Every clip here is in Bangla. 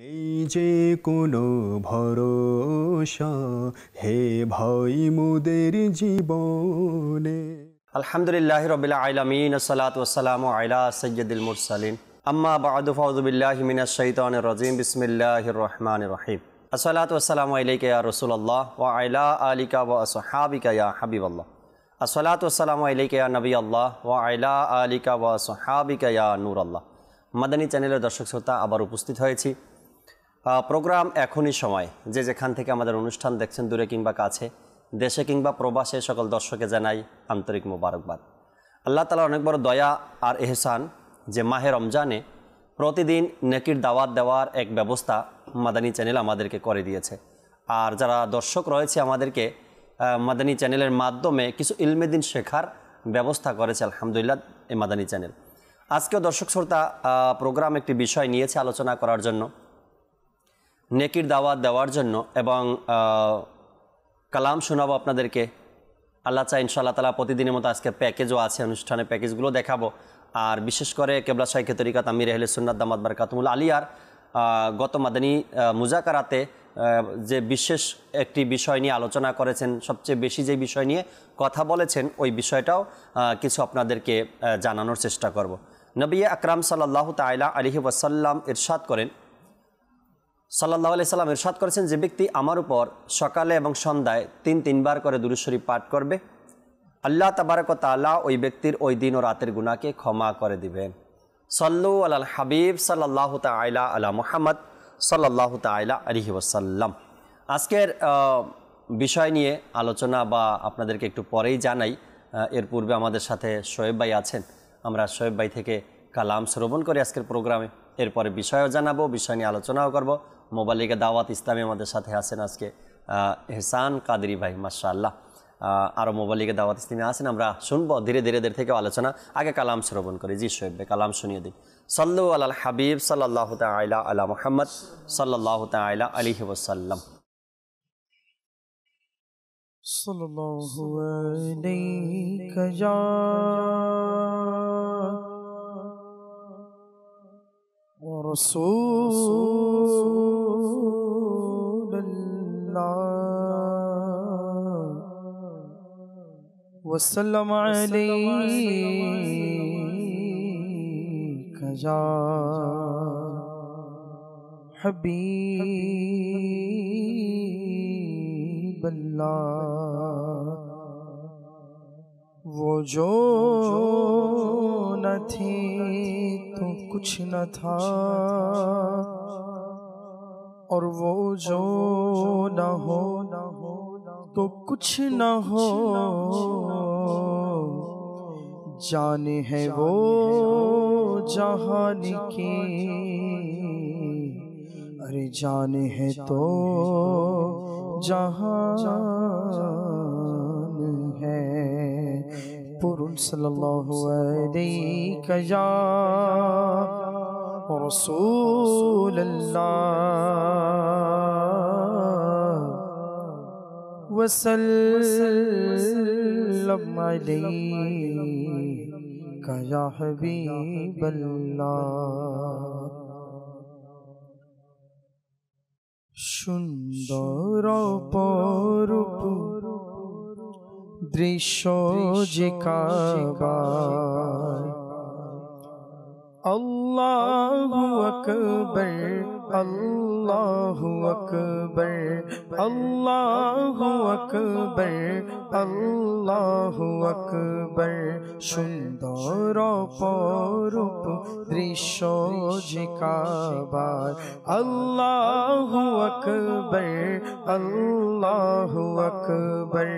নেই যে কোনো ভরসা হে ভাই মোদের জীবনে আলহামদুলিল্লাহ রবিল্লা আলমিন সালাত ওসালাম আইলা সৈয়দুল মুরসালিন আম্মা বাদু ফাউদুবিল্লাহ মিনা শৈতান রাজিম বিসমিল্লাহ রহমান রহিম আসসালাত ওসালাম আলাইকা ইয়া রসুল্লাহ ও আইলা আলিকা ও আসহাবিকা ইয়া হাবিবাল্লাহ আসসালাত ওসালাম আলাইকা নবী আল্লাহ ও আইলা আলিকা ও আসহাবিকা ইয়া নূর আল্লাহ মাদানী চ্যানেলের দর্শক শ্রোতা আবার উপস্থিত হয়েছি প্রোগ্রাম এখনই সময় যে যেখান থেকে আমাদের অনুষ্ঠান দেখছেন দূরে কিংবা কাছে দেশে কিংবা প্রবাসে সকল দর্শকে জানাই আন্তরিক মোবারকবাদ আল্লাহ তালা অনেক বড় দয়া আর এহসান যে মাহে রমজানে প্রতিদিন নেকির দাওয়াত দেওয়ার এক ব্যবস্থা মাদানী চ্যানেল আমাদেরকে করে দিয়েছে আর যারা দর্শক রয়েছে আমাদেরকে মাদানী চ্যানেলের মাধ্যমে কিছু ইলমেদিন শেখার ব্যবস্থা করেছে আলহামদুলিল্লাহ এই মাদানী চ্যানেল আজকেও দর্শক শ্রোতা প্রোগ্রাম একটি বিষয় নিয়েছে আলোচনা করার জন্য নেকির দাওয়াত দেওয়ার জন্য এবং কালাম শোনাবো আপনাদেরকে আল্লাহ চাই ইনশাআল্লাহ তালা প্রতিদিনের মতো আজকে প্যাকেজও আছে অনুষ্ঠানে প্যাকেজগুলো দেখাবো আর বিশেষ করে কেবলা শাইখে তরিকাত আমির আহলে দামাদ বার বারকাতমুল আলিয়ার গত মাদানী মুজাকারাতে যে বিশেষ একটি বিষয় নিয়ে আলোচনা করেছেন সবচেয়ে বেশি যে বিষয় নিয়ে কথা বলেছেন ওই বিষয়টাও কিছু আপনাদেরকে জানানোর চেষ্টা করব নবী আকরাম সাল্লাহ তাইলা আলিহি ওয়াসাল্লাম ইরশাদ করেন সাল্লাহ আলি সাল্লাম ইরশাদ করেছেন যে ব্যক্তি আমার উপর সকালে এবং সন্ধ্যায় তিন তিনবার করে দুরুশ্বরী পাঠ করবে আল্লাহ তাবারক তাল্লাহ ওই ব্যক্তির ওই দিন ও রাতের গুণাকে ক্ষমা করে দিবেন সল্লু আল্লাহ হাবিব সাল্লাহ তাইলা আল্লাহ মোহাম্মদ সাল্লাহ তাইলা আলহি ওসাল্লাম আজকের বিষয় নিয়ে আলোচনা বা আপনাদেরকে একটু পরেই জানাই এর পূর্বে আমাদের সাথে শোয়েব ভাই আছেন আমরা শোয়েব ভাই থেকে কালাম শ্রবণ করি আজকের প্রোগ্রামে এরপরে বিষয়ও জানাবো বিষয় নিয়ে আলোচনাও করবো মোবালিকে দাওয়াত ইসলামী আমাদের সাথে আছেন আজকে এহসান কাদরি ভাই মাশাআল্লাহ আরও মোবালিকে দাওয়াত ইসলামী আছেন আমরা শুনবো ধীরে ধীরে ধীরে থেকে আলোচনা আগে কালাম শ্রবণ করি জি শোয়েব কালাম শুনিয়ে দিই সাল্লু আল্লাহ হাবিব সাল্লাহ তাইলা আল্লাহ মোহাম্মদ সাল্লাহ আইলা আলী ওসাল্লাম صلى الله عليك يا رسول الله وسلم عليك يا حبيب الله वो जो न थी तो कुछ न था और वो जो न हो न हो तो कुछ न हो जाने है वो जहान की अरे जाने है तो जहाँ نور صلى الله عليك يا رسول الله وسلم عليك يا حبيب الله شندر পরূপ दृश्यो जिकाबार अल्लाह अकबर अल्लाह अकबर अल्लाह अकबर अल्लाह अकबर सुंदर पौरूप दृश्यो जिकाबार अल्लाह अकबर अल्लाह अकबर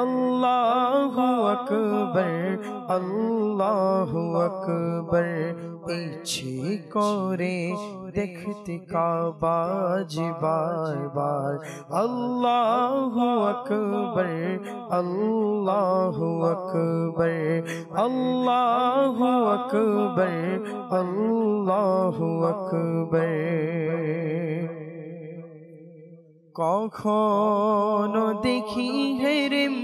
अल्लाह अकबर अल्लाह अकबर पीछे कोरे देखते काबाज बार बार अल्लाह अकबर अल्लाह अकबर अल्लाह अकबर अल्लाह अकबर কখনো দেখি হেরেম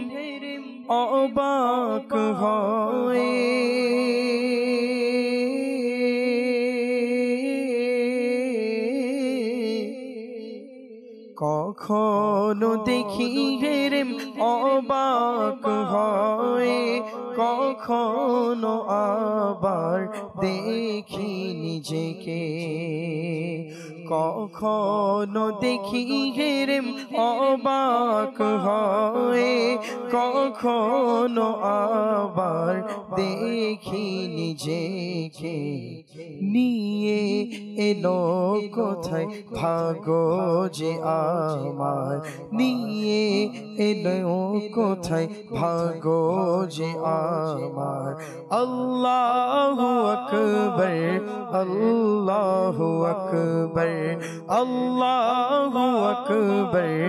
অবাক হয় কখনো দেখি হেরেম অবাক হয় কখনো আবার দেখি নিজেকে কখনো দেখি হেরেম অবাক হয় কখনো আবার দেখি নিজেকে নিয়ে এলো কোথায় ভাগো যে আমার নিয়ে এলো কোথায় ভাগো যে আমার আল্লাহ আকবর আল্লাহ আকবর আল্লাহ আকবর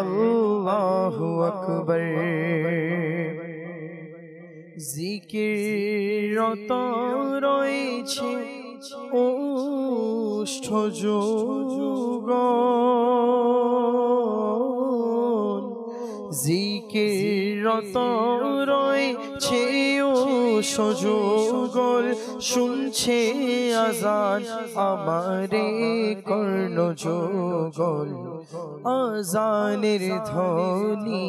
আল্লাহ আকবর জিকিরত রয়েছে ওষ্ঠ যুগ জিকির রত রয়েছে ও সজগল শুনছে আজান আমারে কর্ণ যোগল আজানের ধনি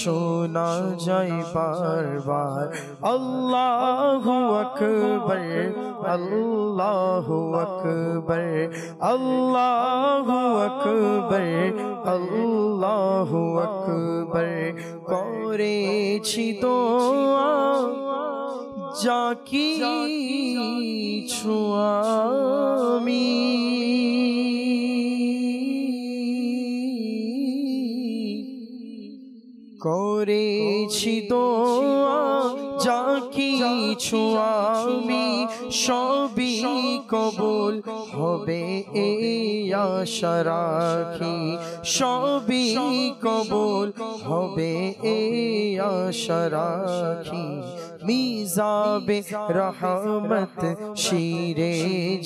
শোনা যায় বারবার আল্লাহ আকবর আল্লাহ আকবর আল্লাহু আকবর আল্লাহ আকবর করেছি তো যা কি ছুয়ামি করেছি তো যা কিছু আমি সবই কবুল হবে এই আশা রাখি সবই কবুল হবে এই আশা রাখি মিজাবে রহমত শিরে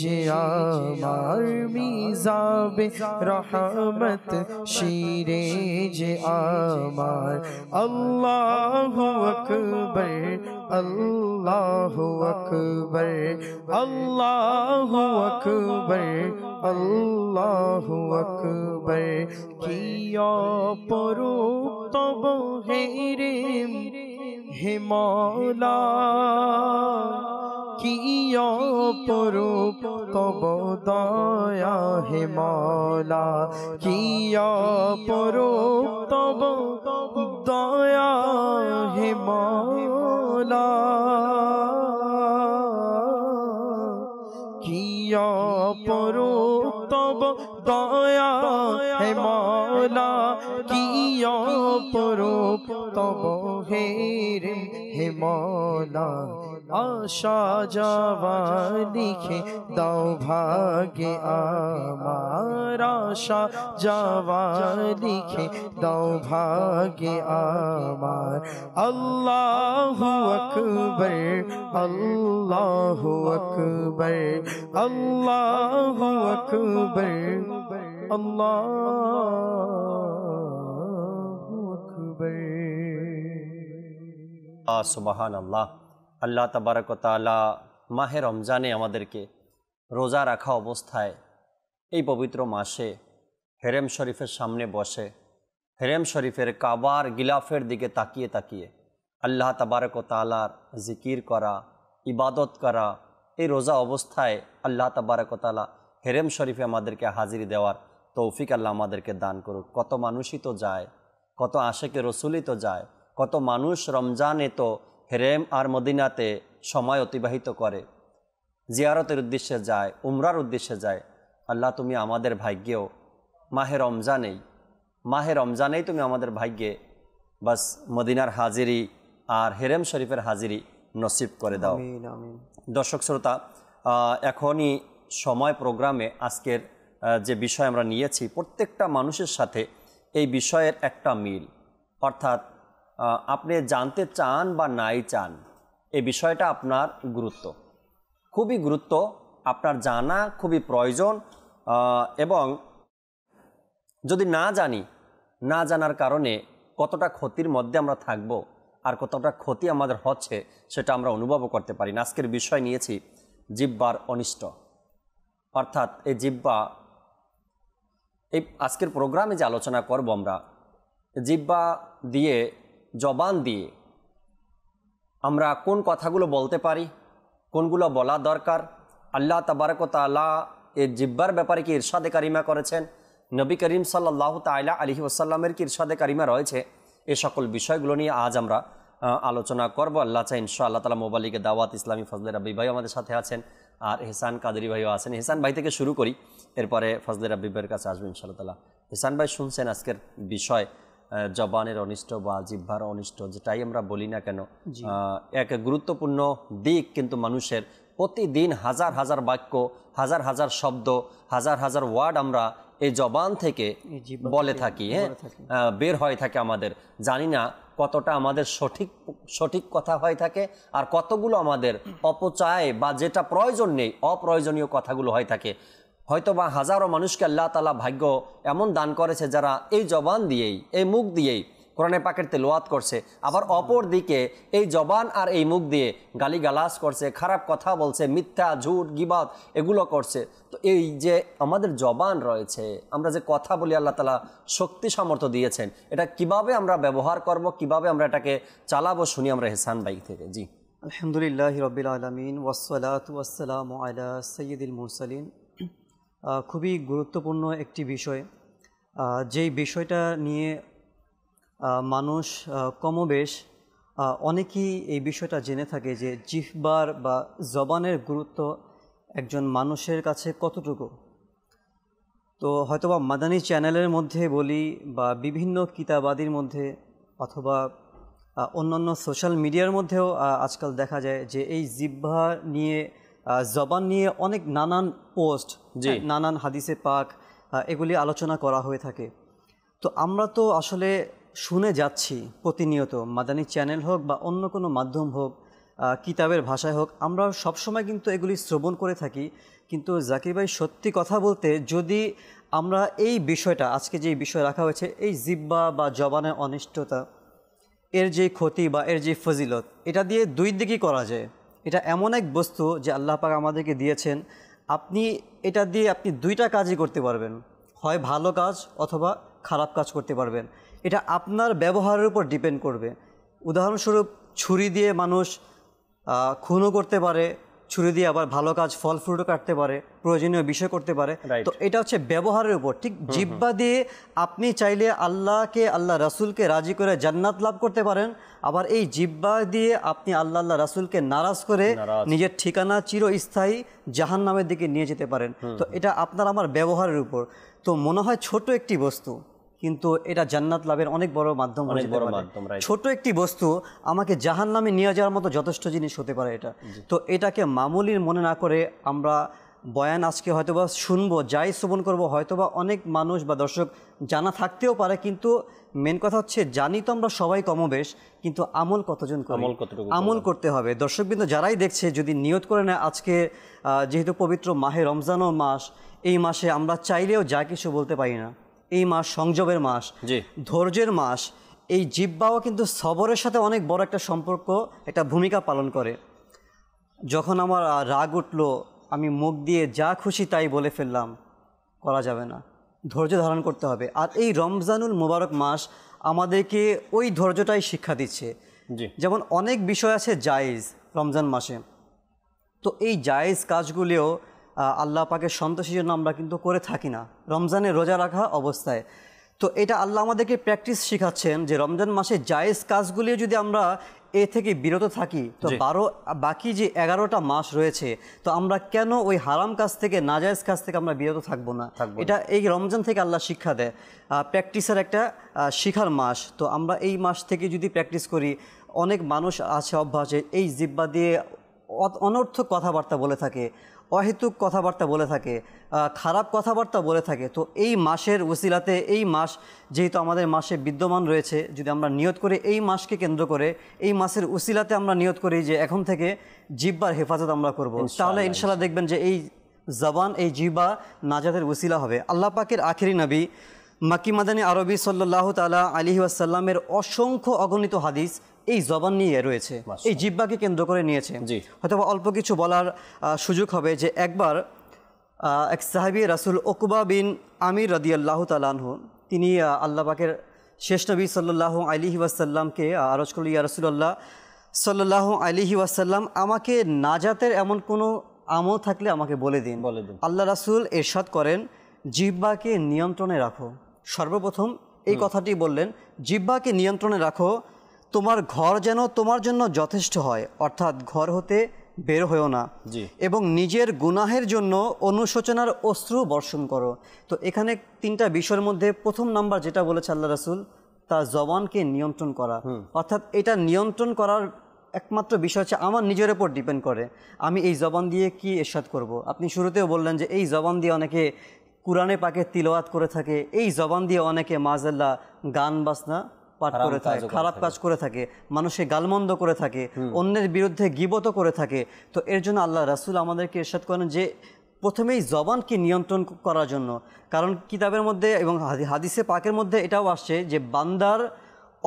যে আমার মিজাবে রহমত শিরে যে আমার আল্লাহ আকবর আল্লাহ আকবর আল্লাহ আকবর আল্লাহ আকবর কি অপরূপ তব হেরে হে মৌলা কিয় পরূপ তব দয়া হে মলা কিয় পরূপ তব দয়া হে মলা কিয় পরূপ दया है मौला किया परो तब हेर हे मौला आशा जावा लिखे दाओ भाग्य आमाराशा जावा लिखे दाओ भाग्य आमार अल्लाह अकबर अल्लाह अकबर अल्लाह अकबर अल्लाह अकबर आसमान अल्लाह আল্লাহ তালা মাহে রমজানে আমাদেরকে রোজা রাখা অবস্থায় এই পবিত্র মাসে হেরেম শরীফের সামনে বসে হেরেম শরীফের কাবার গিলাফের দিকে তাকিয়ে তাকিয়ে আল্লাহ তাবারক তালার জিকির করা ইবাদত করা এই রোজা অবস্থায় আল্লাহ তাবারক তালা হেরেম শরীফে আমাদেরকে হাজির দেওয়ার তৌফিক আল্লাহ আমাদেরকে দান করুক কত মানুষই তো যায় কত আশেকে রসুলই তো যায় কত মানুষ রমজানে তো হেরেম আর মদিনাতে সময় অতিবাহিত করে জিয়ারতের উদ্দেশ্যে যায় উমরার উদ্দেশ্যে যায় আল্লাহ তুমি আমাদের ভাগ্যেও মাহে রমজানেই মাহে রমজানেই তুমি আমাদের ভাগ্যে বাস মদিনার হাজিরি আর হেরেম শরীফের হাজিরি নসিব করে দাও দর্শক শ্রোতা এখনই সময় প্রোগ্রামে আজকের যে বিষয় আমরা নিয়েছি প্রত্যেকটা মানুষের সাথে এই বিষয়ের একটা মিল অর্থাৎ আপনি জানতে চান বা নাই চান এ বিষয়টা আপনার গুরুত্ব খুবই গুরুত্ব আপনার জানা খুবই প্রয়োজন এবং যদি না জানি না জানার কারণে কতটা ক্ষতির মধ্যে আমরা থাকব আর কতটা ক্ষতি আমাদের হচ্ছে সেটা আমরা অনুভব করতে পারি না আজকের বিষয় নিয়েছি জিব্বার অনিষ্ট অর্থাৎ এই জিব্বা এই আজকের প্রোগ্রামে যে আলোচনা করব আমরা জিব্বা দিয়ে জবান দিয়ে আমরা কোন কথাগুলো বলতে পারি কোনগুলো বলা দরকার আল্লাহ তাবারক তালা এর জিব্বার ব্যাপারে কি ইরশাদে কারিমা করেছেন নবী করিম সাল্লাহ তাইলা আলহি ওসাল্লামের কি ইরশাদে কারিমা রয়েছে এ সকল বিষয়গুলো নিয়ে আজ আমরা আলোচনা করব আল্লাহ চাই ইনশা আল্লাহ তালা মোবালিকে দাওয়াত ইসলামী ফজলে রাব্বি ভাই আমাদের সাথে আছেন আর হেসান কাদরি ভাইও আছেন হেসান ভাই থেকে শুরু করি এরপরে ফজলে রাব্বি ভাইয়ের কাছে আসবেন ইনশাআল্লাহ তালা হেসান ভাই শুনছেন আজকের বিষয় জবানের অনিষ্ট বা জিহ্বার অনিষ্ট যেটাই আমরা বলি না কেন এক গুরুত্বপূর্ণ দিক কিন্তু মানুষের প্রতিদিন হাজার হাজার বাক্য হাজার হাজার শব্দ হাজার হাজার ওয়ার্ড আমরা এই জবান থেকে বলে থাকি হ্যাঁ বের হয়ে থাকে আমাদের জানি না কতটা আমাদের সঠিক সঠিক কথা হয়ে থাকে আর কতগুলো আমাদের অপচয় বা যেটা প্রয়োজন নেই অপ্রয়োজনীয় কথাগুলো হয়ে থাকে হয়তো বা হাজারো মানুষকে আল্লাহ তালা ভাগ্য এমন দান করেছে যারা এই জবান দিয়েই এই মুখ দিয়েই কোরআনে পাকের তেলোয়াত করছে আবার অপর দিকে এই জবান আর এই মুখ দিয়ে গালি গালাস করছে খারাপ কথা বলছে মিথ্যা ঝুট গিবাদ এগুলো করছে তো এই যে আমাদের জবান রয়েছে আমরা যে কথা বলি আল্লাহ তালা শক্তি সামর্থ্য দিয়েছেন এটা কিভাবে আমরা ব্যবহার করব কিভাবে আমরা এটাকে চালাবো শুনি আমরা হেসান বাইক থেকে জি আলহামদুলিল্লাহ রবিল আলমিন ওয়াসালাত ওয়াসালাম আলা সৈয়দুল মুরসালিন খুবই গুরুত্বপূর্ণ একটি বিষয় যেই বিষয়টা নিয়ে মানুষ কমবেশ অনেকেই এই বিষয়টা জেনে থাকে যে জিহবার বা জবানের গুরুত্ব একজন মানুষের কাছে কতটুকু তো হয়তোবা মাদানী চ্যানেলের মধ্যে বলি বা বিভিন্ন কিতাবাদির মধ্যে অথবা অন্যান্য সোশ্যাল মিডিয়ার মধ্যেও আজকাল দেখা যায় যে এই জিহ্বা নিয়ে জবান নিয়ে অনেক নানান পোস্ট যে হ্যাঁ, নানান হাদিসে পাক হ্যাঁ, এগুলি আলোচনা করা হয়ে থাকে তো আমরা তো আসলে শুনে যাচ্ছি প্রতিনিয়ত মাদানী চ্যানেল হোক বা অন্য কোনো মাধ্যম হোক কিতাবের ভাষায় হোক আমরা সবসময় কিন্তু এগুলি শ্রবণ করে থাকি কিন্তু জাকির ভাই সত্যি কথা বলতে যদি আমরা এই বিষয়টা আজকে যে বিষয় রাখা হয়েছে এই জিব্বা বা জবানের অনিষ্টতা এর যে ক্ষতি বা এর যে ফজিলত এটা দিয়ে দুই দিকই করা যায় এটা এমন এক বস্তু যে আল্লাহ পাক আমাদেরকে দিয়েছেন আপনি এটা দিয়ে আপনি দুইটা কাজই করতে পারবেন হয় ভালো কাজ অথবা খারাপ কাজ করতে পারবেন এটা আপনার ব্যবহারের উপর ডিপেন্ড করবে উদাহরণস্বরূপ ছুরি দিয়ে মানুষ খুনও করতে পারে ছুরি দিয়ে আবার ভালো কাজ ফল ফ্রুটও কাটতে পারে প্রয়োজনীয় বিষয় করতে পারে তো এটা হচ্ছে ব্যবহারের উপর ঠিক জিব্বা দিয়ে আপনি চাইলে আল্লাহকে আল্লাহ রাসুলকে রাজি করে জান্নাত লাভ করতে পারেন আবার এই জিব্বা দিয়ে আপনি আল্লাহ আল্লাহ রাসুলকে নারাজ করে নিজের ঠিকানা চিরস্থায়ী জাহান নামের দিকে নিয়ে যেতে পারেন তো এটা আপনার আমার ব্যবহারের উপর তো মনে হয় ছোট একটি বস্তু কিন্তু এটা জান্নাত লাভের অনেক বড় মাধ্যম ছোট একটি বস্তু আমাকে জাহান নামে নিয়ে যাওয়ার মতো যথেষ্ট জিনিস হতে পারে এটা তো এটাকে মামুলির মনে না করে আমরা বয়ান আজকে হয়তোবা শুনবো যাই শ্রবণ করবো হয়তোবা অনেক মানুষ বা দর্শক জানা থাকতেও পারে কিন্তু মেন কথা হচ্ছে জানি তো আমরা সবাই কমবেশ কিন্তু আমল কতজন আমল কতটুকু আমল করতে হবে দর্শকবৃন্দ যারাই দেখছে যদি নিয়ত করে নেয় আজকে যেহেতু পবিত্র মাহে রমজানও মাস এই মাসে আমরা চাইলেও যা কিছু বলতে পারি না এই মাস সংযমের মাস ধৈর্যের মাস এই জিব্বাও কিন্তু সবরের সাথে অনেক বড় একটা সম্পর্ক একটা ভূমিকা পালন করে যখন আমার রাগ উঠলো আমি মুখ দিয়ে যা খুশি তাই বলে ফেললাম করা যাবে না ধৈর্য ধারণ করতে হবে আর এই রমজানুল মুবারক মাস আমাদেরকে ওই ধৈর্যটাই শিক্ষা দিচ্ছে যেমন অনেক বিষয় আছে জায়েজ রমজান মাসে তো এই জায়েজ কাজগুলিও আল্লাহ পাকের সন্তোষের জন্য আমরা কিন্তু করে থাকি না রমজানে রোজা রাখা অবস্থায় তো এটা আল্লাহ আমাদেরকে প্র্যাকটিস শেখাচ্ছেন যে রমজান মাসে জায়েজ কাজগুলিও যদি আমরা এ থেকে বিরত থাকি তো বারো বাকি যে এগারোটা মাস রয়েছে তো আমরা কেন ওই হারাম কাজ থেকে নাজায়জ কাজ থেকে আমরা বিরত থাকবো না এটা এই রমজান থেকে আল্লাহ শিক্ষা দেয় প্র্যাকটিসের একটা শিখার মাস তো আমরা এই মাস থেকে যদি প্র্যাকটিস করি অনেক মানুষ আছে অভ্যাসে এই জিব্বা দিয়ে অনর্থক কথাবার্তা বলে থাকে অহেতুক কথাবার্তা বলে থাকে খারাপ কথাবার্তা বলে থাকে তো এই মাসের ওসিলাতে এই মাস যেহেতু আমাদের মাসে বিদ্যমান রয়েছে যদি আমরা নিয়ত করে এই মাসকে কেন্দ্র করে এই মাসের ওসিলাতে আমরা নিয়ত করি যে এখন থেকে জিব্বার হেফাজত আমরা করব তাহলে ইনশাল্লাহ দেখবেন যে এই জবান এই জিব্বা নাজাদের ওসিলা হবে আল্লাহ পাকের আখেরি নবী মাকিমাদানী আরবি সাল্লাহ তালা আলী ওয়াসাল্লামের অসংখ্য অগণিত হাদিস এই জবান নিয়ে রয়েছে এই জিব্বাকে কেন্দ্র করে নিয়েছে হয়তো অল্প কিছু বলার সুযোগ হবে যে একবার এক সাহাবি রাসুল ওকুবা বিন আমির রদি আল্লাহ তালাহ তিনি আল্লাহবাকের শেষ নবী সাল্লাহ আলিহি ওয়াসাল্লামকে আরজ করল ইয়া রসুল্লাহ সাল্লাহ আলিহি ওয়াসাল্লাম আমাকে নাজাতের এমন কোনো আমল থাকলে আমাকে বলে দিন বলে দিন আল্লাহ রাসুল এরশাদ করেন জিব্বাকে নিয়ন্ত্রণে রাখো সর্বপ্রথম এই কথাটি বললেন জিব্বাকে নিয়ন্ত্রণে রাখো তোমার ঘর যেন তোমার জন্য যথেষ্ট হয় অর্থাৎ ঘর হতে বের হয়েও না এবং নিজের গুনাহের জন্য অনুশোচনার অশ্রু বর্ষণ করো তো এখানে তিনটা বিষয়ের মধ্যে প্রথম নাম্বার যেটা বলেছে আল্লাহ রাসুল তা জবানকে নিয়ন্ত্রণ করা অর্থাৎ এটা নিয়ন্ত্রণ করার একমাত্র বিষয় হচ্ছে আমার নিজের ওপর ডিপেন্ড করে আমি এই জবান দিয়ে কি এরশাদ করব। আপনি শুরুতেও বললেন যে এই জবান দিয়ে অনেকে কোরআনে পাকে তিলওয়াত করে থাকে এই জবান দিয়ে অনেকে মাজাল্লা গান বাজনা পাঠ করে থাকে খারাপ কাজ করে থাকে মানুষকে গালমন্দ করে থাকে অন্যের বিরুদ্ধে গিবত করে থাকে তো এর জন্য আল্লাহ রাসুল আমাদেরকে এরশাদ করেন যে প্রথমেই জবানকে নিয়ন্ত্রণ করার জন্য কারণ কিতাবের মধ্যে এবং হাদিসে পাকের মধ্যে এটাও আসছে যে বান্দার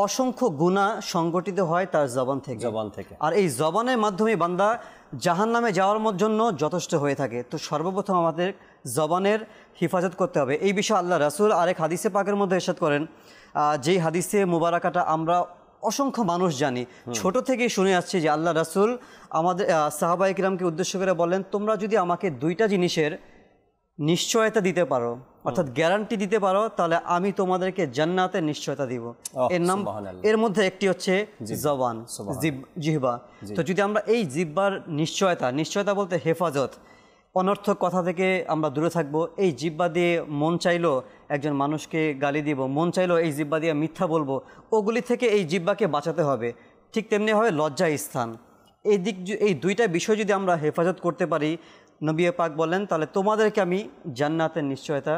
অসংখ্য গুণা সংগঠিত হয় তার জবান থেকে জবান থেকে আর এই জবানের মাধ্যমে বান্দা জাহান নামে যাওয়ার জন্য যথেষ্ট হয়ে থাকে তো সর্বপ্রথম আমাদের জবানের হেফাজত করতে হবে এই বিষয়ে আল্লাহ রাসুল আরেক হাদিসে পাকের মধ্যে এরশাদ করেন যেই হাদিসে মোবারকাটা আমরা অসংখ্য মানুষ জানি ছোট থেকে শুনে আসছি যে আল্লাহ রাসুল আমাদের সাহাবা ইকরামকে উদ্দেশ্য করে বলেন তোমরা যদি আমাকে দুইটা জিনিসের নিশ্চয়তা দিতে পারো অর্থাৎ গ্যারান্টি দিতে পারো তাহলে আমি তোমাদেরকে জান্নাতে নিশ্চয়তা দিব এর নাম এর মধ্যে একটি হচ্ছে জবান জিহবা তো যদি আমরা এই জিব্বার নিশ্চয়তা নিশ্চয়তা বলতে হেফাজত অনর্থক কথা থেকে আমরা দূরে থাকব এই জিব্বা দিয়ে মন চাইলো একজন মানুষকে গালি দিব মন চাইলেও এই জিব্বা দিয়ে মিথ্যা বলবো ওগুলি থেকে এই জিব্বাকে বাঁচাতে হবে ঠিক তেমনি হবে লজ্জা স্থান এই দিক এই দুইটা বিষয় যদি আমরা হেফাজত করতে পারি নবী পাক বলেন তাহলে তোমাদেরকে আমি জান্নাতের নিশ্চয়তা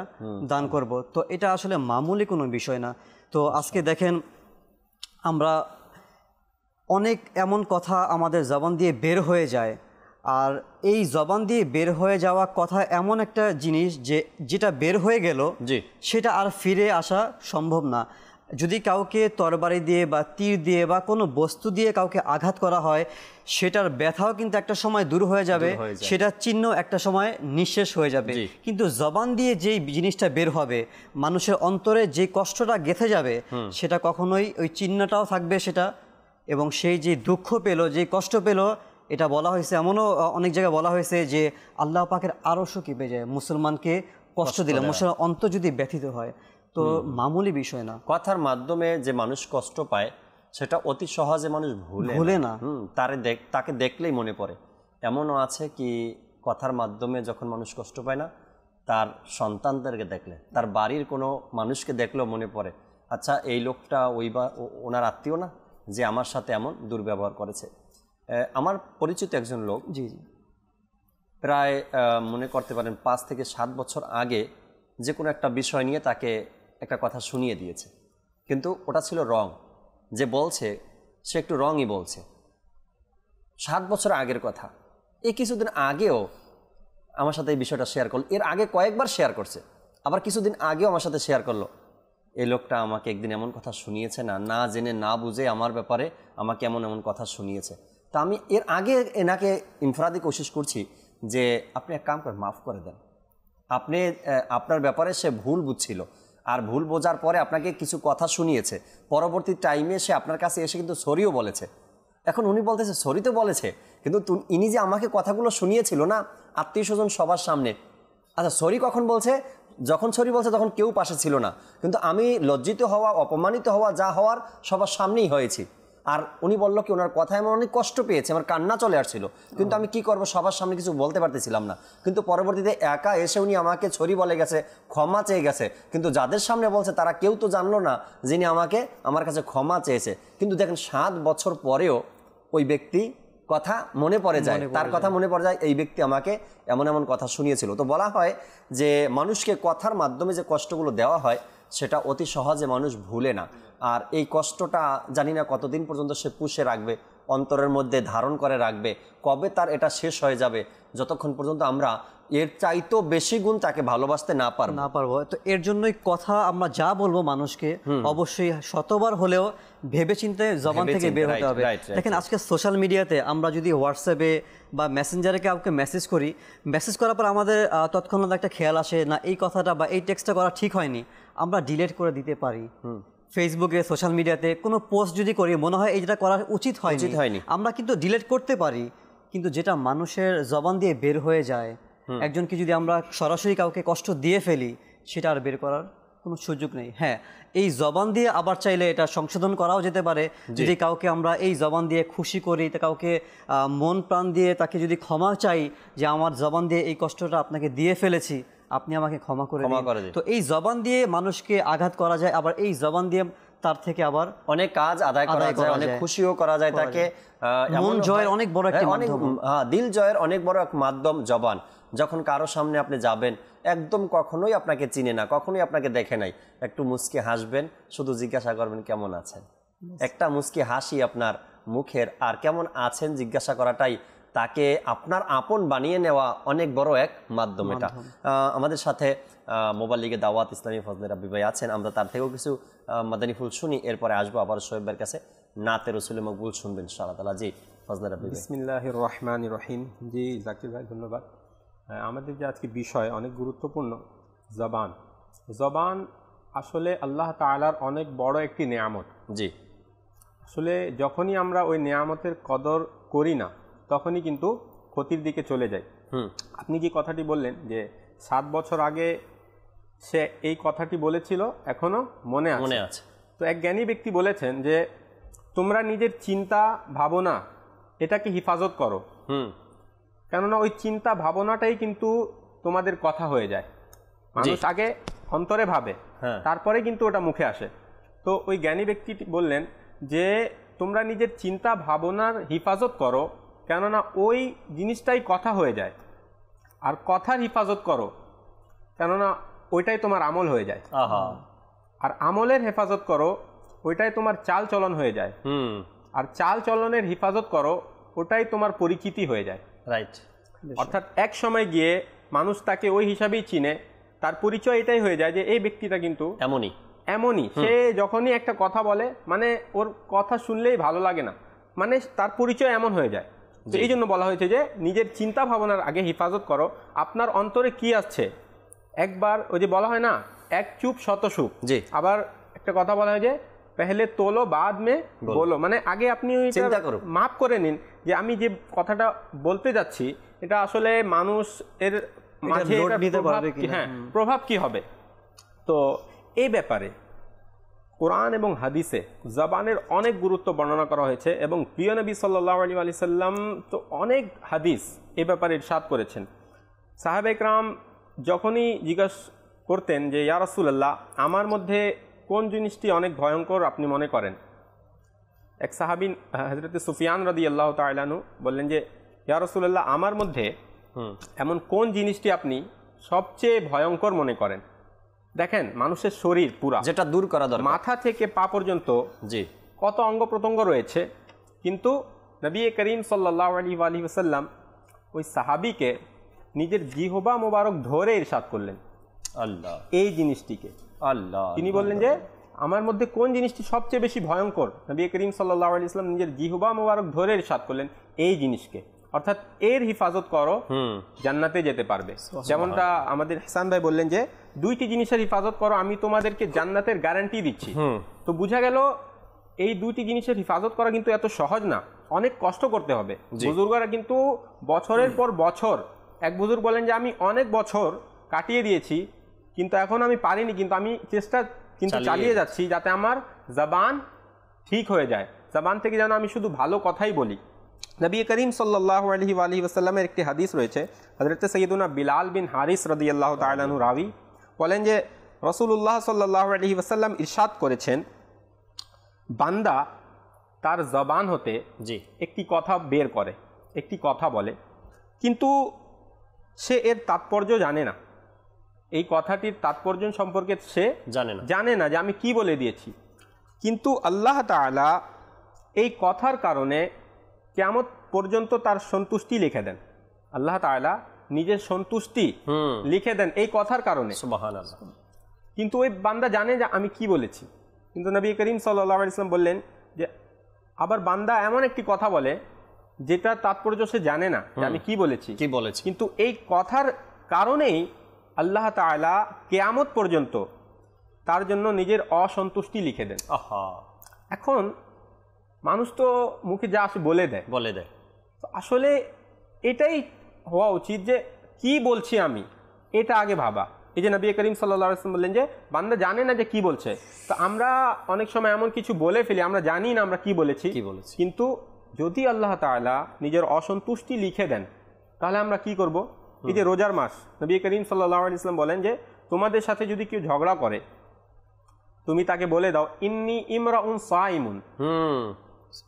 দান করব তো এটা আসলে মামুলি কোনো বিষয় না তো আজকে দেখেন আমরা অনেক এমন কথা আমাদের জবান দিয়ে বের হয়ে যায় আর এই জবান দিয়ে বের হয়ে যাওয়া কথা এমন একটা জিনিস যে যেটা বের হয়ে গেল জি সেটা আর ফিরে আসা সম্ভব না যদি কাউকে তরবারি দিয়ে বা তীর দিয়ে বা কোনো বস্তু দিয়ে কাউকে আঘাত করা হয় সেটার ব্যথাও কিন্তু একটা সময় দূর হয়ে যাবে সেটার চিহ্ন একটা সময় নিঃশেষ হয়ে যাবে কিন্তু জবান দিয়ে যেই জিনিসটা বের হবে মানুষের অন্তরে যে কষ্টটা গেথে যাবে সেটা কখনোই ওই চিহ্নটাও থাকবে সেটা এবং সেই যে দুঃখ পেল যে কষ্ট পেল এটা বলা হয়েছে এমনও অনেক জায়গায় বলা হয়েছে যে আল্লাহ পাকের আরশও কি যায় মুসলমানকে কষ্ট দিলে মুসলমান অন্ত যদি ব্যথিত হয় তো মামুলি বিষয় না কথার মাধ্যমে যে মানুষ কষ্ট পায় সেটা অতি সহজে মানুষ ভুলে ভুলে না তারে তাকে দেখলেই মনে পড়ে এমনও আছে কি কথার মাধ্যমে যখন মানুষ কষ্ট পায় না তার সন্তানদেরকে দেখলে তার বাড়ির কোনো মানুষকে দেখলেও মনে পড়ে আচ্ছা এই লোকটা ওই বা ওনার আত্মীয় না যে আমার সাথে এমন দুর্ব্যবহার করেছে আমার পরিচিত একজন লোক জি জি প্রায় মনে করতে পারেন পাঁচ থেকে সাত বছর আগে যে কোনো একটা বিষয় নিয়ে তাকে একটা কথা শুনিয়ে দিয়েছে কিন্তু ওটা ছিল রং যে বলছে সে একটু রঙই বলছে সাত বছর আগের কথা এই কিছুদিন আগেও আমার সাথে এই বিষয়টা শেয়ার করলো এর আগে কয়েকবার শেয়ার করছে আবার কিছুদিন আগেও আমার সাথে শেয়ার করলো এই লোকটা আমাকে একদিন এমন কথা শুনিয়েছে না না জেনে না বুঝে আমার ব্যাপারে আমাকে এমন এমন কথা শুনিয়েছে তা আমি এর আগে এনাকে ইনফরাদি কোশিশ করছি যে আপনি এক কাম করে মাফ করে দেন আপনি আপনার ব্যাপারে সে ভুল বুঝছিল আর ভুল বোঝার পরে আপনাকে কিছু কথা শুনিয়েছে পরবর্তী টাইমে সে আপনার কাছে এসে কিন্তু সরিও বলেছে এখন উনি বলতেছে সরি তো বলেছে কিন্তু ইনি যে আমাকে কথাগুলো শুনিয়েছিল না আত্মীয় স্বজন সবার সামনে আচ্ছা সরি কখন বলছে যখন সরি বলছে তখন কেউ পাশে ছিল না কিন্তু আমি লজ্জিত হওয়া অপমানিত হওয়া যা হওয়ার সবার সামনেই হয়েছি আর উনি বললো কি ওনার কথায় আমার অনেক কষ্ট পেয়েছে আমার কান্না চলে আসছিল কিন্তু আমি কি করব সবার সামনে কিছু বলতে পারতেছিলাম না কিন্তু পরবর্তীতে একা এসে উনি আমাকে ছড়ি বলে গেছে ক্ষমা চেয়ে গেছে কিন্তু যাদের সামনে বলছে তারা কেউ তো জানলো না যিনি আমাকে আমার কাছে ক্ষমা চেয়েছে কিন্তু দেখেন সাত বছর পরেও ওই ব্যক্তি কথা মনে পড়ে যায় তার কথা মনে পড়ে যায় এই ব্যক্তি আমাকে এমন এমন কথা শুনিয়েছিল তো বলা হয় যে মানুষকে কথার মাধ্যমে যে কষ্টগুলো দেওয়া হয় সেটা অতি সহজে মানুষ ভুলে না আর এই কষ্টটা জানি না কতদিন পর্যন্ত সে পুষে রাখবে অন্তরের মধ্যে ধারণ করে রাখবে কবে তার এটা শেষ হয়ে যাবে যতক্ষণ পর্যন্ত আমরা এর চাইতো বেশি গুণ তাকে ভালোবাসতে না পারবো না পারবো তো এর জন্যই কথা আমরা যা বলবো মানুষকে অবশ্যই শতবার হলেও ভেবে চিন্তে জবান থেকে বের হতে হবে দেখেন আজকে সোশ্যাল মিডিয়াতে আমরা যদি হোয়াটসঅ্যাপে বা মেসেঞ্জারে কাউকে মেসেজ করি মেসেজ করার পর আমাদের তৎক্ষণাৎ একটা খেয়াল আসে না এই কথাটা বা এই টেক্সটটা করা ঠিক হয়নি আমরা ডিলেট করে দিতে পারি ফেসবুকে সোশ্যাল মিডিয়াতে কোনো পোস্ট যদি করি মনে হয় যেটা করা উচিত হয় উচিত হয়নি আমরা কিন্তু ডিলেট করতে পারি কিন্তু যেটা মানুষের জবান দিয়ে বের হয়ে যায় একজনকে যদি আমরা সরাসরি কাউকে কষ্ট দিয়ে ফেলি সেটা আর বের করার কোনো সুযোগ নেই হ্যাঁ এই জবান দিয়ে আবার চাইলে এটা সংশোধন করাও যেতে পারে যদি কাউকে আমরা এই জবান দিয়ে খুশি করি তা কাউকে মন প্রাণ দিয়ে তাকে যদি ক্ষমা চাই যে আমার জবান দিয়ে এই কষ্টটা আপনাকে দিয়ে ফেলেছি আপনি আমাকে ক্ষমা করে ক্ষমা করে তো এই জবান দিয়ে মানুষকে আঘাত করা যায় আবার এই জবান দিয়ে তার থেকে আবার অনেক কাজ আদায় করা যায় অনেক খুশিও করা যায় তাকে মন জয়ের অনেক বড় একটা হ্যাঁ, অনেক হ্যাঁ দিল জয়ের অনেক বড় এক মাধ্যম জবান যখন কারো সামনে আপনি যাবেন একদম কখনোই আপনাকে চিনে না কখনোই আপনাকে দেখে নাই একটু মুসকে হাসবেন শুধু জিজ্ঞাসা করবেন কেমন আছেন একটা মুসকি হাসি আপনার মুখের আর কেমন আছেন জিজ্ঞাসা করাটাই তাকে আপনার আপন বানিয়ে নেওয়া অনেক বড় এক মাধ্যম এটা আমাদের সাথে মোবাইল লিগে দাওয়াত ইসলামী ফজলের রাব্বি ভাই আছেন আমরা তার থেকেও কিছু মাদানী ফুল শুনি এরপরে আসবো আবার সোহেবের কাছে নাতে রসুল মকবুল শুনবেন সাল্লাহ তালা জি ফজলের ইসমিল্লাহ রহমান রহিম জি জাকির ভাই ধন্যবাদ আমাদের যে আজকে বিষয় অনেক গুরুত্বপূর্ণ জবান জবান আসলে আল্লাহ তালার অনেক বড় একটি নেয়ামত জি আসলে যখনই আমরা ওই নেয়ামতের কদর করি না তখনই কিন্তু ক্ষতির দিকে চলে যায় আপনি যে কথাটি বললেন যে সাত বছর আগে সে এই কথাটি বলেছিল এখনো মনে মনে আছে তো এক জ্ঞানী ব্যক্তি বলেছেন যে তোমরা নিজের চিন্তা ভাবনা এটাকে হিফাজত করো হুম কেননা ওই চিন্তা ভাবনাটাই কিন্তু তোমাদের কথা হয়ে যায় মানুষ আগে অন্তরে ভাবে হ্যাঁ। তারপরে কিন্তু ওটা মুখে আসে তো ওই জ্ঞানী ব্যক্তিটি বললেন যে তোমরা নিজের চিন্তা ভাবনার হিফাজত করো কেননা ওই জিনিসটাই কথা হয়ে যায় আর কথার হেফাজত করো কেননা ওইটাই তোমার আমল হয়ে যায় আর আমলের হেফাজত করো ওইটাই তোমার চাল চলন হয়ে যায় আর চাল চলনের হেফাজত করো ওটাই তোমার পরিচিতি হয়ে যায় রাইট অর্থাৎ এক সময় গিয়ে মানুষ তাকে ওই হিসাবেই চিনে তার পরিচয় এটাই হয়ে যায় যে এই ব্যক্তিটা কিন্তু এমনই এমনই সে যখনই একটা কথা বলে মানে ওর কথা শুনলেই ভালো লাগে না মানে তার পরিচয় এমন হয়ে যায় তো এই জন্য বলা হয়েছে যে নিজের চিন্তা ভাবনার আগে হেফাজত করো আপনার অন্তরে কি আসছে একবার ওই যে বলা হয় না এক চুপ শত সুখ জি আবার একটা কথা বলা হয় যে পেহলে তোলো বাদ মে বলো মানে আগে আপনি চিন্তা করো মাপ করে নিন যে আমি যে কথাটা বলতে যাচ্ছি এটা আসলে মানুষ এর মাঝে হ্যাঁ, প্রভাব কি হবে তো এই ব্যাপারে কোরআন এবং হাদিসে জবানের অনেক গুরুত্ব বর্ণনা করা হয়েছে এবং প্রিয় নবী সাল্লাহ আলী আলি সাল্লাম তো অনেক হাদিস এ ব্যাপারে ইরশাদ করেছেন সাহেব একরাম যখনই জিজ্ঞাস করতেন যে ইয়ারসুল্লাহ আমার মধ্যে কোন জিনিসটি অনেক ভয়ঙ্কর আপনি মনে করেন এক সাহাবিন হজরত সুফিয়ান রদি আল্লাহ তাইলানু বললেন যে ইয়ারসুল্লাহ আমার মধ্যে এমন কোন জিনিসটি আপনি সবচেয়ে ভয়ঙ্কর মনে করেন দেখেন মানুষের শরীর পুরা যেটা দূর করা দরকার মাথা থেকে পা পর্যন্ত জি কত অঙ্গ প্রত্যঙ্গ রয়েছে কিন্তু নবী করিম সাল্লাহ আলী আলী আসাল্লাম ওই সাহাবিকে নিজের জিহবা মোবারক ধরে ইরশাদ করলেন আল্লাহ এই জিনিসটিকে আল্লাহ তিনি বললেন যে আমার মধ্যে কোন জিনিসটি সবচেয়ে বেশি ভয়ঙ্কর নবী করিম সাল্লাহ আলী ইসলাম নিজের জিহবা মোবারক ধরে ইরশাদ করলেন এই জিনিসকে অর্থাৎ এর হিফাজত করো জান্নাতে যেতে পারবে যেমনটা আমাদের হাসান ভাই বললেন যে দুইটি জিনিসের হিফাজত করো আমি তোমাদেরকে জান্নাতের গ্যারান্টি দিচ্ছি তো বুঝা গেল এই দুইটি জিনিসের হিফাজত করা কিন্তু এত সহজ না অনেক কষ্ট করতে হবে বুজুর্গরা কিন্তু বছরের পর বছর এক বুজুর্গ বলেন যে আমি অনেক বছর কাটিয়ে দিয়েছি কিন্তু এখন আমি পারিনি কিন্তু আমি চেষ্টা কিন্তু চালিয়ে যাচ্ছি যাতে আমার জবান ঠিক হয়ে যায় জবান থেকে যেন আমি শুধু ভালো কথাই বলি নবী করিম সাল্লাহ আলহি আলহি ওসাল্লামের একটি হাদিস রয়েছে হজরতে সৈয়দুনা বিলাল বিন হারিস রদি আল্লাহ তালু রাবি বলেন যে রসুল্লাহ সাল্লাহ আলহি ওসাল্লাম ইরশাদ করেছেন বান্দা তার জবান হতে যে একটি কথা বের করে একটি কথা বলে কিন্তু সে এর তাৎপর্য জানে না এই কথাটির তাৎপর্য সম্পর্কে সে জানে না জানে না যে আমি কি বলে দিয়েছি কিন্তু আল্লাহ তালা এই কথার কারণে কেয়ামত পর্যন্ত তার সন্তুষ্টি লিখে দেন আল্লাহ তালা নিজের সন্তুষ্টি লিখে দেন এই কথার কারণে কিন্তু ওই বান্দা জানে যে আমি কি বলেছি কিন্তু নবী করিম সাল্লা ইসলাম বললেন যে আবার বান্দা এমন একটি কথা বলে যেটা তাৎপর্য সে জানে না আমি কি বলেছি কি বলেছি কিন্তু এই কথার কারণেই আল্লাহ তালা কেয়ামত পর্যন্ত তার জন্য নিজের অসন্তুষ্টি লিখে দেন এখন মানুষ তো মুখে যা আসে বলে দেয় বলে দেয় তো আসলে এটাই হওয়া উচিত যে কি বলছি আমি এটা আগে ভাবা এই যে নবী করিম সাল্লাম বললেন যে বান্দা জানে না যে কি বলছে তো আমরা অনেক সময় এমন কিছু বলে ফেলি আমরা জানি না আমরা কি বলেছি কি বলেছি কিন্তু যদি আল্লাহ তালা নিজের অসন্তুষ্টি লিখে দেন তাহলে আমরা কি করব এই যে রোজার মাস নবী করিম সাল্লাহ ইসলাম বলেন যে তোমাদের সাথে যদি কেউ ঝগড়া করে তুমি তাকে বলে দাও ইন্নি ইমরা উন সা ইমুন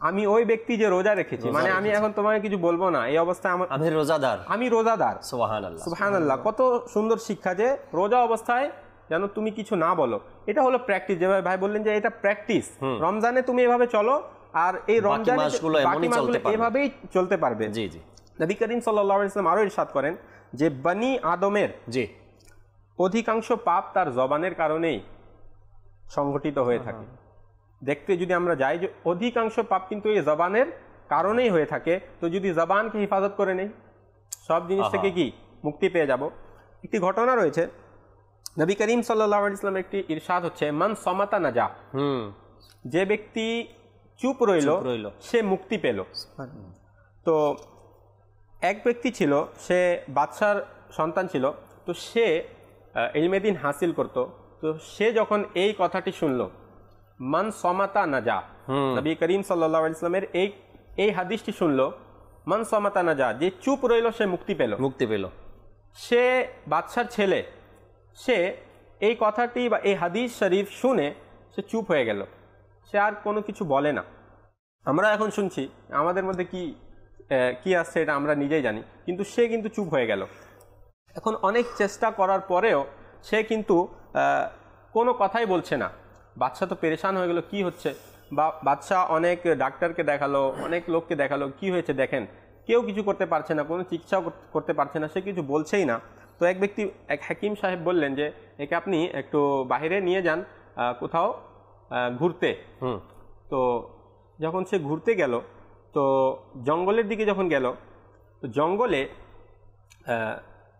আমি ওই ব্যক্তি যে রোজা রেখেছি মানে আমি এখন তোমাকে কিছু বলবো না এই অবস্থায় আমার আমি রোজাদার আমি রোজাদার সুবহানাল্লাহ সুবহানাল্লাহ কত সুন্দর শিক্ষা যে রোজা অবস্থায় যেন তুমি কিছু না বলো এটা হলো প্র্যাকটিস যেভাবে ভাই বললেন যে এটা প্র্যাকটিস রমজানে তুমি এভাবে চলো আর এই রমজান এভাবেই চলতে পারবে জি জি নবী করিম সাল্লাল্লাহু আলাইহি সাল্লাম আরো ইরশাদ করেন যে বনি আদমের জি অধিকাংশ পাপ তার জবানের কারণেই সংঘটিত হয়ে থাকে দেখতে যদি আমরা যাই যে অধিকাংশ পাপ কিন্তু এই জবানের কারণেই হয়ে থাকে তো যদি জবানকে হেফাজত করে নেই সব জিনিস থেকে কি মুক্তি পেয়ে যাব একটি ঘটনা রয়েছে নবী করিম সাল্লাহ ইসলামের একটি ইরশাদ হচ্ছে মান সমাতা যা হুম যে ব্যক্তি চুপ রইল রইল সে মুক্তি পেল তো এক ব্যক্তি ছিল সে বাদশার সন্তান ছিল তো সে এলমেদিন হাসিল করত তো সে যখন এই কথাটি শুনলো মান সমাতা নাজা নবী করিম সাল্লা ইসলামের এই এই হাদিসটি শুনলো মান সমাতা নাজা যে চুপ রইল সে মুক্তি পেল মুক্তি পেল সে বাদশার ছেলে সে এই কথাটি বা এই হাদিস শরীফ শুনে সে চুপ হয়ে গেল সে আর কোনো কিছু বলে না আমরা এখন শুনছি আমাদের মধ্যে কি কি আসছে এটা আমরা নিজেই জানি কিন্তু সে কিন্তু চুপ হয়ে গেল এখন অনেক চেষ্টা করার পরেও সে কিন্তু কোনো কথাই বলছে না বাচ্চা তো পেরেশান হয়ে গেলো কি হচ্ছে বা বাচ্চা অনেক ডাক্তারকে দেখালো অনেক লোককে দেখালো কি হয়েছে দেখেন কেউ কিছু করতে পারছে না কোনো চিকিৎসাও করতে পারছে না সে কিছু বলছেই না তো এক ব্যক্তি এক হাকিম সাহেব বললেন যে একে আপনি একটু বাহিরে নিয়ে যান কোথাও ঘুরতে তো যখন সে ঘুরতে গেল তো জঙ্গলের দিকে যখন গেল তো জঙ্গলে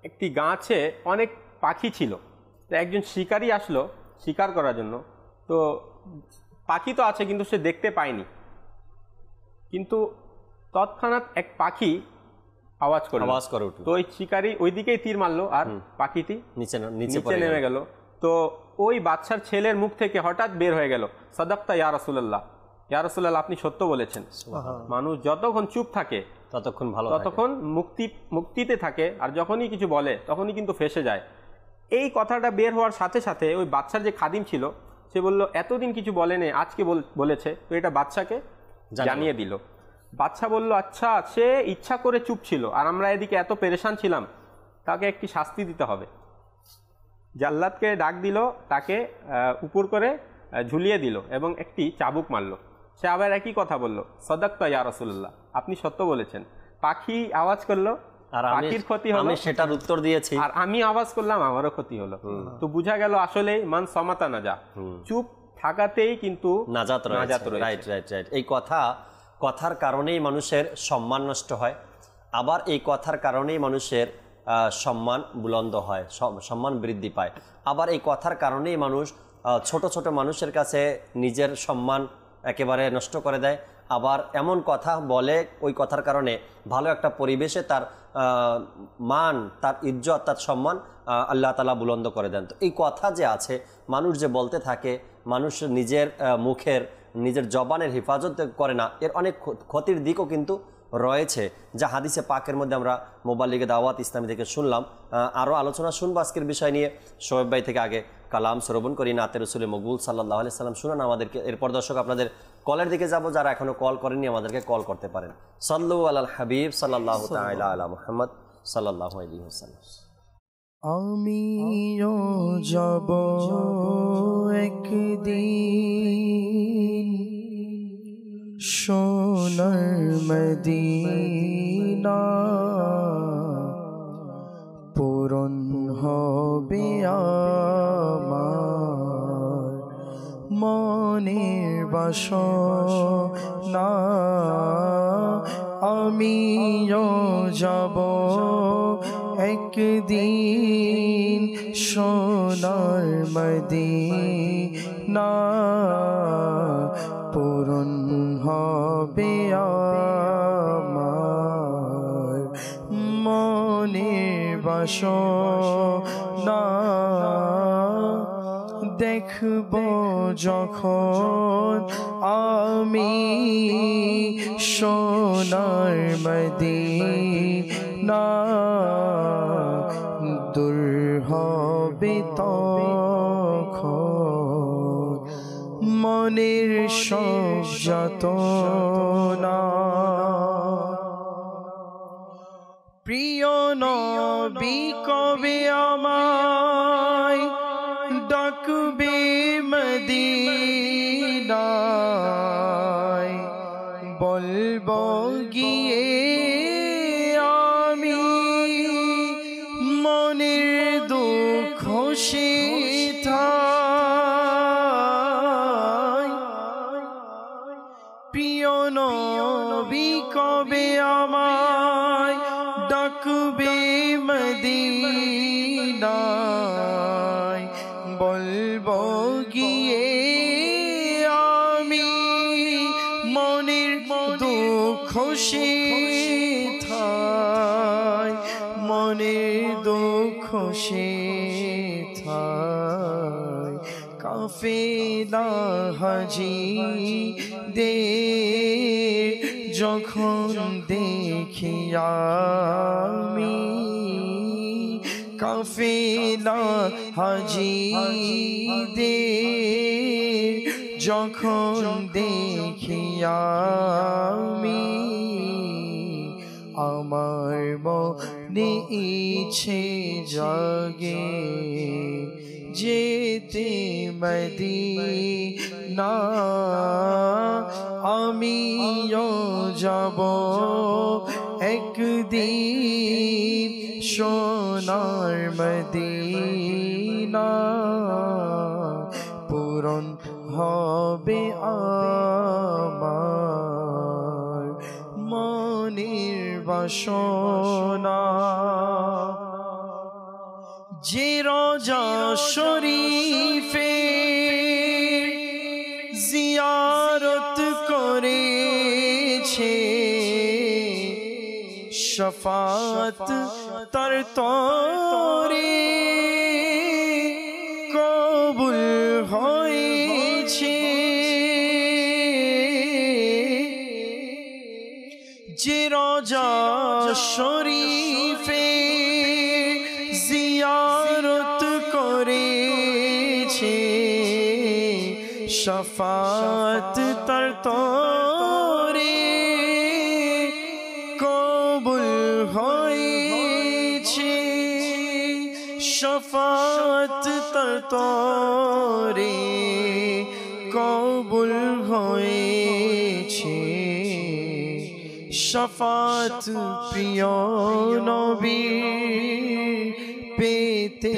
একটি গাছে অনেক পাখি ছিল তো একজন শিকারী আসলো শিকার করার জন্য তো পাখি তো আছে কিন্তু সে দেখতে পায়নি কিন্তু তৎক্ষণাৎ এক পাখি আওয়াজ করে আওয়াজ করে উঠল তো ওই শিকারি ওইদিকেই তীর মারলো আর পাখিটি নিচে নিচে নেমে গেল তো ওই বাচ্চার ছেলের মুখ থেকে হঠাৎ বের হয়ে গেল সাদাক্তা ইয়া রাসুল্লাহ ইয়া রাসুল্লাহ আপনি সত্য বলেছেন মানুষ যতক্ষণ চুপ থাকে ততক্ষণ ভালো ততক্ষণ মুক্তি মুক্তিতে থাকে আর যখনই কিছু বলে তখনই কিন্তু ফেসে যায় এই কথাটা বের হওয়ার সাথে সাথে ওই বাচ্চার যে খাদিম ছিল সে বলল এতদিন কিছু বলেনি আজকে বলেছে তো এটা বাচ্চাকে জানিয়ে দিল বাচ্চা বলল আচ্ছা সে ইচ্ছা করে চুপ ছিল আর আমরা এদিকে এত পেরেশান ছিলাম তাকে একটি শাস্তি দিতে হবে জাল্লাদকে ডাক দিল তাকে উপর করে ঝুলিয়ে দিল এবং একটি চাবুক মারল সে আবার একই কথা বলল সদাক্তা ইয়া রসুল্লাহ আপনি সত্য বলেছেন পাখি আওয়াজ করলো আর পাখির ক্ষতি হলো আমি সেটার উত্তর দিয়েছি আর আমি আওয়াজ করলাম আমারও ক্ষতি হলো তো বুঝা গেল আসলে মান সমাতা না যা চুপ থাকাতেই কিন্তু নাজাত নাজাত রাইট রাইট রাইট এই কথা কথার কারণেই মানুষের সম্মান নষ্ট হয় আবার এই কথার কারণেই মানুষের সম্মান বুলন্দ হয় সম্মান বৃদ্ধি পায় আবার এই কথার কারণেই মানুষ ছোট ছোট মানুষের কাছে নিজের সম্মান একেবারে নষ্ট করে দেয় আবার এমন কথা বলে ওই কথার কারণে ভালো একটা পরিবেশে তার মান তার ইজ্জত তার সম্মান আল্লাহ তালা বুলন্দ করে দেন তো এই কথা যে আছে মানুষ যে বলতে থাকে মানুষ নিজের মুখের নিজের জবানের হেফাজত করে না এর অনেক ক্ষতির দিকও কিন্তু রয়েছে যা হাদিসে পাকের মধ্যে আমরা মোবাইল লিগে দাওয়াত ইসলামী থেকে শুনলাম আরও আলোচনা শুনবো আজকের বিষয় নিয়ে সোয়েব ভাই থেকে আগে কালাম শ্রবণ করি নাতের রসুলের মকবুল সাল্লাহ আলি সাল্লাম শুনান আমাদেরকে এরপর দর্শক আপনাদের কলের দিকে যাব যারা এখনও কল করেনি আমাদেরকে কল করতে পারেন সাল্লু আল্লাহ হাবিব সাল্লাহ আল্লাহ মোহাম্মদ সাল্লাহ আলী আমি যাব একদিন সোনার মদিনা পূরণ হবে আমার মনের না আমিও যাব একদিন সোনার মদিনা পূরণ হবে আমার মনে বাস না দেখব যখন আমি সোনার না মনের সত প্রিয় নবী কবে আমার দে যখন দেখিয়া আমি কাফেলা দে যখন দেখিয়া আমি আমার মনে ইচ্ছে জাগে যেতে না আমিও যাব একদিন সোনার না পূরণ হবে আমার মনির বাসনা যে রজা শরীফে জিয়ারত করেছে শফাত তার তরে কবুল হয়েছে যে রজা শরীর शफात तर तो रे कबुल शफात तर तो रे कबुल शफात पियो नबी पेते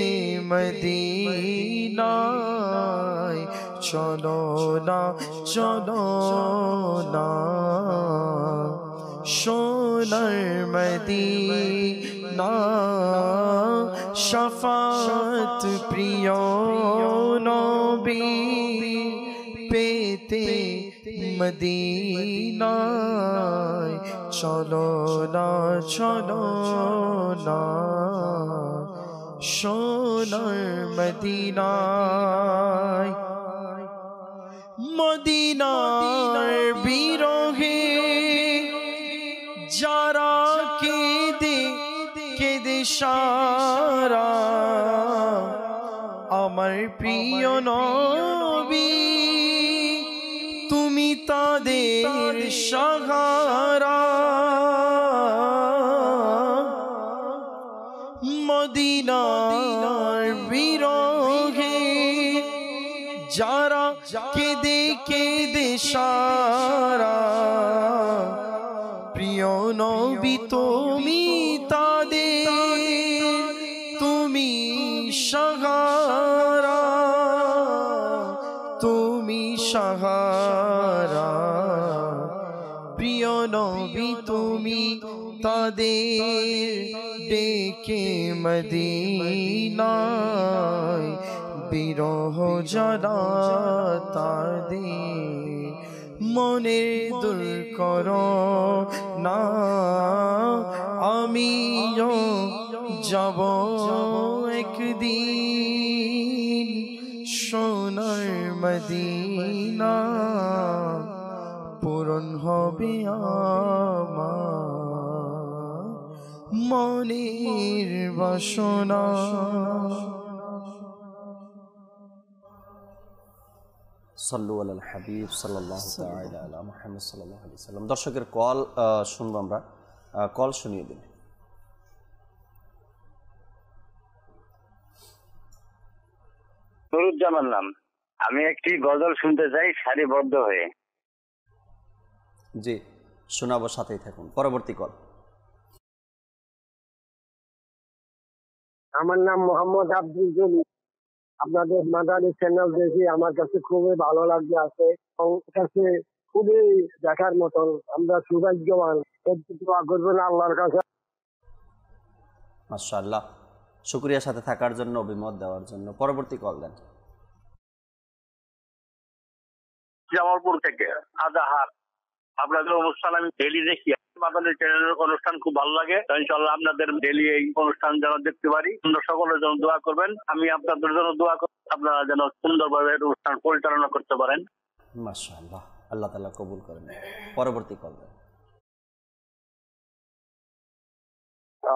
मदीना चलो ना चलो ना सोनर मदीना शफात प्रियो नबी पेते मदीना चलो ना चलो ना सोनर मदीना মদিনার বিরহে যারা কেঁদে কেঁদে সারা আমার প্রিয় নবী তুমি তাদের সাহারা মদিনার বিরহে যারা কে দেশারা প্রিয় নবী তুমি তাদের তুমি সাহারা তুমি সাহারা প্রিয় নবী তুমি তাদের ডেকে মদিনায় নিরহ জনতা দি মনে দুল কর না আমি যাব একদিন সোনার মদিনা পূরণ হবে আমার মনের বাসনা দর্শকের কল শুনবো আমরা কল শুনিয়ে দিন নাম আমি একটি গজল শুনতে চাই সারিবদ্ধ হয়ে জি শোনাবো সাথেই থাকুন পরবর্তী কল আমার নাম মোহাম্মদ আব্দুল জলিম আপনাদের মাদানি চ্যানেল দেখি আমার কাছে খুবই ভালো লাগছে আছে কাছে খুবই দেখার মতন আমরা সৌভাগ্যবান দোয়া আল্লাহর কাছে মাশাআল্লাহ শুক্রিয়া সাথে থাকার জন্য অভিমত দেওয়ার জন্য পরবর্তী কল দেন জামালপুর থেকে আজাহার আপনাদের অনুষ্ঠান আমি ডেলি দেখি আপনাদের চ্যানেলের অনুষ্ঠান খুব ভালো লাগে ইনশাল্লাহ আপনাদের ডেলি এই অনুষ্ঠান যেন দেখতে পারি সকলের জন্য দোয়া করবেন আমি আপনাদের জন্য দোয়া করি আপনারা যেন সুন্দরভাবে অনুষ্ঠান পরিচালনা করতে পারেন মাশাআল্লাহ আল্লাহ তাআলা কবুল করেন পরবর্তী কল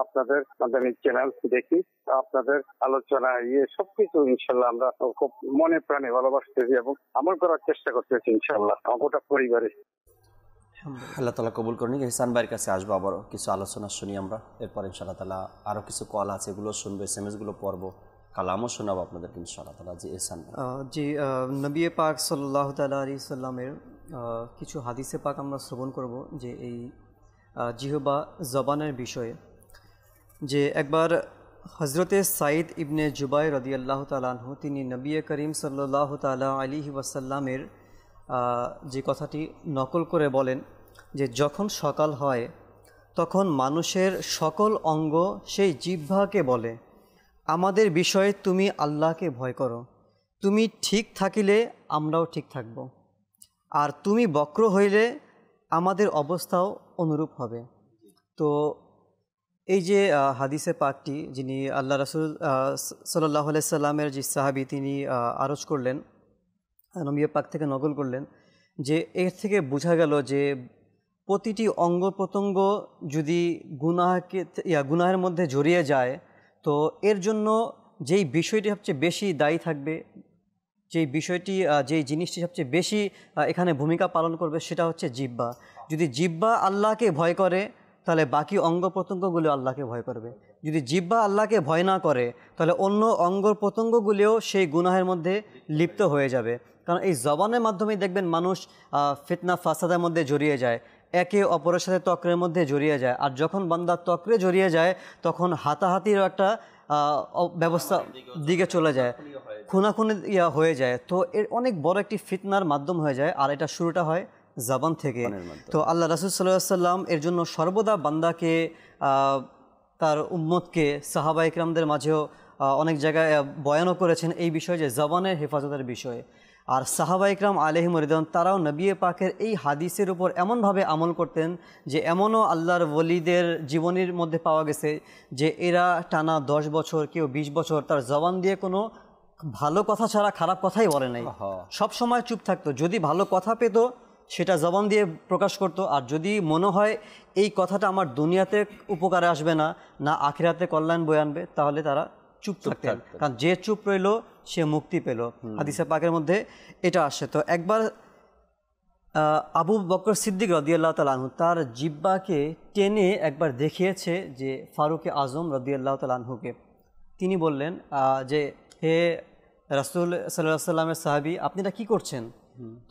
আপনাদের মাধ্যমে চ্যানেল দেখি আপনাদের আলোচনা ইয়ে সবকিছু ইনশাল্লাহ আমরা খুব মনে প্রাণে ভালোবাসতেছি এবং আমল করার চেষ্টা করতেছি ইনশাল্লাহ গোটা পরিবারে আল্লাহ তালা কবুল করেন ইহসান ভাইয়ের কাছে আসবো আবারও কিছু আলোচনা শুনি আমরা এরপর ইনশাআল্লাহ তালা আরও কিছু কল আছে এগুলো শুনবো এস এম এসগুলো পড়বো কালামও শোনাবো আপনাদের ইনশাআল্লাহ তালা জি ইহসান জি নবী পাক সাল্লাহ তালা আলী সাল্লামের কিছু হাদিসে পাক আমরা শ্রবণ করব যে এই জিহবা জবানের বিষয়ে যে একবার হজরতে সাইদ ইবনে জুবাই রদি আল্লাহ তালাহু তিনি নবী করিম সাল্লাহ তালা আলী ওয়াসাল্লামের যে কথাটি নকল করে বলেন যে যখন সকাল হয় তখন মানুষের সকল অঙ্গ সেই জিহ্বাকে বলে আমাদের বিষয়ে তুমি আল্লাহকে ভয় করো তুমি ঠিক থাকিলে আমরাও ঠিক থাকব আর তুমি বক্র হইলে আমাদের অবস্থাও অনুরূপ হবে তো এই যে হাদিসে পাকটি যিনি আল্লাহ রাসুল সাল্লাহ সাল্লামের যে সাহাবি তিনি আরজ করলেন নবী পাক থেকে নকল করলেন যে এর থেকে বোঝা গেল যে প্রতিটি অঙ্গ প্রত্যঙ্গ যদি গুনাহকে ইয়া গুনাহের মধ্যে জড়িয়ে যায় তো এর জন্য যেই বিষয়টি সবচেয়ে বেশি দায়ী থাকবে যেই বিষয়টি যেই জিনিসটি সবচেয়ে বেশি এখানে ভূমিকা পালন করবে সেটা হচ্ছে জিব্বা যদি জিব্বা আল্লাহকে ভয় করে তাহলে বাকি অঙ্গ প্রত্যঙ্গগুলিও আল্লাহকে ভয় করবে যদি জিব্বা আল্লাহকে ভয় না করে তাহলে অন্য অঙ্গ প্রত্যঙ্গগুলিও সেই গুনাহের মধ্যে লিপ্ত হয়ে যাবে কারণ এই জবানের মাধ্যমেই দেখবেন মানুষ ফিতনা ফাসাদের মধ্যে জড়িয়ে যায় একে অপরের সাথে তক্রের মধ্যে জড়িয়ে যায় আর যখন বান্দার তক্রে জড়িয়ে যায় তখন হাতাহাতিরও একটা ব্যবস্থা দিকে চলে যায় খুনাখুনি ইয়া হয়ে যায় তো এর অনেক বড় একটি ফিতনার মাধ্যম হয়ে যায় আর এটা শুরুটা হয় জাবান থেকে তো আল্লাহ রাসুল সাল্লাহ সাল্লাম এর জন্য সর্বদা বান্দাকে তার উম্মতকে সাহাবা ইকরামদের মাঝেও অনেক জায়গায় বয়ানও করেছেন এই বিষয়ে যে জবানের হেফাজতের বিষয়ে আর সাহাবা ইকরাম আলহিম রিদন তারাও নবী পাকের এই হাদিসের উপর এমনভাবে আমল করতেন যে এমনও আল্লাহর ওলিদের জীবনীর মধ্যে পাওয়া গেছে যে এরা টানা দশ বছর কেউ ২০ বছর তার জবান দিয়ে কোনো ভালো কথা ছাড়া খারাপ কথাই বলে নাই সব সময় চুপ থাকতো যদি ভালো কথা পেত সেটা জবান দিয়ে প্রকাশ করত আর যদি মনে হয় এই কথাটা আমার দুনিয়াতে উপকারে আসবে না না আখিরাতে কল্যাণ বয়ে আনবে তাহলে তারা চুপ থাকতেন কারণ যে চুপ রইল সে মুক্তি পেল হাদিসে পাকের মধ্যে এটা আসে তো একবার আবু বকর সিদ্দিক রদিয়াল্লাহ তালাহু তার জিব্বাকে টেনে একবার দেখিয়েছে যে ফারুকে আজম রদিয়াল্লাহ তালাহুকে তিনি বললেন যে হে রাসুল সাল্লাহ সাল্লামের সাহাবি আপনি এটা কী করছেন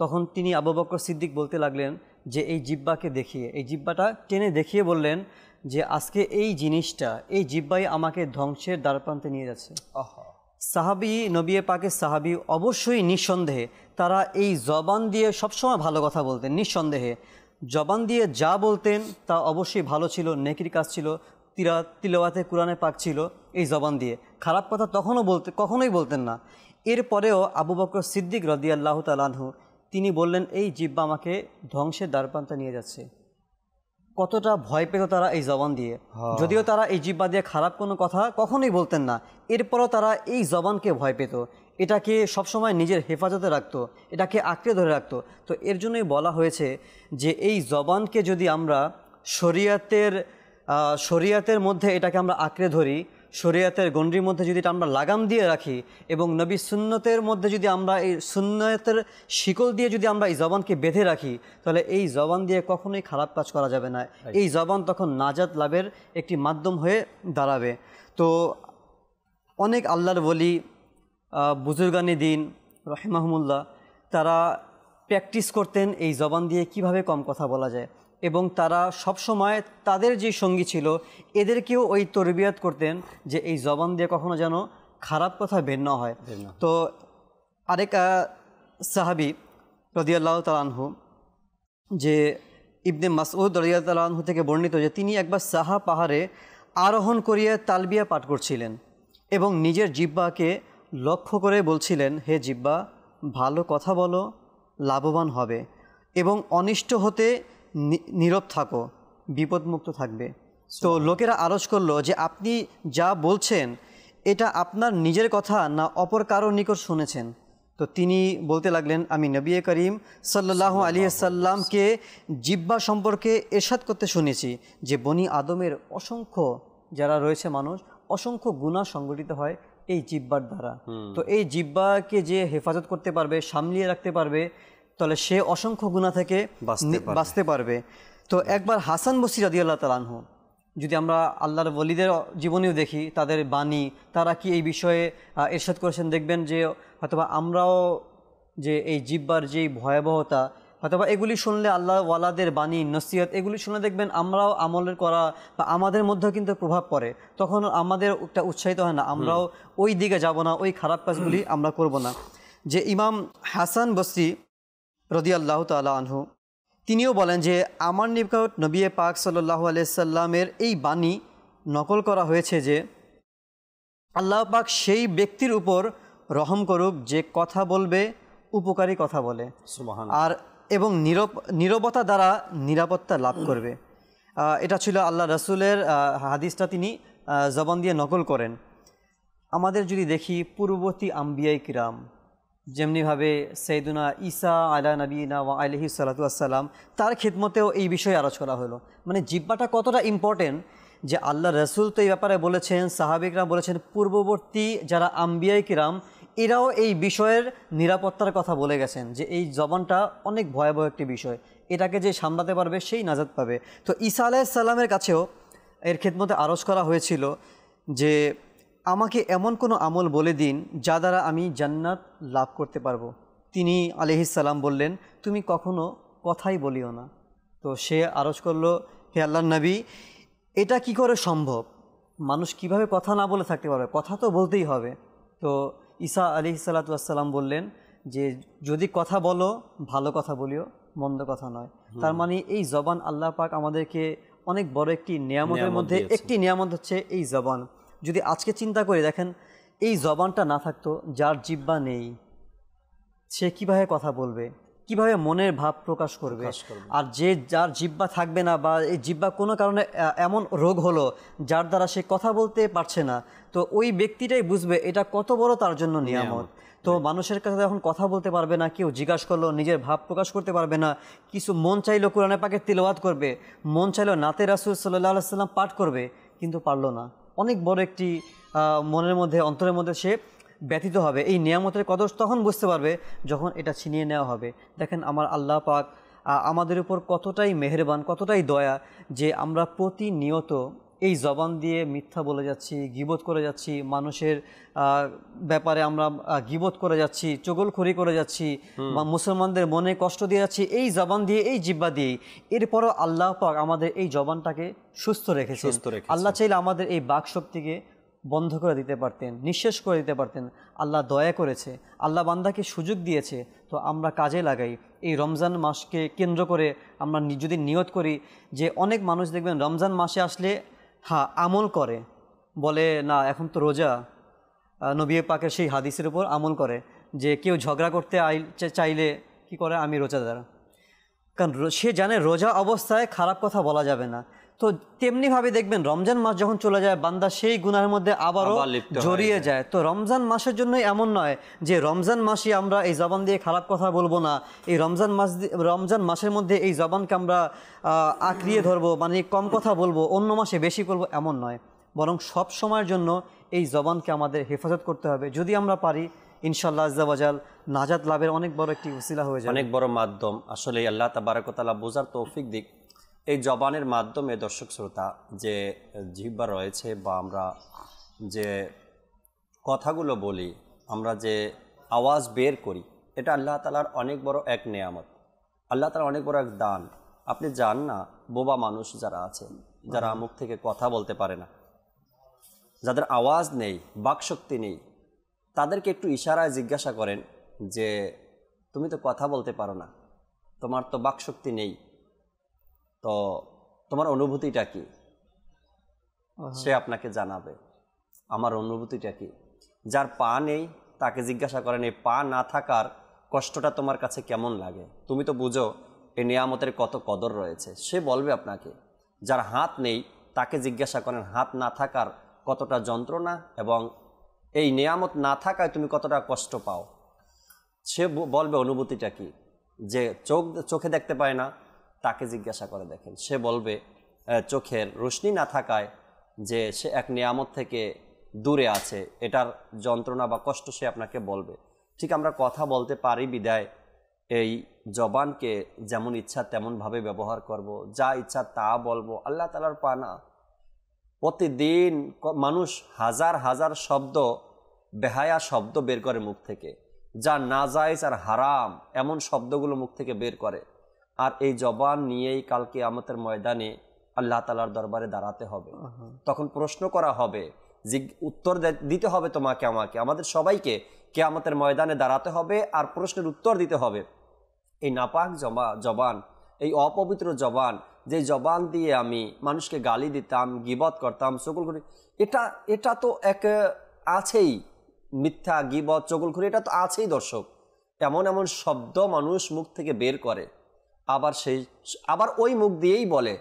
তখন তিনি আবু বকর সিদ্দিক বলতে লাগলেন যে এই জিব্বাকে দেখিয়ে এই জিব্বাটা টেনে দেখিয়ে বললেন যে আজকে এই জিনিসটা এই জিব্বাই আমাকে ধ্বংসের দ্বারপ্রান্তে নিয়ে যাচ্ছে আহা সাহাবি নবী পাকের সাহাবি অবশ্যই নিঃসন্দেহে তারা এই জবান দিয়ে সবসময় ভালো কথা বলতেন নিঃসন্দেহে জবান দিয়ে যা বলতেন তা অবশ্যই ভালো ছিল নেকির কাজ ছিল তিরা তিলওয়াতে কোরআনে পাক ছিল এই জবান দিয়ে খারাপ কথা তখনও বলতে কখনোই বলতেন না এরপরেও আবু বক্র সিদ্দিক রদিয়াল্লাহ তালহু তিনি বললেন এই জিব্বা আমাকে ধ্বংসের দ্বারপ্রান্তে নিয়ে যাচ্ছে কতটা ভয় পেত তারা এই জবান দিয়ে হ্যাঁ। যদিও তারা এই জিব্বা দিয়ে খারাপ কোনো কথা কখনোই বলতেন না এরপরও তারা এই জবানকে ভয় পেত এটাকে সবসময় নিজের হেফাজতে রাখতো এটাকে আঁকড়ে ধরে রাখতো তো এর জন্যই বলা হয়েছে যে এই জবানকে যদি আমরা শরিয়াতের শরিয়াতের মধ্যে এটাকে আমরা আঁকড়ে ধরি শরীয়তের গণ্ডির মধ্যে যদি আমরা লাগাম দিয়ে রাখি এবং নবী সুন্নতের মধ্যে যদি আমরা এই সুন্নতের শিকল দিয়ে যদি আমরা এই জবানকে বেঁধে রাখি তাহলে এই জবান দিয়ে কখনোই খারাপ কাজ করা যাবে না এই জবান তখন নাজাত লাভের একটি মাধ্যম হয়ে দাঁড়াবে তো অনেক আল্লাহর বলি বুজুর্গানি দিন রহিমাহমুল্লাহ তারা প্র্যাকটিস করতেন এই জবান দিয়ে কিভাবে কম কথা বলা যায় এবং তারা সবসময় তাদের যে সঙ্গী ছিল এদেরকেও ওই তরবিয়াত করতেন যে এই জবান দিয়ে কখনো যেন খারাপ কথা বের না হয় তো আরেক সাহাবি রদিয়াল্লাহ তালানহু যে ইবনে মাসউদ রদিয়াল্লাহু থেকে বর্ণিত যে তিনি একবার সাহা পাহাড়ে আরোহণ করিয়া তালবিয়া পাঠ করছিলেন এবং নিজের জিব্বাকে লক্ষ্য করে বলছিলেন হে জিব্বা ভালো কথা বলো লাভবান হবে এবং অনিষ্ট হতে নীরব থাকো বিপদমুক্ত থাকবে তো লোকেরা আরজ করলো যে আপনি যা বলছেন এটা আপনার নিজের কথা না অপর কারো নিকট শুনেছেন তো তিনি বলতে লাগলেন আমি নবী করিম সাল্লাহ আলী সাল্লামকে জিব্বা সম্পর্কে এরশাদ করতে শুনেছি যে বনি আদমের অসংখ্য যারা রয়েছে মানুষ অসংখ্য গুণা সংগঠিত হয় এই জিব্বার দ্বারা তো এই জিব্বাকে যে হেফাজত করতে পারবে সামলিয়ে রাখতে পারবে তাহলে সে অসংখ্য গুণা থেকে বাঁচতে পারবে তো একবার হাসান বসির আদি আল্লাহ তালানহু যদি আমরা আল্লাহর বলিদের জীবনীও দেখি তাদের বাণী তারা কি এই বিষয়ে এরশাদ করেছেন দেখবেন যে অথবা আমরাও যে এই জিব্বার যে ভয়াবহতা অথবা এগুলি শুনলে আল্লাহ ওয়ালাদের বাণী নসিহত এগুলি শুনে দেখবেন আমরাও আমলের করা বা আমাদের মধ্যেও কিন্তু প্রভাব পড়ে তখন আমাদের একটা উৎসাহিত হয় না আমরাও ওই দিকে যাব না ওই খারাপ কাজগুলি আমরা করব না যে ইমাম হাসান বস্তি রদিয়াল্লাহ তালা আনহু তিনিও বলেন যে আমার নিকট নবী পাক সাল্লাহ সাল্লামের এই বাণী নকল করা হয়েছে যে আল্লাহ পাক সেই ব্যক্তির উপর রহম করুক যে কথা বলবে উপকারী কথা বলে আর এবং নিরবতা দ্বারা নিরাপত্তা লাভ করবে এটা ছিল আল্লাহ রসুলের হাদিসটা তিনি জবান দিয়ে নকল করেন আমাদের যদি দেখি পূর্ববর্তী আম্বিয়াই কিরাম যেমনিভাবে সৈদুনা ঈসা আলা নবীনা ওয়া আলহি সালাতাম তার খিদমতেও এই বিষয়ে আলোচ করা হলো মানে জিব্বাটা কতটা ইম্পর্টেন্ট যে আল্লাহ রসুল তো এই ব্যাপারে বলেছেন সাহাবিকরা বলেছেন পূর্ববর্তী যারা আম্বিয়াই কিরাম এরাও এই বিষয়ের নিরাপত্তার কথা বলে গেছেন যে এই জবানটা অনেক ভয়াবহ একটি বিষয় এটাকে যে সামলাতে পারবে সেই নাজাদ পাবে তো ঈসা আলাইসাল্লামের কাছেও এর খেদমতে আরজ করা হয়েছিল যে আমাকে এমন কোনো আমল বলে দিন যা দ্বারা আমি জান্নাত লাভ করতে পারবো তিনি আলিহিসাল্লাম বললেন তুমি কখনো কথাই বলিও না তো সে আরজ করলো হে আল্লাহ নবী এটা কি করে সম্ভব মানুষ কিভাবে কথা না বলে থাকতে পারবে কথা তো বলতেই হবে তো ঈসা আলি বললেন যে যদি কথা বলো ভালো কথা বলিও মন্দ কথা নয় তার মানে এই জবান আল্লাহ পাক আমাদেরকে অনেক বড় একটি নিয়ামতের মধ্যে একটি নিয়ামত হচ্ছে এই জবান যদি আজকে চিন্তা করে দেখেন এই জবানটা না থাকতো যার জিব্বা নেই সে কিভাবে কথা বলবে কিভাবে মনের ভাব প্রকাশ করবে আর যে যার জিব্বা থাকবে না বা এই জিব্বা কোনো কারণে এমন রোগ হলো যার দ্বারা সে কথা বলতে পারছে না তো ওই ব্যক্তিটাই বুঝবে এটা কত বড় তার জন্য নিয়ামত তো মানুষের কাছে এখন কথা বলতে পারবে না কেউ জিজ্ঞাসা করলো নিজের ভাব প্রকাশ করতে পারবে না কিছু মন চাইলো কোরআনে পাকে তিলওয়াত করবে মন চাইলো নাতে রাসুল সাল্লাহ সাল্লাম পাঠ করবে কিন্তু পারলো না অনেক বড় একটি মনের মধ্যে অন্তরের মধ্যে সে ব্যথিত হবে এই নিয়ামতের কদর তখন বুঝতে পারবে যখন এটা ছিনিয়ে নেওয়া হবে দেখেন আমার আল্লাহ পাক আমাদের উপর কতটাই মেহরবান কতটাই দয়া যে আমরা প্রতিনিয়ত এই জবান দিয়ে মিথ্যা বলে যাচ্ছি গিবোধ করে যাচ্ছি মানুষের ব্যাপারে আমরা গিবোধ করে যাচ্ছি চগলখড়ি করে যাচ্ছি বা মুসলমানদের মনে কষ্ট দিয়ে যাচ্ছি এই জবান দিয়ে এই জিব্বা দিয়েই এরপরও আল্লাহ পাক আমাদের এই জবানটাকে সুস্থ রেখেছে আল্লাহ চাইলে আমাদের এই বাক শক্তিকে বন্ধ করে দিতে পারতেন নিঃশেষ করে দিতে পারতেন আল্লাহ দয়া করেছে আল্লাহ বান্দাকে সুযোগ দিয়েছে তো আমরা কাজে লাগাই এই রমজান মাসকে কেন্দ্র করে আমরা যদি নিয়ত করি যে অনেক মানুষ দেখবেন রমজান মাসে আসলে হ্যাঁ আমল করে বলে না এখন তো রোজা নবী পাকের সেই হাদিসের উপর আমল করে যে কেউ ঝগড়া করতে আই চাইলে কি করে আমি রোজাদার কারণ সে জানে রোজা অবস্থায় খারাপ কথা বলা যাবে না তো তেমনিভাবে দেখবেন রমজান মাস যখন চলে যায় বান্দা সেই গুনার মধ্যে আবারও জড়িয়ে যায় তো রমজান মাসের জন্য এমন নয় যে রমজান মাসই আমরা এই জবান দিয়ে খারাপ কথা বলবো না এই রমজান মাস রমজান মাসের মধ্যে এই জবানকে আমরা আঁকড়িয়ে ধরবো মানে কম কথা বলবো অন্য মাসে বেশি করবো এমন নয় বরং সব সময়ের জন্য এই জবানকে আমাদের হেফাজত করতে হবে যদি আমরা পারি ইনশাল্লাহ আজাল নাজাত লাভের অনেক বড় একটি উসিলা হয়ে যায় অনেক বড় মাধ্যম আসলে আল্লাহ তাবারকতালা বোঝার তৌফিক দিক এই জবানের মাধ্যমে দর্শক শ্রোতা যে জিহ্বা রয়েছে বা আমরা যে কথাগুলো বলি আমরা যে আওয়াজ বের করি এটা আল্লাহ তালার অনেক বড় এক নেয়ামত আল্লাহ তালার অনেক বড় এক দান আপনি যান না বোবা মানুষ যারা আছে যারা মুখ থেকে কথা বলতে পারে না যাদের আওয়াজ নেই বাকশক্তি নেই তাদেরকে একটু ইশারায় জিজ্ঞাসা করেন যে তুমি তো কথা বলতে পারো না তোমার তো বাকশক্তি নেই তো তোমার অনুভূতিটা কি সে আপনাকে জানাবে আমার অনুভূতিটা কি যার পা নেই তাকে জিজ্ঞাসা করেন এই পা না থাকার কষ্টটা তোমার কাছে কেমন লাগে তুমি তো বুঝো এই নিয়ামতের কত কদর রয়েছে সে বলবে আপনাকে যার হাত নেই তাকে জিজ্ঞাসা করেন হাত না থাকার কতটা যন্ত্রণা এবং এই নিয়ামত না থাকায় তুমি কতটা কষ্ট পাও সে বলবে অনুভূতিটা কি যে চোখ চোখে দেখতে পায় না তাকে জিজ্ঞাসা করে দেখেন সে বলবে চোখের রশ্মি না থাকায় যে সে এক নিয়ামত থেকে দূরে আছে এটার যন্ত্রণা বা কষ্ট সে আপনাকে বলবে ঠিক আমরা কথা বলতে পারি বিদায় এই জবানকে যেমন ইচ্ছা তেমনভাবে ব্যবহার করব। যা ইচ্ছা তা বলবো আল্লাহ তালার পানা প্রতিদিন মানুষ হাজার হাজার শব্দ বেহায়া শব্দ বের করে মুখ থেকে যা নাজাইজ আর হারাম এমন শব্দগুলো মুখ থেকে বের করে আর এই জবান নিয়েই কালকে আমাদের ময়দানে আল্লাহ তালার দরবারে দাঁড়াতে হবে তখন প্রশ্ন করা হবে যে উত্তর দিতে হবে তোমাকে আমাকে আমাদের সবাইকে কে আমাদের ময়দানে দাঁড়াতে হবে আর প্রশ্নের উত্তর দিতে হবে এই নাপাক জবা জবান এই অপবিত্র জবান যে জবান দিয়ে আমি মানুষকে গালি দিতাম গিবত করতাম চকুল ঘুরি এটা এটা তো এক আছেই মিথ্যা গিবত চকুল ঘুরি এটা তো আছেই দর্শক এমন এমন শব্দ মানুষ মুখ থেকে বের করে আবার সেই আবার ওই মুখ দিয়েই বলে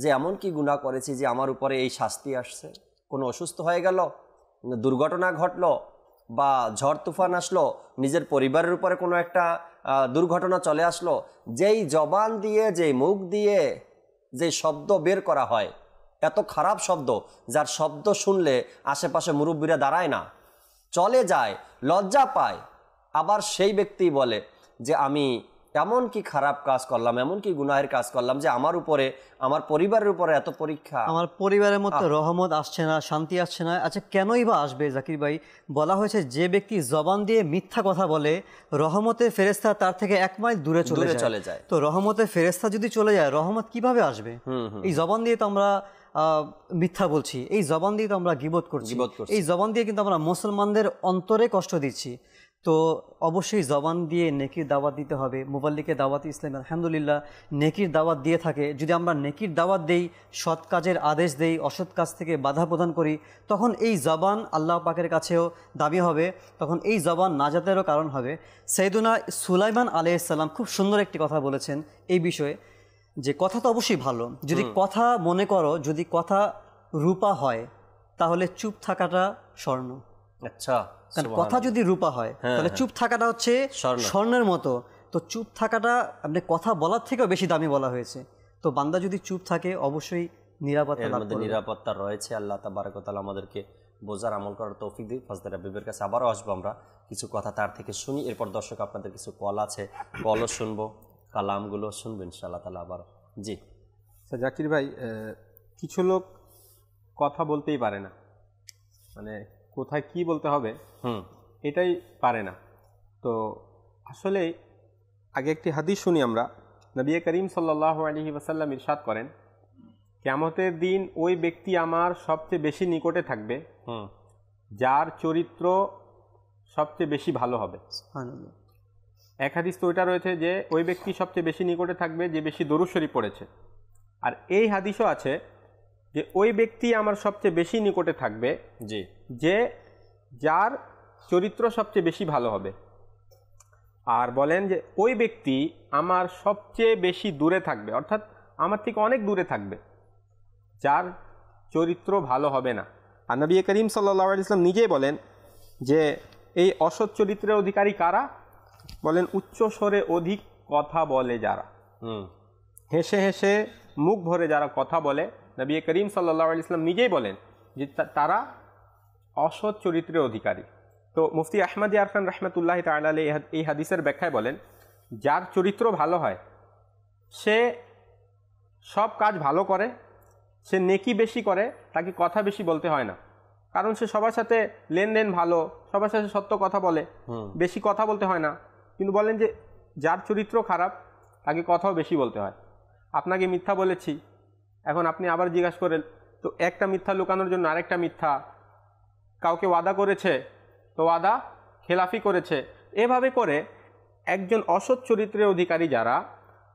যে এমন কি গুণা করেছি যে আমার উপরে এই শাস্তি আসছে কোনো অসুস্থ হয়ে গেল দুর্ঘটনা ঘটল বা ঝড় তুফান আসলো নিজের পরিবারের উপরে কোনো একটা দুর্ঘটনা চলে আসলো যেই জবান দিয়ে যেই মুখ দিয়ে যে শব্দ বের করা হয় এত খারাপ শব্দ যার শব্দ শুনলে আশেপাশে মুরব্বীরা দাঁড়ায় না চলে যায় লজ্জা পায় আবার সেই ব্যক্তি বলে যে আমি এমন কি খারাপ কাজ করলাম এমন কি গুনাহের কাজ করলাম যে আমার উপরে আমার পরিবারের উপরে এত পরীক্ষা আমার পরিবারের মধ্যে রহমত আসছে না শান্তি আসছে না আচ্ছা কেনই বা আসবে জাকির ভাই বলা হয়েছে যে ব্যক্তি জবান দিয়ে মিথ্যা কথা বলে রহমতে ফেরেস্তা তার থেকে এক মাইল দূরে চলে চলে যায় তো রহমতে ফেরেস্তা যদি চলে যায় রহমত কিভাবে আসবে এই জবান দিয়ে তো আমরা মিথ্যা বলছি এই জবান দিয়ে তো আমরা গিবত করছি এই জবান দিয়ে কিন্তু আমরা মুসলমানদের অন্তরে কষ্ট দিচ্ছি তো অবশ্যই জবান দিয়ে নেকির দাওয়াত দিতে হবে মুবাল্লিকে দাওয়াত ইসলাম আলহামদুলিল্লাহ নেকির দাওয়াত দিয়ে থাকে যদি আমরা নেকির দাওয়াত দেই সৎ কাজের আদেশ দেই অসৎ কাজ থেকে বাধা প্রদান করি তখন এই জবান আল্লাহ পাকের কাছেও দাবি হবে তখন এই জবান নাজাতেরও কারণ হবে সৈদুনা সুলাইমান ইসাল্লাম খুব সুন্দর একটি কথা বলেছেন এই বিষয়ে যে কথা তো অবশ্যই ভালো যদি কথা মনে করো যদি কথা রূপা হয় তাহলে চুপ থাকাটা স্বর্ণ আচ্ছা কথা যদি রূপা হয় হ্যাঁ, তাহলে হ্যাঁ। চুপ থাকাটা হচ্ছে স্বর্ণের মতো তো চুপ থাকাটা আপনি কথা বলার থেকেও বেশি দামি বলা হয়েছে তো বান্দা যদি চুপ থাকে অবশ্যই নিরাপত্তা নিরাপত্তা রয়েছে আল্লাহ তাবারকতাল আমাদেরকে বোঝার আমল করার তৌফিক দিই ফাজদার আবিবের কাছে আবারও আসবো আমরা কিছু কথা তার থেকে শুনি এরপর দর্শক আপনাদের কিছু কল আছে কলও শুনবো কালামগুলো শুনবেন ইনশাআল্লাহ তালা আবার জি স্যার জাকির ভাই কিছু লোক কথা বলতেই পারে না মানে কোথায় কি বলতে হবে হুম এটাই পারে না তো আসলে আগে একটি হাদিস শুনি আমরা নবী করিম সাল্লাহ আলহি ওসাল্লাম ইরশাদ করেন কেমতের দিন ওই ব্যক্তি আমার সবচেয়ে বেশি নিকটে থাকবে যার চরিত্র সবচেয়ে বেশি ভালো হবে এক হাদিস তো ওইটা রয়েছে যে ওই ব্যক্তি সবচেয়ে বেশি নিকটে থাকবে যে বেশি দরুদ শরীফ পড়েছে আর এই হাদিসও আছে যে ওই ব্যক্তি আমার সবচেয়ে বেশি নিকটে থাকবে জি যে যার চরিত্র সবচেয়ে বেশি ভালো হবে আর বলেন যে ওই ব্যক্তি আমার সবচেয়ে বেশি দূরে থাকবে অর্থাৎ আমার থেকে অনেক দূরে থাকবে যার চরিত্র ভালো হবে না আর নবী করিম সাল্লা ইসলাম নিজেই বলেন যে এই অসৎ চরিত্রের অধিকারী কারা বলেন উচ্চ স্বরে অধিক কথা বলে যারা হেসে হেসে মুখ ভরে যারা কথা বলে নবী করিম সাল্লা আলি ইসলাম নিজেই বলেন যে তারা অসৎ চরিত্রের অধিকারী তো মুফতি আহমদ আরফান রহমতুল্লাহ তাল্লাহ এই হাদিসের ব্যাখ্যায় বলেন যার চরিত্র ভালো হয় সে সব কাজ ভালো করে সে নেকি বেশি করে তাকে কথা বেশি বলতে হয় না কারণ সে সবার সাথে লেনদেন ভালো সবার সাথে সত্য কথা বলে বেশি কথা বলতে হয় না কিন্তু বলেন যে যার চরিত্র খারাপ তাকে কথাও বেশি বলতে হয় আপনাকে মিথ্যা বলেছি এখন আপনি আবার জিজ্ঞাসা করেন তো একটা মিথ্যা লুকানোর জন্য আরেকটা মিথ্যা কাউকে ওয়াদা করেছে তো ওয়াদা খেলাফি করেছে এভাবে করে একজন অসৎ চরিত্রের অধিকারী যারা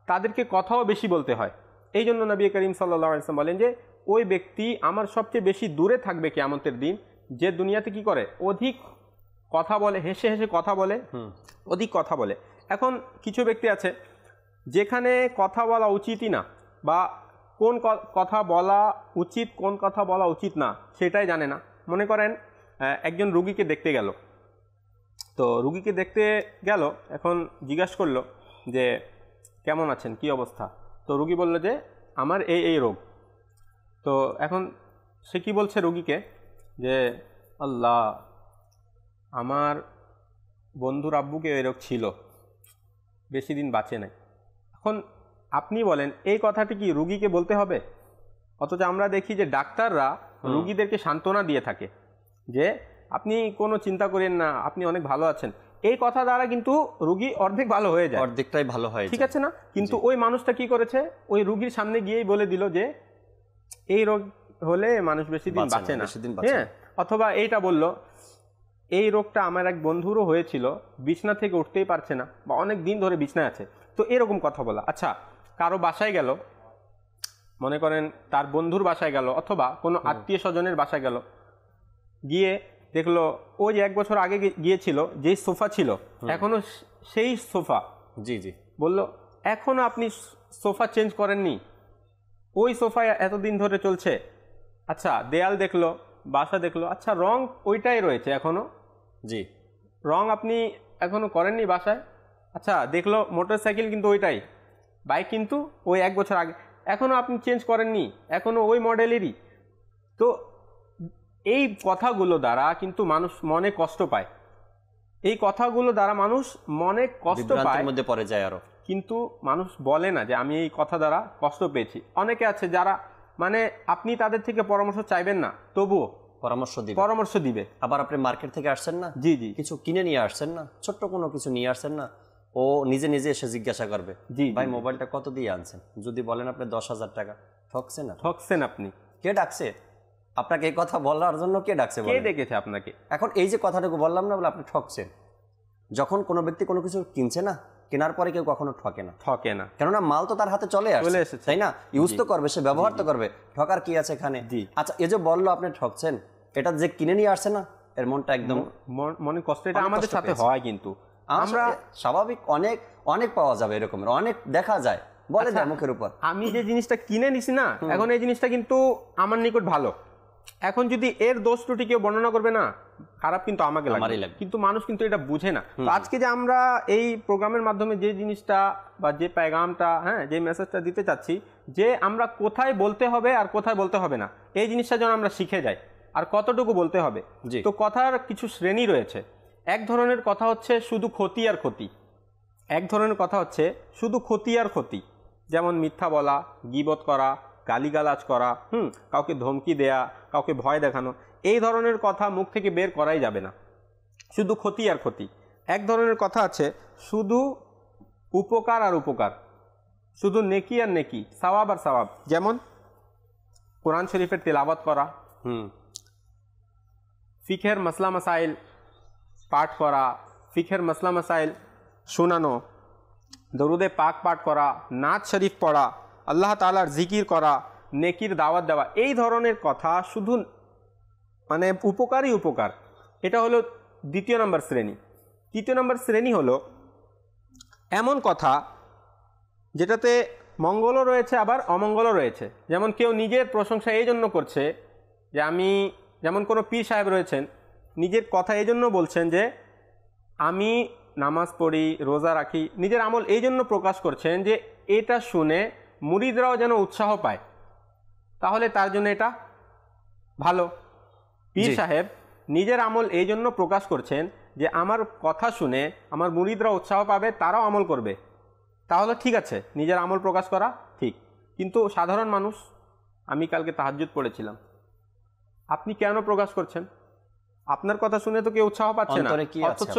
তাদেরকে কথাও বেশি বলতে হয় এই জন্য নবী করিম সাল্লাহ আলসালাম বলেন যে ওই ব্যক্তি আমার সবচেয়ে বেশি দূরে থাকবে আমন্তের দিন যে দুনিয়াতে কি করে অধিক কথা বলে হেসে হেসে কথা বলে অধিক কথা বলে এখন কিছু ব্যক্তি আছে যেখানে কথা বলা উচিতই না বা কোন কথা বলা উচিত কোন কথা বলা উচিত না সেটাই জানে না মনে করেন একজন রুগীকে দেখতে গেল তো রুগীকে দেখতে গেল এখন জিজ্ঞাস করলো যে কেমন আছেন কি অবস্থা তো রুগী বলল যে আমার এই এই রোগ তো এখন সে কি বলছে রুগীকে যে আল্লাহ আমার বন্ধুর আব্বুকে এই রোগ ছিল বেশি দিন বাঁচে নাই এখন আপনি বলেন এই কথাটি কি রুগীকে বলতে হবে অথচ আমরা দেখি যে ডাক্তাররা রুগীদেরকে সান্ত্বনা দিয়ে থাকে যে আপনি কোনো চিন্তা করেন না আপনি অনেক ভালো আছেন এই কথা দ্বারা কিন্তু রুগী অর্ধেক ভালো হয়ে যায় অর্ধেকটাই ভালো হয় ঠিক আছে না কিন্তু ওই মানুষটা কি করেছে ওই রুগীর সামনে গিয়েই বলে দিল যে এই রোগ হলে মানুষ বেশি দিন বাঁচে না হ্যাঁ অথবা এইটা বলল এই রোগটা আমার এক বন্ধুরও হয়েছিল বিছনা থেকে উঠতেই পারছে না বা অনেক দিন ধরে বিছনায় আছে তো এরকম কথা বলা আচ্ছা কারো বাসায় গেল মনে করেন তার বন্ধুর বাসায় গেল অথবা কোনো আত্মীয় স্বজনের বাসায় গেল গিয়ে দেখলো ওই এক বছর আগে গিয়েছিল যেই সোফা ছিল এখনো সেই সোফা জি জি বলল এখনো আপনি সোফা চেঞ্জ করেননি ওই সোফা এতদিন ধরে চলছে আচ্ছা দেয়াল দেখলো বাসা দেখলো আচ্ছা রং ওইটাই রয়েছে এখনো জি রং আপনি এখনো করেননি বাসায় আচ্ছা দেখলো মোটর সাইকেল কিন্তু ওইটাই বাইক কিন্তু ওই এক বছর আগে এখনও আপনি চেঞ্জ করেননি এখনও ওই মডেলেরই তো এই কথাগুলো দ্বারা কিন্তু মানুষ মনে কষ্ট পায় এই কথাগুলো দ্বারা মানুষ মনে কষ্ট পায় মধ্যে পড়ে যায় আরও কিন্তু মানুষ বলে না যে আমি এই কথা দ্বারা কষ্ট পেয়েছি অনেকে আছে যারা মানে আপনি তাদের থেকে পরামর্শ চাইবেন না তবুও পরামর্শ দিবে পরামর্শ দিবে আবার আপনি মার্কেট থেকে আসছেন না জি জি কিছু কিনে নিয়ে আসছেন না ছোট্ট কোনো কিছু নিয়ে আসছেন না ও নিজে নিজে এসে জিজ্ঞাসা করবে ভাই মোবাইলটা কত দিয়ে আনছেন যদি বলেন আপনি দশ হাজার টাকা ঠকছেন না ঠকছেন আপনি কে ডাকছে আপনাকে এই কথা বলার জন্য কে ডাকছে কে ডেকেছে আপনাকে এখন এই যে কথাটুকু বললাম না বলে আপনি ঠকছেন যখন কোনো ব্যক্তি কোনো কিছু কিনছে না কেনার পরে কেউ কখনো ঠকে না ঠকে না কেননা মাল তো তার হাতে চলে আসছে তাই না ইউজ তো করবে সে ব্যবহার তো করবে ঠকার কি আছে এখানে আচ্ছা এ যে বললো আপনি ঠকছেন এটা যে কিনে নিয়ে আসছে না এর মনটা একদম মনে কষ্ট এটা আমাদের সাথে হয় কিন্তু আচ্ছা, আমরা স্বাভাবিক অনেক অনেক পাওয়া যাবে এরকমের অনেক দেখা যায় বলে আচ্ছা, দেয় মুখের উপর আমি যে জিনিসটা কিনে নিছি না এখন এই জিনিসটা কিন্তু আমার নিকট ভালো এখন যদি এর দোষ ত্রুটি কেউ বর্ণনা করবে না খারাপ কিন্তু আমাকে লাগবে কিন্তু মানুষ কিন্তু এটা বুঝে না আজকে যে আমরা এই প্রোগ্রামের মাধ্যমে যে জিনিসটা বা যে প্যাগামটা হ্যাঁ যে মেসেজটা দিতে চাচ্ছি যে আমরা কোথায় বলতে হবে আর কোথায় বলতে হবে না এই জিনিসটা যেন আমরা শিখে যাই আর কতটুকু বলতে হবে তো কথার কিছু শ্রেণী রয়েছে এক ধরনের কথা হচ্ছে শুধু ক্ষতি আর ক্ষতি এক ধরনের কথা হচ্ছে শুধু ক্ষতি আর ক্ষতি যেমন মিথ্যা বলা গিবত করা গালিগালাজ করা হুম কাউকে ধমকি দেয়া কাউকে ভয় দেখানো এই ধরনের কথা মুখ থেকে বের করাই যাবে না শুধু ক্ষতি আর ক্ষতি এক ধরনের কথা আছে শুধু উপকার আর উপকার শুধু নেকি আর নেকি সাবাব আর সাবাব যেমন কোরআন শরীফের তেলাবত করা হুম ফিখের মাসলা মাসাইল পাঠ করা ফিখের মশলা মশাইল শোনানো দরুদে পাক পাঠ করা নাচ শরীফ পড়া আল্লাহ তালার জিকির করা নেকির দাওয়াত দেওয়া এই ধরনের কথা শুধু মানে উপকারই উপকার এটা হলো দ্বিতীয় নম্বর শ্রেণী তৃতীয় নম্বর শ্রেণী হলো এমন কথা যেটাতে মঙ্গলও রয়েছে আবার অমঙ্গলও রয়েছে যেমন কেউ নিজের প্রশংসা এই জন্য করছে যে আমি যেমন কোনো পীর সাহেব রয়েছেন নিজের কথা এই জন্য বলছেন যে আমি নামাজ পড়ি রোজা রাখি নিজের আমল এই জন্য প্রকাশ করছেন যে এটা শুনে মুরিদরাও যেন উৎসাহ পায় তাহলে তার জন্য এটা ভালো পীর সাহেব নিজের আমল এই জন্য প্রকাশ করছেন যে আমার কথা শুনে আমার মুরিদরা উৎসাহ পাবে তারাও আমল করবে তাহলে ঠিক আছে নিজের আমল প্রকাশ করা ঠিক কিন্তু সাধারণ মানুষ আমি কালকে তাহাজুত পড়েছিলাম আপনি কেন প্রকাশ করছেন আপনার কথা শুনে তো কেউ উৎসাহ পাচ্ছে না অথচ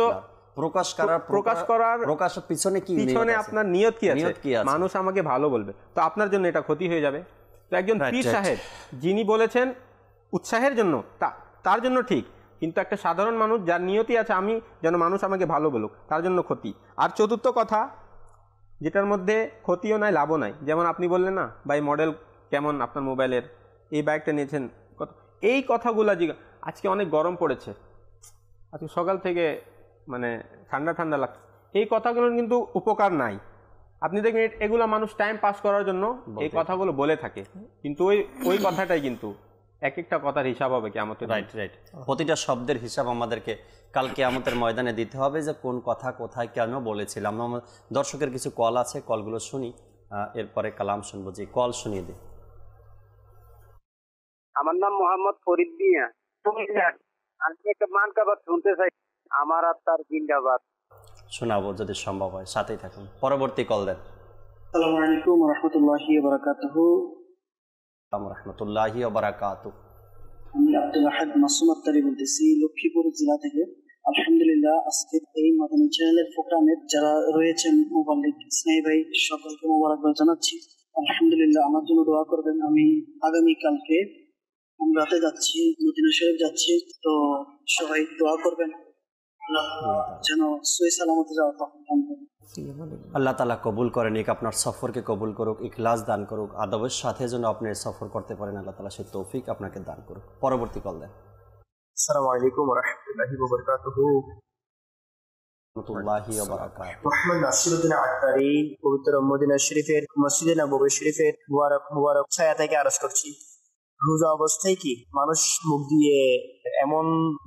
প্রকাশ করার প্রকাশ করার প্রকাশের পিছনে কি পিছনে আপনার নিয়ত কি আছে মানুষ আমাকে ভালো বলবে তো আপনার জন্য এটা ক্ষতি হয়ে যাবে তো একজন পীর সাহেব যিনি বলেছেন উৎসাহের জন্য তা তার জন্য ঠিক কিন্তু একটা সাধারণ মানুষ যার নিয়তি আছে আমি যেন মানুষ আমাকে ভালো বলুক তার জন্য ক্ষতি আর চতুর্থ কথা যেটার মধ্যে ক্ষতিও নাই লাভও নাই যেমন আপনি বললেন না বাই মডেল কেমন আপনার মোবাইলের এই বাইকটা নিয়েছেন কত এই কথাগুলো জিজ্ঞাসা আজকে অনেক গরম পড়েছে আজকে সকাল থেকে মানে ঠান্ডা ঠান্ডা লাগছে এই কথাগুলোর কিন্তু উপকার নাই আপনি দেখবেন এগুলো মানুষ টাইম পাস করার জন্য এই কথাগুলো বলে থাকে কিন্তু ওই ওই কথাটাই কিন্তু এক একটা কথার হিসাব হবে কি আমাদের রাইট রাইট প্রতিটা শব্দের হিসাব আমাদেরকে কালকে আমাদের ময়দানে দিতে হবে যে কোন কথা কোথায় কেন বলেছিলাম আমরা দর্শকের কিছু কল আছে কলগুলো শুনি এরপরে কালাম শুনবো যে কল শুনিয়ে দিই আমার নাম মোহাম্মদ ফরিদ মিয়া আমার আত্মার জিন্দাবাদ শোনাবো যদি সম্ভব হয় সাথেই থাকুন পরবর্তী কল দেন আমি আব্দুল আহাদ মাসুম আত্তারি বলতেছি লক্ষ্মীপুর জেলা থেকে আলহামদুলিল্লাহ আজকে এই মাদানী চ্যানেলের প্রোগ্রামে যারা রয়েছেন মোবাল্লিক স্নেহ ভাই সকলকে মোবারকবাদ জানাচ্ছি আলহামদুলিল্লাহ আমার জন্য দোয়া করবেন আমি আগামীকালকে রাতে যাচ্ছি মদিনা শরীফ যাচ্ছি তো সবাই দোয়া করবেন যেন সুই সালামতে যাওয়া তখন আল্লাহ তালা কবুল করেন এক আপনার সফরকে কবুল করুক ইখলাস দান করুক আদবের সাথে যেন আপনি সফর করতে পারেন আল্লাহ তালা সেই তৌফিক আপনাকে দান করুক পরবর্তী কল দেন আসসালামু আলাইকুম রহমতুল্লাহি ওবারাকাতুহু পবিত্র মদিনা শরীফের মসজিদে নবী শরীফের মুবারক মুবারক ছায়া থেকে আরজ করছি রোজা অবস্থায় কি মানুষ মুখ দিয়ে এমন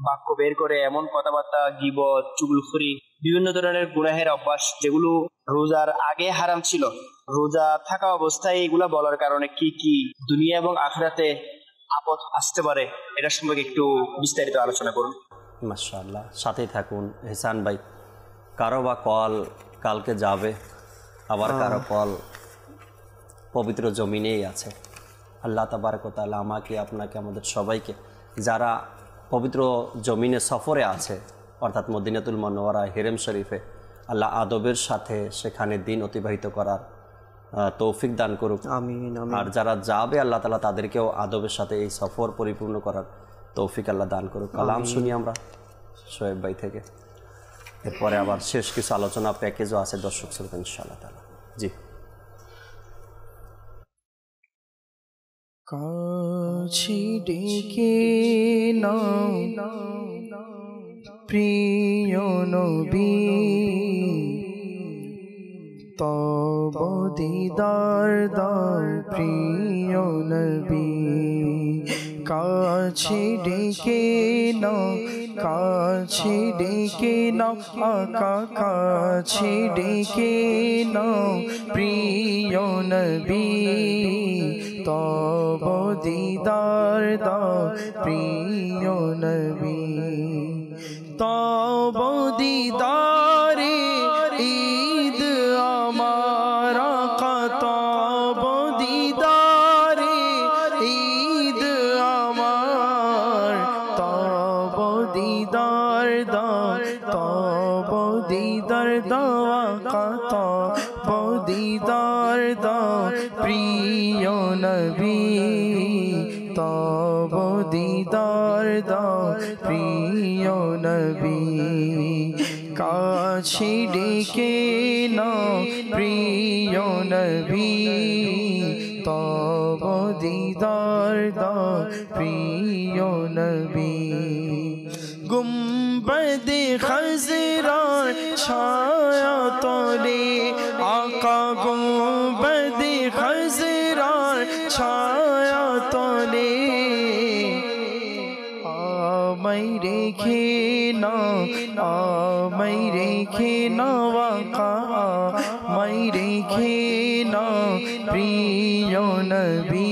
বাক্য বের করে এমন কথাবার্তা চুগুল চুগুলখুরি বিভিন্ন ধরনের গুনাহের অভ্যাস যেগুলো রোজার আগে হারাম ছিল রোজা থাকা অবস্থায় এগুলা বলার কারণে কি কি দুনিয়া এবং আখরাতে আপদ আসতে পারে এটার সম্পর্কে একটু বিস্তারিত আলোচনা করুন মাসাল্লাহ সাথেই থাকুন হেসান ভাই কারো বা কল কালকে যাবে আবার হ্যাঁ। কারো কল পবিত্র জমিনেই আছে আল্লাহ তাবারকতাল আমাকে আপনাকে আমাদের সবাইকে যারা পবিত্র জমিনে সফরে আছে অর্থাৎ মদিনাতুল মনোয়ারা হেরেম শরীফে আল্লাহ আদবের সাথে সেখানে দিন অতিবাহিত করার তৌফিক দান করুক আর যারা যাবে আল্লাহ তালা তাদেরকেও আদবের সাথে এই সফর পরিপূর্ণ করার তৌফিক আল্লাহ দান করুক কালাম শুনি আমরা শোয়েব ভাই থেকে এরপরে আবার শেষ কিছু আলোচনা প্যাকেজও আছে দর্শক শ্রোতা ইনশাআল্লাহ তালা জি কাছি ডেকে নাও প্রিয় নবী তব দিদার দার প্রিয় নবী কাছি ডেকে নাও কাছে ডেকে নাও আকা ডেকে নাও প্রিয় নবী তব দিদার দাও প্রিয় নবী তব দিদার কাছে ডেকে না প্রিয় নবী তব দিদার দা প্রিয় নবী গুম্বদে খজরা ছা না মাই রেখে না প্রিয় নবী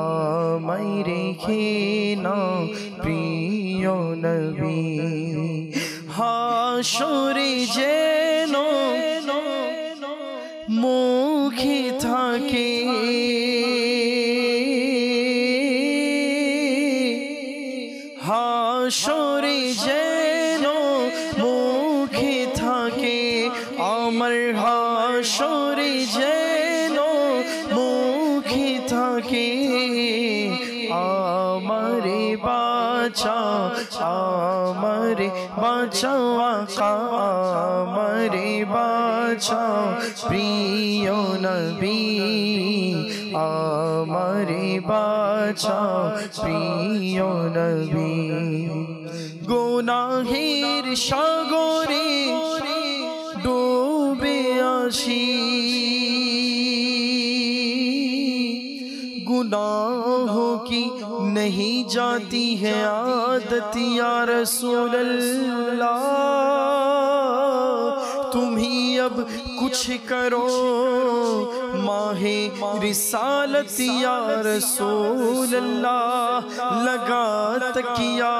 আমাই রেখে না প্রিয় নবী হাসুরি যে बाछा नबी आमरे बाछा पियो नबी गुनाहिर सागरे डूबे आशी गुनाहों की नहीं जाती है आदतिया रसूल अल्लाह अब कुछ करो माहे रिसालत या रसूल अल्लाह लगा तकिया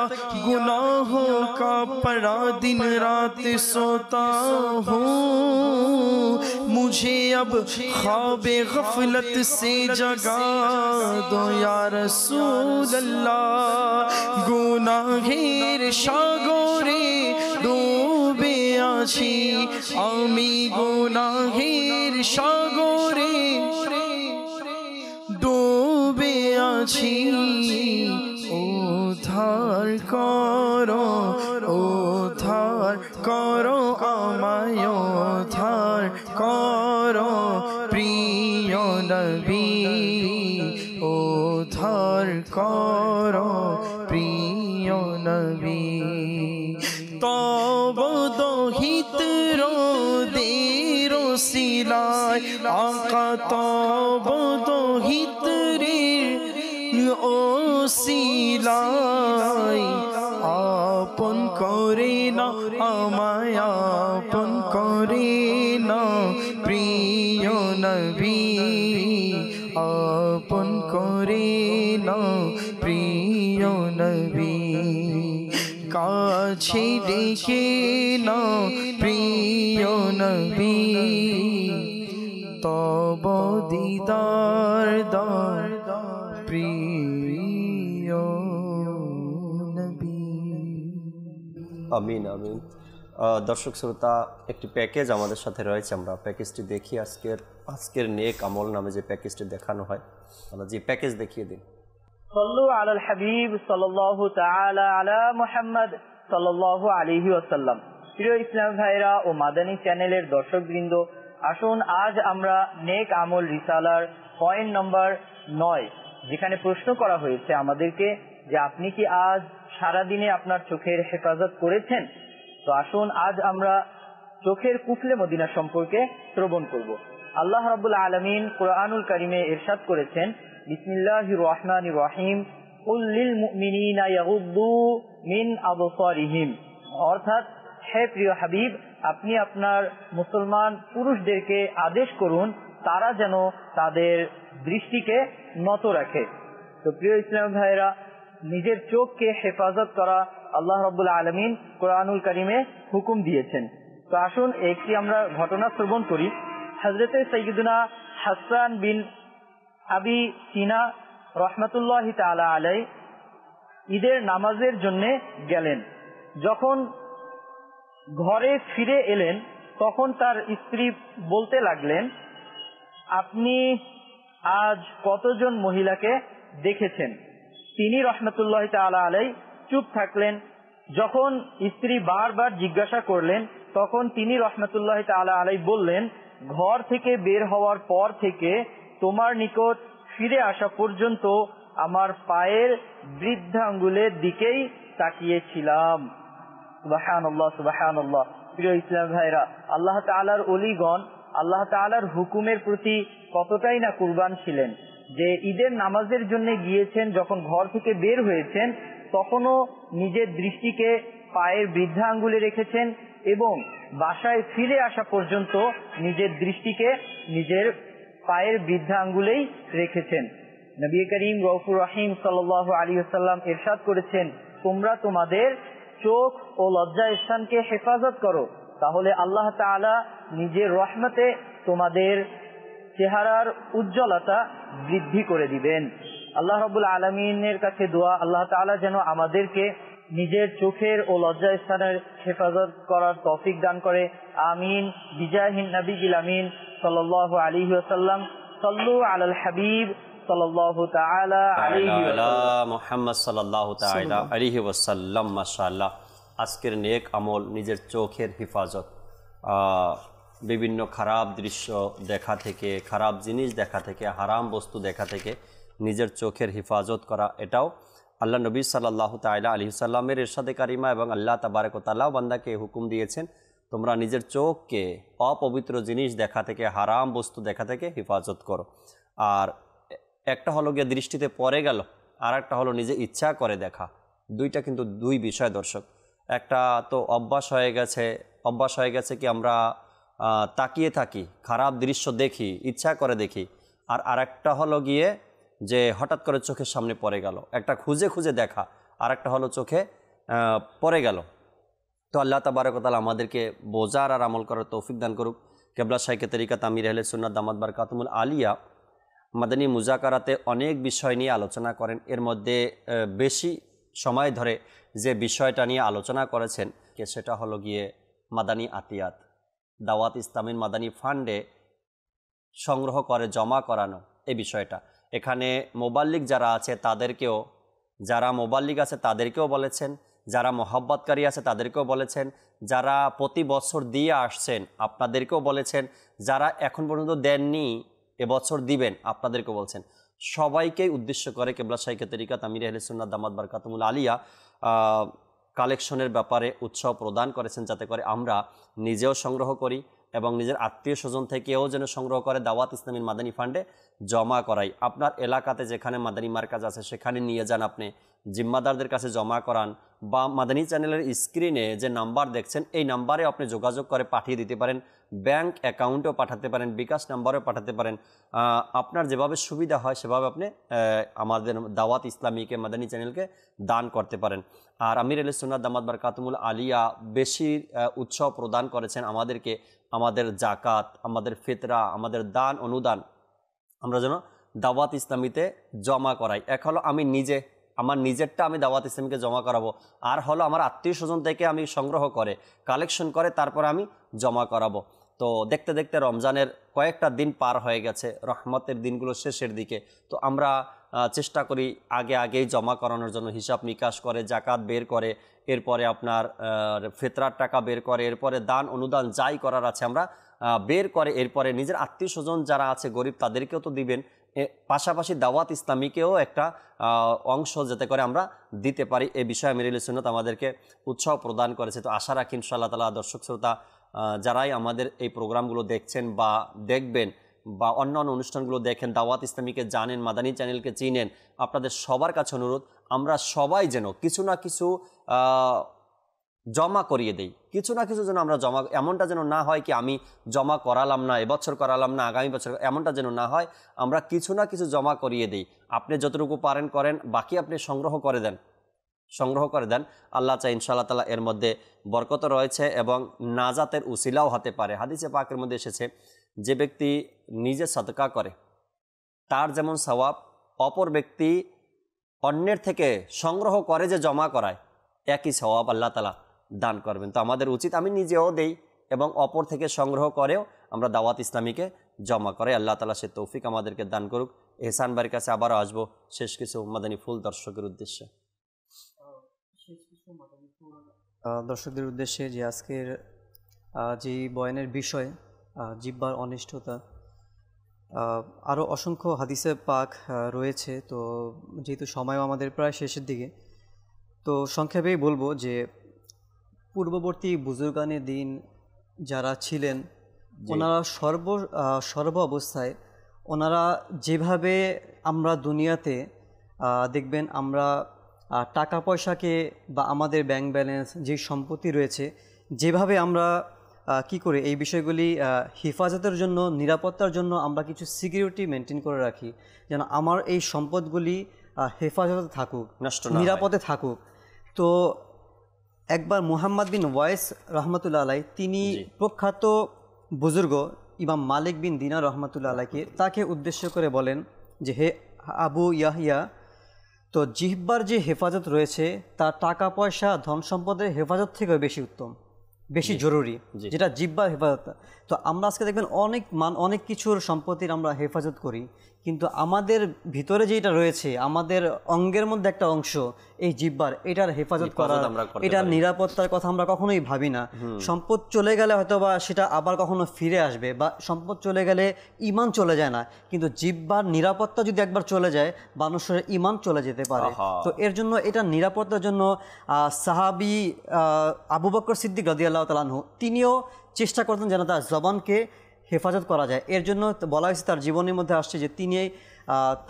गुनाहों का पड़ा दिन रात सोता हूँ मुझे अब ख्वाब गफलत से जगा दो यार सोल्ला गुना घेर शागोरे আছি আমি গুনাহের সাগরে ডুবে আছি উদ্ধার করো উদ্ধার কর আমায় উদ্ধার কর প্রিয় নবী উদ্ধার কর সিলায় আকা তব দহিত রে ও সিলায় আপন করে না আমায় আপন করে না প্রিয় নবী আপন করে না প্রিয় নবী কাছে ডেকে না দিদার দার প্রিয় আমিন আমিন দর্শক শ্রোতা একটি প্যাকেজ আমাদের সাথে রয়েছে আমরা প্যাকেজটি দেখি আজকের আজকের নেক আমল নামে যে প্যাকেজটি দেখানো হয় আমরা যে প্যাকেজ দেখিয়ে দিন সল্লু আলাল হাবিব সাল্লাল্লাহু তাআলা আলা মুহাম্মদ সাল্লাল্লাহু আলাইহি ওয়াসাল্লাম প্রিয় ইসলাম ভাইরা ও মাদানী চ্যানেলের দর্শকবৃন্দ আসুন আজ আমরা নেক আমল রিসালার পয়েন্ট নম্বর নয় যেখানে প্রশ্ন করা হয়েছে আমাদেরকে যে আপনি কি আজ সারাদিনে আপনার চোখের হেফাজত করেছেন তো আসুন আজ আমরা চোখের কুফলে মদিনা সম্পর্কে শ্রবণ করব আল্লাহ রাবুল আলমিন কোরআনুল করিমে এরশাদ করেছেন বিসমিল্লাহ রহমান রহিম উল্লিল মিন অর্থাৎ হে প্রিয় হাবিব আপনি আপনার মুসলমান পুরুষদেরকে আদেশ করুন তারা যেন তাদের দৃষ্টিকে নত রাখে তো প্রিয় ইসলাম ভাইরা নিজের চোখকে হেফাজত করা আল্লাহ রবুল আলমিন কোরআনুল করিমে হুকুম দিয়েছেন তো আসুন একটি আমরা ঘটনা শ্রবণ করি হজরত সৈদুনা হাসান বিন আবি সিনা রহমতুল্লাহ তালা আলাই ঈদের নামাজের জন্য গেলেন যখন ঘরে ফিরে এলেন তখন তার স্ত্রী বলতে লাগলেন আপনি আজ কতজন মহিলাকে দেখেছেন তিনি রহমতুল্লাহ তালা আলাই চুপ থাকলেন যখন স্ত্রী বারবার জিজ্ঞাসা করলেন তখন তিনি রহমতুল্লাহ তালা আলাই বললেন ঘর থেকে বের হওয়ার পর থেকে তোমার নিকট ফিরে আসা পর্যন্ত আমার পায়ের বৃদ্ধাঙ্গুলের দিকেই তাকিয়েছিলাম আল্লাহ তালার অলিগণ আল্লাহ তালার হুকুমের প্রতি কতটাই না কুরবান ছিলেন যে ঈদের নামাজের জন্য গিয়েছেন যখন ঘর থেকে বের হয়েছেন তখনও নিজের দৃষ্টিকে পায়ের বৃদ্ধা আঙ্গুলে রেখেছেন এবং বাসায় ফিরে আসা পর্যন্ত নিজের দৃষ্টিকে নিজের পায়ের বৃদ্ধা আঙ্গুলেই রেখেছেন নবী করিম রফুর রহিম সাল আলী আসাল্লাম এরশাদ করেছেন তোমরা তোমাদের চোখ ও লজ্জা স্থানকে হেফাজত করো তাহলে আল্লাহ তালা নিজের রহমতে তোমাদের চেহারার উজ্জ্বলতা বৃদ্ধি করে দিবেন আল্লাহ রবুল আলমিনের কাছে দোয়া আল্লাহ তালা যেন আমাদেরকে নিজের চোখের ও লজ্জা স্থানের হেফাজত করার তফিক দান করে আমিন বিজয় নবী গিল আমিন সাল আলী আসাল্লাম সল্লু আল হাবিব আজকের নেক আমল নিজের চোখের হেফাজত বিভিন্ন খারাপ দৃশ্য দেখা থেকে খারাপ জিনিস দেখা থেকে হারাম বস্তু দেখা থেকে নিজের চোখের হেফাজত করা এটাও আল্লাহ নবী সাল্লাহ তাইলা আলি সাল্লামের এরশাদে কারিমা এবং আল্লাহ তাবারক তাল্লাহ বান্দাকে হুকুম দিয়েছেন তোমরা নিজের চোখকে অপবিত্র জিনিস দেখা থেকে হারাম বস্তু দেখা থেকে হেফাজত করো আর একটা হলো গিয়ে দৃষ্টিতে পরে গেল আর একটা হলো নিজে ইচ্ছা করে দেখা দুইটা কিন্তু দুই বিষয় দর্শক একটা তো অভ্যাস হয়ে গেছে অভ্যাস হয়ে গেছে কি আমরা তাকিয়ে থাকি খারাপ দৃশ্য দেখি ইচ্ছা করে দেখি আর আরেকটা হলো গিয়ে যে হঠাৎ করে চোখের সামনে পড়ে গেল একটা খুঁজে খুঁজে দেখা আর একটা হলো চোখে পড়ে গেল তো আল্লাহ তাবারকতাল আমাদেরকে বোঝার আর আমল করার তৌফিক দান করুক কেবলা সাইকে তরিকা তামির আহলে দামাদ বার কাতমুল আলিয়া মাদানী মুজাকারাতে অনেক বিষয় নিয়ে আলোচনা করেন এর মধ্যে বেশি সময় ধরে যে বিষয়টা নিয়ে আলোচনা করেছেন কে সেটা হলো গিয়ে মাদানী আতিয়াত দাওয়াত ইসলামিন মাদানী ফান্ডে সংগ্রহ করে জমা করানো এই বিষয়টা এখানে মোবাল্লিক যারা আছে তাদেরকেও যারা মোবাল্লিক আছে তাদেরকেও বলেছেন যারা মোহাব্বতকারী আছে তাদেরকেও বলেছেন যারা প্রতি বছর দিয়ে আসছেন আপনাদেরকেও বলেছেন যারা এখন পর্যন্ত দেননি এবছর দিবেন আপনাদেরকে বলছেন সবাইকে উদ্দেশ্য করে কেবলা শাইকে তরিকা তামির আহলিসুল্না দামাদ বারকাতমুল আলিয়া কালেকশনের ব্যাপারে উৎসাহ প্রদান করেছেন যাতে করে আমরা নিজেও সংগ্রহ করি এবং নিজের আত্মীয় স্বজন থেকেও যেন সংগ্রহ করে দাওয়াত ইসলামীর মাদানী ফান্ডে জমা করাই আপনার এলাকাতে যেখানে মাদানী মার্কাজ আছে সেখানে নিয়ে যান আপনি জিম্মাদারদের কাছে জমা করান বা মাদানী চ্যানেলের স্ক্রিনে যে নাম্বার দেখছেন এই নাম্বারে আপনি যোগাযোগ করে পাঠিয়ে দিতে পারেন ব্যাংক অ্যাকাউন্টেও পাঠাতে পারেন বিকাশ নাম্বারেও পাঠাতে পারেন আপনার যেভাবে সুবিধা হয় সেভাবে আপনি আমাদের দাওয়াত ইসলামীকে মাদানী চ্যানেলকে দান করতে পারেন আর আমির আলী সোনা দামাদ বারকাতুমুল আলিয়া বেশি উৎসাহ প্রদান করেছেন আমাদেরকে আমাদের জাকাত আমাদের ফেতরা আমাদের দান অনুদান আমরা যেন দাওয়াত ইসলামীতে জমা করাই এক আমি নিজে আমার নিজেরটা আমি দাওয়াত ইসলামকে জমা করাবো আর হলো আমার আত্মীয় স্বজন থেকে আমি সংগ্রহ করে কালেকশন করে তারপর আমি জমা করাবো তো দেখতে দেখতে রমজানের কয়েকটা দিন পার হয়ে গেছে রহমতের দিনগুলো শেষের দিকে তো আমরা চেষ্টা করি আগে আগেই জমা করানোর জন্য হিসাব নিকাশ করে জাকাত বের করে এরপরে আপনার ফেতরার টাকা বের করে এরপরে দান অনুদান যাই করার আছে আমরা বের করে এরপরে নিজের আত্মীয় স্বজন যারা আছে গরিব তাদেরকেও তো দিবেন পাশাপাশি দাওয়াত ইসলামীকেও একটা অংশ যাতে করে আমরা দিতে পারি এ বিষয়ে মিরুল সুন্নত আমাদেরকে উৎসাহ প্রদান করেছে তো আশা রাখি ইনশাল্লাহ তালা দর্শক শ্রোতা যারাই আমাদের এই প্রোগ্রামগুলো দেখছেন বা দেখবেন বা অন্যান্য অনুষ্ঠানগুলো দেখেন দাওয়াত ইসলামীকে জানেন মাদানী চ্যানেলকে চিনেন আপনাদের সবার কাছে অনুরোধ আমরা সবাই যেন কিছু না কিছু জমা করিয়ে দেই কিছু না কিছু যেন আমরা জমা এমনটা যেন না হয় কি আমি জমা করালাম না এবছর করালাম না আগামী বছর এমনটা যেন না হয় আমরা কিছু না কিছু জমা করিয়ে দিই আপনি যতটুকু পারেন করেন বাকি আপনি সংগ্রহ করে দেন সংগ্রহ করে দেন আল্লাহ চাই ইনশাল্লাহ তালা এর মধ্যে বরকত রয়েছে এবং নাজাতের উসিলাও হতে পারে হাদিসে পাকের মধ্যে এসেছে যে ব্যক্তি নিজে সদকা করে তার যেমন স্বভাব অপর ব্যক্তি অন্যের থেকে সংগ্রহ করে যে জমা করায় একই স্বভাব আল্লাহ তালা দান করবেন তো আমাদের উচিত আমি নিজেও দেই এবং অপর থেকে সংগ্রহ করেও আমরা দাওয়াত ইসলামীকে জমা করে আল্লাহ তালা সে তৌফিক আমাদেরকে দান করুক এহসান বাড়ির কাছে আবারও আসবো শেষ কিছু মাদানী ফুল দর্শকের উদ্দেশ্যে দর্শকদের উদ্দেশ্যে যে আজকের যে বয়ানের বিষয় জিব্বার অনিষ্টতা আরও অসংখ্য হাদিসে পাক রয়েছে তো যেহেতু সময় আমাদের প্রায় শেষের দিকে তো সংক্ষেপেই বলবো যে পূর্ববর্তী বুজুর্গানে দিন যারা ছিলেন ওনারা সর্ব সর্ব অবস্থায় ওনারা যেভাবে আমরা দুনিয়াতে দেখবেন আমরা টাকা পয়সাকে বা আমাদের ব্যাংক ব্যালেন্স যে সম্পত্তি রয়েছে যেভাবে আমরা কি করে এই বিষয়গুলি হেফাজতের জন্য নিরাপত্তার জন্য আমরা কিছু সিকিউরিটি মেনটেন করে রাখি যেন আমার এই সম্পদগুলি হেফাজতে থাকুক নিরাপদে থাকুক তো একবার মুহাম্মদ বিন ওয়াইস রহমতুল্লা আলাই তিনি প্রখ্যাত বুজুর্গ ইমাম মালিক বিন দিনা রহমতুল্লা আলাইকে তাকে উদ্দেশ্য করে বলেন যে হে আবু ইয়াহিয়া তো জিহ্বার যে হেফাজত রয়েছে তার টাকা পয়সা ধন সম্পদের হেফাজত থেকেও বেশি উত্তম বেশি জরুরি যেটা জিহ্বার হেফাজত তো আমরা আজকে দেখবেন অনেক মান অনেক কিছুর সম্পত্তির আমরা হেফাজত করি কিন্তু আমাদের ভিতরে যেটা রয়েছে আমাদের অঙ্গের মধ্যে একটা অংশ এই জিব্বার এটার হেফাজত করা এটার নিরাপত্তার কথা আমরা কখনোই ভাবি না সম্পদ চলে গেলে হয়তো বা সেটা আবার কখনো ফিরে আসবে বা সম্পদ চলে গেলে ইমান চলে যায় না কিন্তু জিব্বার নিরাপত্তা যদি একবার চলে যায় মানুষের ইমান চলে যেতে পারে তো এর জন্য এটা নিরাপত্তার জন্য সাহাবি আবু বকর সিদ্দিক রদিয়াল্লাহ তালানহ তিনিও চেষ্টা করতেন যেন তার জবানকে হেফাজত করা যায় এর জন্য বলা হয়েছে তার জীবনের মধ্যে আসছে যে তিনি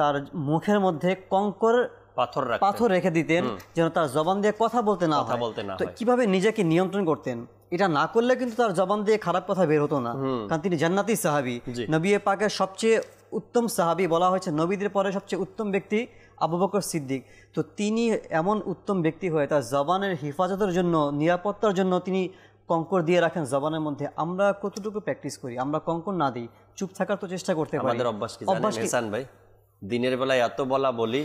তার মুখের মধ্যে কঙ্কর পাথর পাথর রেখে দিতেন যেন তার জবান দিয়ে কথা বলতে না কথা বলতে না তো কিভাবে নিজেকে নিয়ন্ত্রণ করতেন এটা না করলে কিন্তু তার জবান দিয়ে খারাপ কথা বের হতো না কারণ তিনি জান্নাতি সাহাবি নবী পাকের সবচেয়ে উত্তম সাহাবি বলা হয়েছে নবীদের পরে সবচেয়ে উত্তম ব্যক্তি আবু বকর সিদ্দিক তো তিনি এমন উত্তম ব্যক্তি হয়ে তার জবানের হেফাজতের জন্য নিরাপত্তার জন্য তিনি কঙ্কর দিয়ে রাখেন জবানের মধ্যে আমরা কতটুকু প্র্যাকটিস করি আমরা কঙ্কর না দিই চুপ থাকার তো চেষ্টা করতে পারি আমাদের অভ্যাস কি জানেন ভাই দিনের বেলায় এত বলা বলি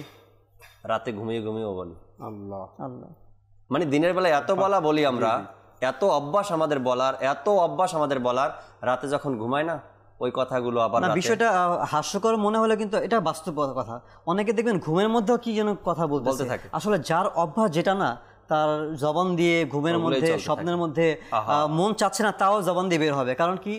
রাতে ঘুমিয়ে ঘুমিয়েও বলি আল্লাহ আল্লাহ মানে দিনের বেলায় এত হ্যাঁ। বলা বলি আমরা এত অভ্যাস আমাদের বলার এত অভ্যাস আমাদের বলার রাতে যখন ঘুমায় না ওই কথাগুলো আবার না বিষয়টা হাস্যকর মনে হলে কিন্তু এটা বাস্তব কথা অনেকে দেখবেন ঘুমের মধ্যেও কি যেন কথা বলতে থাকে আসলে যার অভ্যাস যেটা না তার জবান দিয়ে ঘুমের মধ্যে স্বপ্নের মধ্যে মন চাচ্ছে না তাও জবান দিয়ে বের হবে কারণ কি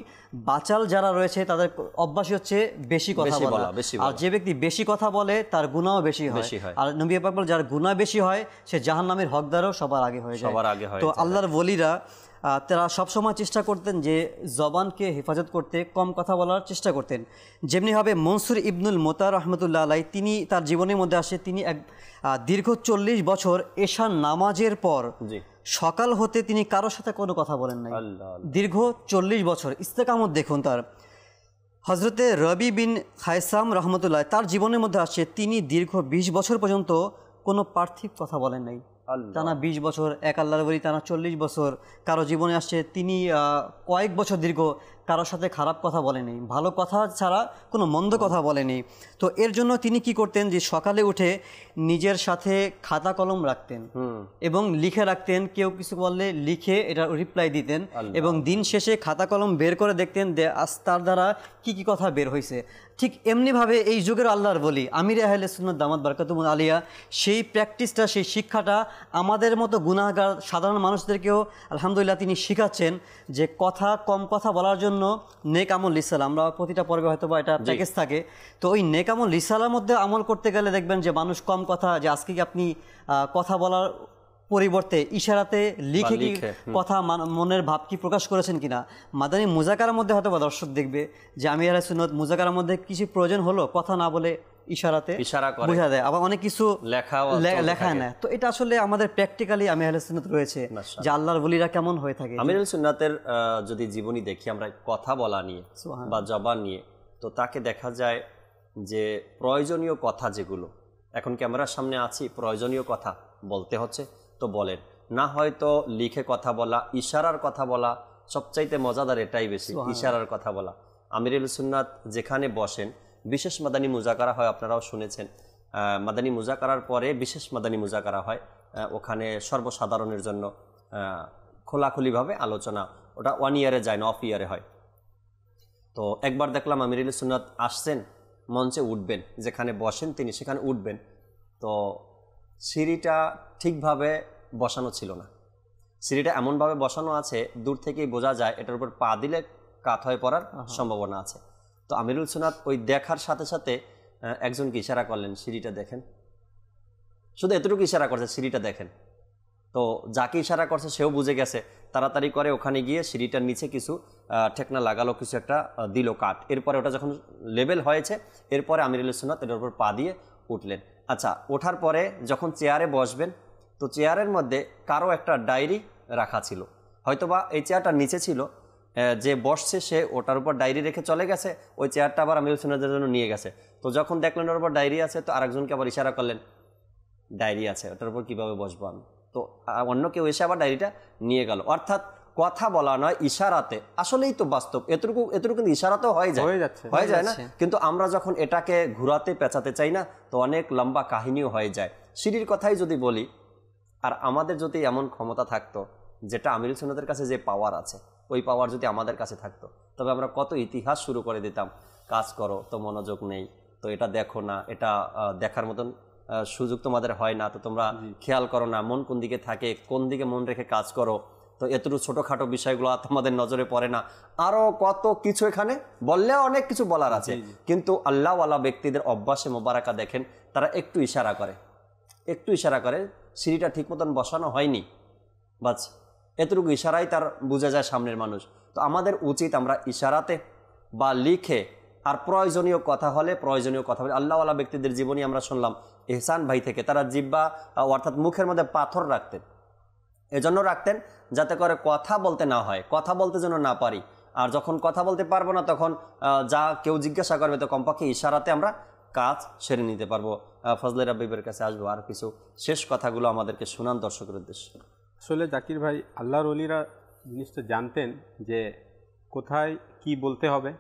বাচাল যারা রয়েছে তাদের অভ্যাসই হচ্ছে বেশি কথা বলা আর যে ব্যক্তি বেশি কথা বলে তার গুণাও বেশি হয় আর নবী যার গুণা বেশি হয় সে জাহান নামের হকদারও সবার আগে হয়ে যায় তো আল্লাহর বলিরা তারা সবসময় চেষ্টা করতেন যে জবানকে হেফাজত করতে কম কথা বলার চেষ্টা করতেন যেমনিভাবে মনসুর ইবনুল মোতার রহমতুল্লা আলাই তিনি তার জীবনের মধ্যে আসে তিনি এক দীর্ঘ চল্লিশ বছর এশার নামাজের পর সকাল হতে তিনি কারোর সাথে কোনো কথা বলেন নাই দীর্ঘ চল্লিশ বছর ইস্তেকামত দেখুন তার হজরতে রবি বিন খায়সাম রহমতুল্লাহ তার জীবনের মধ্যে আসে তিনি দীর্ঘ বিশ বছর পর্যন্ত কোনো পার্থিব কথা বলেন নাই টানা বিশ বছর এক আল্লাহর বলি টানা চল্লিশ বছর কারো জীবনে আসছে তিনি কয়েক বছর দীর্ঘ কারোর সাথে খারাপ কথা বলেনি ভালো কথা ছাড়া কোনো মন্দ কথা বলেনি তো এর জন্য তিনি কি করতেন যে সকালে উঠে নিজের সাথে খাতা কলম রাখতেন এবং লিখে রাখতেন কেউ কিছু বললে লিখে এটা রিপ্লাই দিতেন এবং দিন শেষে খাতা কলম বের করে দেখতেন যে আজ তার দ্বারা কি কি কথা বের হয়েছে ঠিক এমনিভাবে এই যুগের আল্লাহর বলি আমির আহলে সুন্নত দামাদ বারকাতুমুল আলিয়া সেই প্র্যাকটিসটা সেই শিক্ষাটা আমাদের মতো গুণাগার সাধারণ মানুষদেরকেও আলহামদুলিল্লাহ তিনি শিখাচ্ছেন যে কথা কম কথা বলার জন্য জন্য নেকামল ইসাল আমরা প্রতিটা পর্বে হয়তো বা এটা প্যাকেজ থাকে তো ওই নেকামল লিসালার মধ্যে আমল করতে গেলে দেখবেন যে মানুষ কম কথা যে আজকে কি আপনি কথা বলার পরিবর্তে ইশারাতে লিখে কি কথা মনের ভাব কি প্রকাশ করেছেন কিনা মাদানী মুজাকার মধ্যে হয়তো বা দর্শক দেখবে যে আমি এরা সুনত মুজাকার মধ্যে কিছু প্রয়োজন হলো কথা না বলে ইশারাতে ইশারা করে বোঝা দেয় আবার অনেক কিছু লেখা লেখা না তো এটা আসলে আমাদের প্র্যাকটিক্যালি আমি আহলে সুন্নাত রয়েছে যে আল্লাহর বলিরা কেমন হয়ে থাকে আমির সুন্নাতের যদি জীবনী দেখি আমরা কথা বলা নিয়ে বা জবান নিয়ে তো তাকে দেখা যায় যে প্রয়োজনীয় কথা যেগুলো এখন ক্যামেরার সামনে আছি প্রয়োজনীয় কথা বলতে হচ্ছে তো বলেন না হয়তো লিখে কথা বলা ইশারার কথা বলা সবচাইতে মজাদার এটাই বেশি ইশারার কথা বলা আমিরুল সুন্নাত যেখানে বসেন বিশেষ মাদানী মুজাকারা হয় আপনারাও শুনেছেন মাদানী মুজাকারার পরে বিশেষ মাদানী মুজাকারা হয় ওখানে সর্বসাধারণের জন্য খোলাখুলিভাবে আলোচনা ওটা ওয়ান ইয়ারে যায় না অফ ইয়ারে হয় তো একবার দেখলাম আমিরুল সুন্নাত আসছেন মঞ্চে উঠবেন যেখানে বসেন তিনি সেখানে উঠবেন তো সিঁড়িটা ঠিকভাবে বসানো ছিল না সিঁড়িটা এমনভাবে বসানো আছে দূর থেকেই বোঝা যায় এটার উপর পা দিলে কাত হয়ে পড়ার সম্ভাবনা আছে তো আমিরুল সোনাত ওই দেখার সাথে সাথে একজনকে ইশারা করলেন সিঁড়িটা দেখেন শুধু এতটুকু ইশারা করছে সিঁড়িটা দেখেন তো যাকে ইশারা করছে সেও বুঝে গেছে তাড়াতাড়ি করে ওখানে গিয়ে সিঁড়িটার নিচে কিছু ঠেকনা লাগালো কিছু একটা দিল কাঠ এরপরে ওটা যখন লেবেল হয়েছে এরপরে আমিরুল সোনাত এটার উপর পা দিয়ে উঠলেন আচ্ছা ওঠার পরে যখন চেয়ারে বসবেন তো চেয়ারের মধ্যে কারো একটা ডায়েরি রাখা ছিল হয়তোবা এই চেয়ারটা নিচে ছিল যে বসছে সে ওটার উপর ডায়েরি রেখে চলে গেছে ওই চেয়ারটা আবার আমিরুল সুন্নাদের জন্য নিয়ে গেছে তো যখন দেখলেন ওর উপর ডায়েরি আছে তো আরেকজনকে আবার ইশারা করলেন ডায়েরি আছে ওটার উপর কীভাবে বসবো আমি তো অন্য কেউ এসে আবার ডায়েরিটা নিয়ে গেল অর্থাৎ কথা বলা নয় ইশারাতে আসলেই তো বাস্তব এতটুকু এতটুকু কিন্তু ইশারাতেও হয়ে যায় হয়ে যায় না কিন্তু আমরা যখন এটাকে ঘুরাতে পেঁচাতে চাই না তো অনেক লম্বা কাহিনীও হয়ে যায় সিঁড়ির কথাই যদি বলি আর আমাদের যদি এমন ক্ষমতা থাকতো যেটা আমিরুল সোনাদের কাছে যে পাওয়ার আছে ওই পাওয়ার যদি আমাদের কাছে থাকতো তবে আমরা কত ইতিহাস শুরু করে দিতাম কাজ করো তো মনোযোগ নেই তো এটা দেখো না এটা দেখার মতন সুযোগ তোমাদের হয় না তো তোমরা খেয়াল করো না মন কোন দিকে থাকে কোন দিকে মন রেখে কাজ করো তো এতটুকু ছোটোখাটো বিষয়গুলো তোমাদের নজরে পড়ে না আরও কত কিছু এখানে বললে অনেক কিছু বলার আছে কিন্তু আল্লাহওয়ালা ব্যক্তিদের অভ্যাসে মোবারাকা দেখেন তারা একটু ইশারা করে একটু ইশারা করে সিঁড়িটা ঠিক মতন বসানো হয়নি বাচ্চা এতটুকু ইশারাই তার বোঝা যায় সামনের মানুষ তো আমাদের উচিত আমরা ইশারাতে বা লিখে আর প্রয়োজনীয় কথা হলে প্রয়োজনীয় কথা বলে আল্লাহওয়ালা ব্যক্তিদের জীবনী আমরা শুনলাম এহসান ভাই থেকে তারা জিব্বা অর্থাৎ মুখের মধ্যে পাথর রাখতেন এজন্য রাখতেন যাতে করে কথা বলতে না হয় কথা বলতে যেন না পারি আর যখন কথা বলতে পারবো না তখন যা কেউ জিজ্ঞাসা করবে তো কমপক্ষে ইশারাতে আমরা কাজ সেরে নিতে পারবো ফজলে রাবিবের কাছে আসবো আর কিছু শেষ কথাগুলো আমাদেরকে শোনান দর্শকের উদ্দেশ্যে আসলে জাকির ভাই আল্লাহর অলিরা জিনিসটা জানতেন যে কোথায় কি বলতে হবে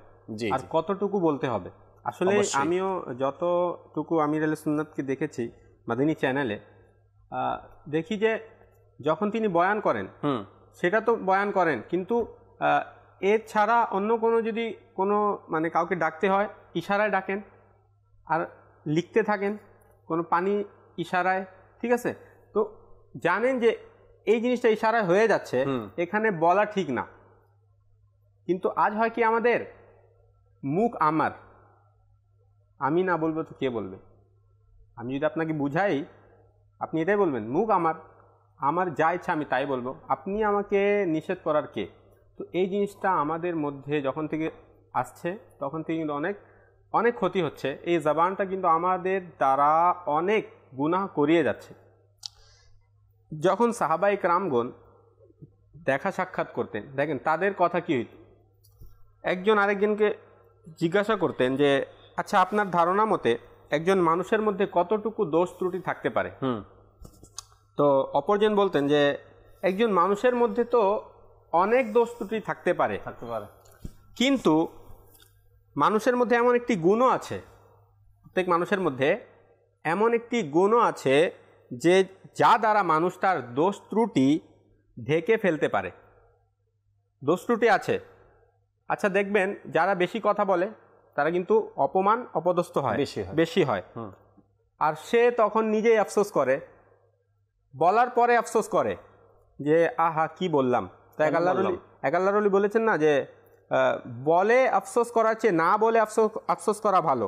আর কতটুকু বলতে হবে আসলে আমিও যতটুকু আমির আল সুন্নাতকে দেখেছি মাদিনী চ্যানেলে দেখি যে যখন তিনি বয়ান করেন সেটা তো বয়ান করেন কিন্তু এর ছাড়া অন্য কোনো যদি কোনো মানে কাউকে ডাকতে হয় ইশারায় ডাকেন আর লিখতে থাকেন কোনো পানি ইশারায় ঠিক আছে তো জানেন যে এই জিনিসটা ইশারা হয়ে যাচ্ছে এখানে বলা ঠিক না কিন্তু আজ হয় কি আমাদের মুখ আমার আমি না বলবো তো কে বলবে আমি যদি আপনাকে বুঝাই আপনি এটাই বলবেন মুখ আমার আমার যা ইচ্ছা আমি তাই বলবো আপনি আমাকে নিষেধ করার কে তো এই জিনিসটা আমাদের মধ্যে যখন থেকে আসছে তখন থেকে কিন্তু অনেক অনেক ক্ষতি হচ্ছে এই জবানটা কিন্তু আমাদের দ্বারা অনেক গুনাহ করিয়ে যাচ্ছে যখন সাহাবাইক রামগণ দেখা সাক্ষাৎ করতেন দেখেন তাদের কথা কী হইত একজন আরেকজনকে জিজ্ঞাসা করতেন যে আচ্ছা আপনার ধারণা মতে একজন মানুষের মধ্যে কতটুকু দোষ ত্রুটি থাকতে পারে হুম তো অপরজন বলতেন যে একজন মানুষের মধ্যে তো অনেক দোষ ত্রুটি থাকতে পারে থাকতে পারে কিন্তু মানুষের মধ্যে এমন একটি গুণও আছে প্রত্যেক মানুষের মধ্যে এমন একটি গুণও আছে যে যা দ্বারা মানুষ তার দোষ ত্রুটি ঢেকে ফেলতে পারে দোষ ত্রুটি আছে আচ্ছা দেখবেন যারা বেশি কথা বলে তারা কিন্তু অপমান অপদস্থ হয় বেশি হয় বেশি হয় আর সে তখন নিজেই আফসোস করে বলার পরে আফসোস করে যে আহা কি বললাম তো একাল্লারলি একাল্লারলি বলেছেন না যে বলে আফসোস করার চেয়ে না বলে আফসোস আফসোস করা ভালো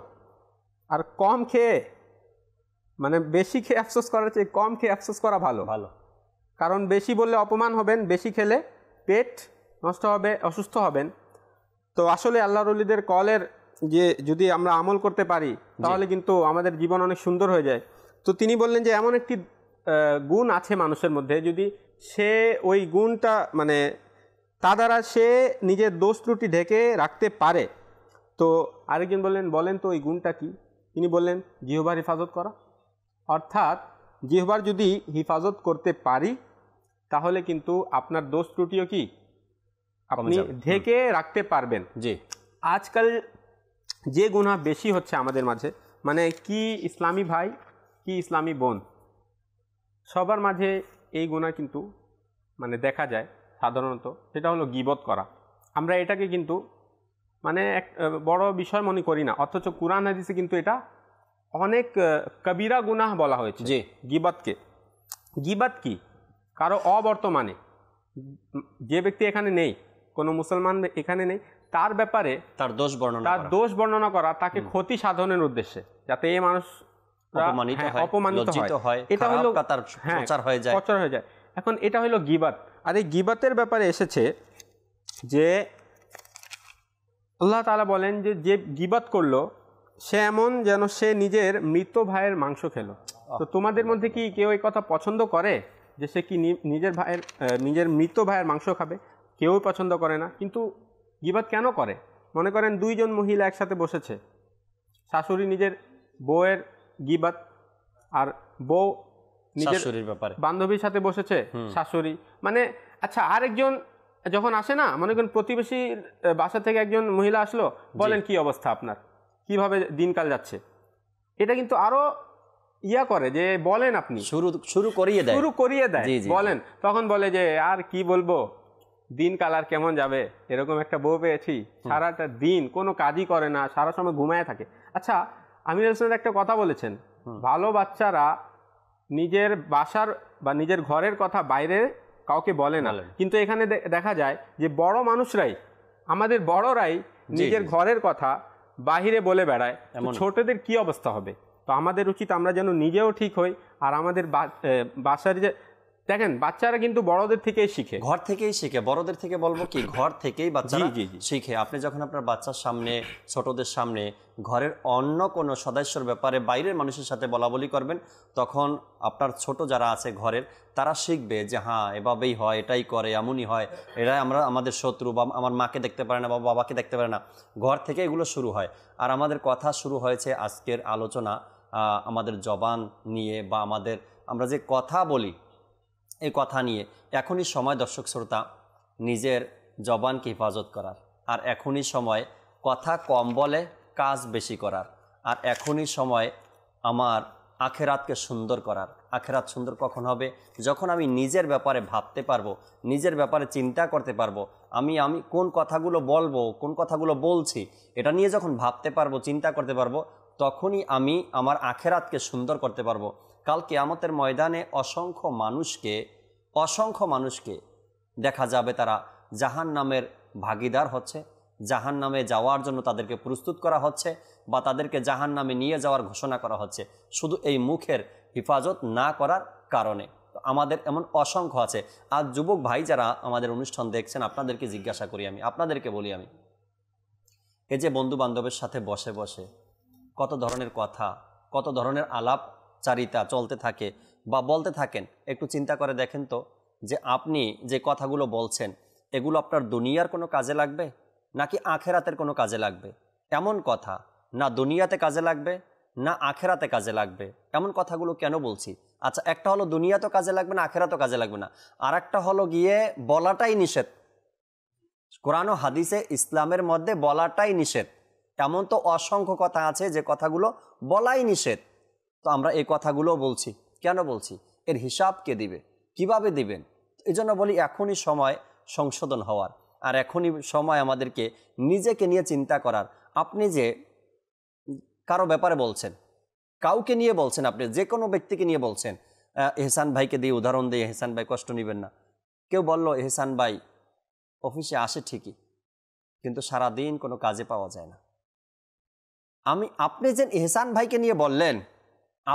আর কম খেয়ে মানে বেশি খেয়ে আফসোস করার চেয়ে কম খেয়ে আফসোস করা ভালো ভালো কারণ বেশি বললে অপমান হবেন বেশি খেলে পেট নষ্ট হবে অসুস্থ হবেন তো আসলে আল্লাহ রলিদের কলের যে যদি আমরা আমল করতে পারি তাহলে কিন্তু আমাদের জীবন অনেক সুন্দর হয়ে যায় তো তিনি বললেন যে এমন একটি গুণ আছে মানুষের মধ্যে যদি সে ওই গুণটা মানে তা দ্বারা সে নিজের দোষ ত্রুটি ঢেকে রাখতে পারে তো আরেকজন বললেন বলেন তো ওই গুণটা কি তিনি বললেন জিহবার হেফাজত করা অর্থাৎ জিহ্বার যদি হিফাজত করতে পারি তাহলে কিন্তু আপনার দোষ ত্রুটিও কি আপনি ঢেকে রাখতে পারবেন জি আজকাল যে গুণা বেশি হচ্ছে আমাদের মাঝে মানে কি ইসলামী ভাই কি ইসলামী বোন সবার মাঝে এই গুণা কিন্তু মানে দেখা যায় সাধারণত সেটা হলো গিবত করা আমরা এটাকে কিন্তু মানে এক বড় বিষয় মনে করি না অথচ কোরআন হাদিসে কিন্তু এটা অনেক কবিরা গুনাহ বলা হয়েছে যে গিবতকে গিবত কি কারো অবর্তমানে যে ব্যক্তি এখানে নেই কোনো মুসলমান এখানে নেই তার ব্যাপারে তার দোষ বর্ণনা তার দোষ বর্ণনা করা তাকে ক্ষতি সাধনের উদ্দেশ্যে যাতে এই মানুষ হ্যাঁ, এটা হলো তার হ্যাঁ, এখন এটা হলো গিবাত আর এই গিবাতের ব্যাপারে এসেছে যে আল্লাহ তালা বলেন যে যে গিবাত করলো সে এমন যেন সে নিজের মৃত ভাইয়ের মাংস খেলো তো তোমাদের মধ্যে কি কেউ এই কথা পছন্দ করে যে সে কি নিজের ভাইয়ের নিজের মৃত ভাইয়ের মাংস খাবে কেউ পছন্দ করে না কিন্তু গিবাদ কেন করে মনে করেন দুইজন মহিলা একসাথে বসেছে শাশুড়ি নিজের বউয়ের গিবাদ আর বউ নিজের ব্যাপারে বান্ধবীর সাথে বসেছে শাশুড়ি মানে আচ্ছা আরেকজন যখন আসে না মনে করেন প্রতিবেশীর বাসা থেকে একজন মহিলা আসলো বলেন কি অবস্থা আপনার কিভাবে দিনকাল যাচ্ছে এটা কিন্তু আরো ইয়া করে যে বলেন আপনি শুরু শুরু করিয়ে দেয় শুরু করিয়ে দেয় বলেন তখন বলে যে আর কি বলবো দিনকাল আর কেমন যাবে এরকম একটা বউ পেয়েছি সারাটা দিন কোনো কাজই করে না সারা সময় ঘুমায় থাকে আচ্ছা আমির হোসেনের একটা কথা বলেছেন ভালো বাচ্চারা নিজের বাসার বা নিজের ঘরের কথা বাইরে কাউকে বলে না কিন্তু এখানে দেখা যায় যে বড় মানুষরাই আমাদের বড়রাই নিজের ঘরের কথা বাহিরে বলে বেড়ায় ছোটদের কি অবস্থা হবে তো আমাদের উচিত আমরা যেন নিজেও ঠিক হই আর আমাদের বাসার যে দেখেন বাচ্চারা কিন্তু বড়দের থেকেই শিখে ঘর থেকেই শিখে বড়দের থেকে বলবো কি ঘর থেকেই বাচ্চারা শিখে আপনি যখন আপনার বাচ্চার সামনে ছোটদের সামনে ঘরের অন্য কোনো সদস্যর ব্যাপারে বাইরের মানুষের সাথে বলাবলি করবেন তখন আপনার ছোট যারা আছে ঘরের তারা শিখবে যে হ্যাঁ এভাবেই হয় এটাই করে এমনই হয় এরা আমরা আমাদের শত্রু বা আমার মাকে দেখতে পারে না বা বাবাকে দেখতে পারে না ঘর থেকে এগুলো শুরু হয় আর আমাদের কথা শুরু হয়েছে আজকের আলোচনা আমাদের জবান নিয়ে বা আমাদের আমরা যে কথা বলি এই কথা নিয়ে এখনই সময় দর্শক শ্রোতা নিজের জবানকে হেফাজত করার আর এখনই সময় কথা কম বলে কাজ বেশি করার আর এখনই সময় আমার আখেরাতকে সুন্দর করার আখেরাত সুন্দর কখন হবে যখন আমি নিজের ব্যাপারে ভাবতে পারবো নিজের ব্যাপারে চিন্তা করতে পারবো আমি আমি কোন কথাগুলো বলবো কোন কথাগুলো বলছি এটা নিয়ে যখন ভাবতে পারবো চিন্তা করতে পারবো তখনই আমি আমার আখেরাতকে সুন্দর করতে পারবো কাল কেয়ামতের ময়দানে অসংখ্য মানুষকে অসংখ্য মানুষকে দেখা যাবে তারা জাহান নামের ভাগিদার হচ্ছে জাহান নামে যাওয়ার জন্য তাদেরকে প্রস্তুত করা হচ্ছে বা তাদেরকে জাহান নামে নিয়ে যাওয়ার ঘোষণা করা হচ্ছে শুধু এই মুখের হেফাজত না করার কারণে আমাদের এমন অসংখ্য আছে আর যুবক ভাই যারা আমাদের অনুষ্ঠান দেখছেন আপনাদেরকে জিজ্ঞাসা করি আমি আপনাদেরকে বলি আমি এই যে বন্ধু বান্ধবের সাথে বসে বসে কত ধরনের কথা কত ধরনের আলাপ চারিতা চলতে থাকে বা বলতে থাকেন একটু চিন্তা করে দেখেন তো যে আপনি যে কথাগুলো বলছেন এগুলো আপনার দুনিয়ার কোনো কাজে লাগবে নাকি আখেরাতের কোনো কাজে লাগবে এমন কথা না দুনিয়াতে কাজে লাগবে না আখেরাতে কাজে লাগবে এমন কথাগুলো কেন বলছি আচ্ছা একটা হলো দুনিয়া তো কাজে লাগবে না আখেরা তো কাজে লাগবে না আর একটা হলো গিয়ে বলাটাই নিষেধ কোরআন ও হাদিসে ইসলামের মধ্যে বলাটাই নিষেধ এমন তো অসংখ্য কথা আছে যে কথাগুলো বলাই নিষেধ তো আমরা এই কথাগুলো বলছি কেন বলছি এর হিসাব কে দিবে কিভাবে দিবেন এই জন্য বলি এখনই সময় সংশোধন হওয়ার আর এখনই সময় আমাদেরকে নিজেকে নিয়ে চিন্তা করার আপনি যে কারো ব্যাপারে বলছেন কাউকে নিয়ে বলছেন আপনি যে কোনো ব্যক্তিকে নিয়ে বলছেন এহসান ভাইকে দিয়ে উদাহরণ দিয়ে এহসান ভাই কষ্ট নেবেন না কেউ বলল এহসান ভাই অফিসে আসে ঠিকই কিন্তু সারা দিন কোনো কাজে পাওয়া যায় না আমি আপনি যে এহসান ভাইকে নিয়ে বললেন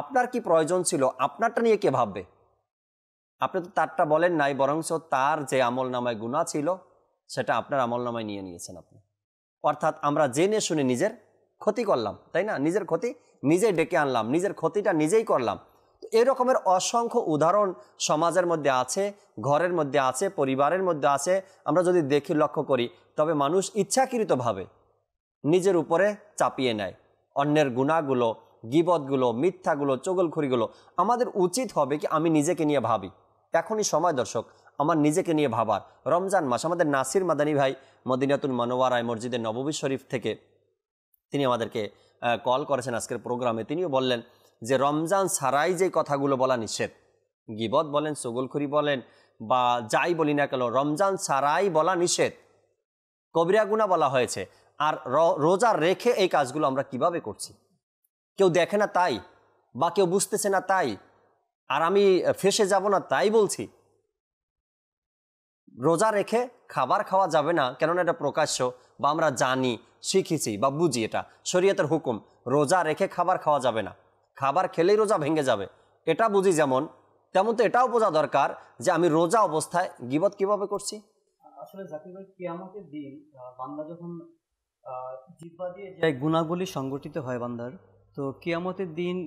আপনার কি প্রয়োজন ছিল আপনারটা নিয়ে কে ভাববে আপনি তো তারটা বলেন নাই বরংস তার যে আমল নামায় গুণা ছিল সেটা আপনার আমল নামায় নিয়ে নিয়েছেন আপনি অর্থাৎ আমরা জেনে শুনে নিজের ক্ষতি করলাম তাই না নিজের ক্ষতি নিজেই ডেকে আনলাম নিজের ক্ষতিটা নিজেই করলাম এরকমের অসংখ্য উদাহরণ সমাজের মধ্যে আছে ঘরের মধ্যে আছে পরিবারের মধ্যে আছে আমরা যদি দেখি লক্ষ্য করি তবে মানুষ ইচ্ছাকৃতভাবে নিজের উপরে চাপিয়ে নেয় অন্যের গুণাগুলো গিবদগুলো মিথ্যাগুলো চগলখড়িগুলো আমাদের উচিত হবে কি আমি নিজেকে নিয়ে ভাবি এখনই সময় দর্শক আমার নিজেকে নিয়ে ভাবার রমজান মাস আমাদের নাসির মাদানী ভাই মদিনাতুল মানোয়ারায় মসজিদের নববী শরীফ থেকে তিনি আমাদেরকে কল করেছেন আজকের প্রোগ্রামে তিনিও বললেন যে রমজান সারাই যে কথাগুলো বলা নিষেধ গিবদ বলেন চগলখড়ি বলেন বা যাই বলি না কেন রমজান সারাই বলা নিষেধ কবিরা বলা হয়েছে আর রোজা রেখে এই কাজগুলো আমরা কিভাবে করছি কেউ দেখে না তাই বা কেউ বুঝতেছে না তাই আর আমি ফেসে যাব না তাই বলছি রোজা রেখে খাবার খাওয়া যাবে না কেননা এটা প্রকাশ্য বা আমরা জানি শিখেছি বা বুঝি এটা শরীয়তের হুকুম রোজা রেখে খাবার খাওয়া যাবে না খাবার খেলেই রোজা ভেঙে যাবে এটা বুঝি যেমন তেমন তো এটাও বোঝা দরকার যে আমি রোজা অবস্থায় গিবত কিভাবে করছি আসলে জাকির ভাই কেয়ামতের দিন বান্দা যখন জিব্বা দিয়ে যে গুণাগুলি সংগঠিত হয় বান্দার তো কিয়ামতের দিন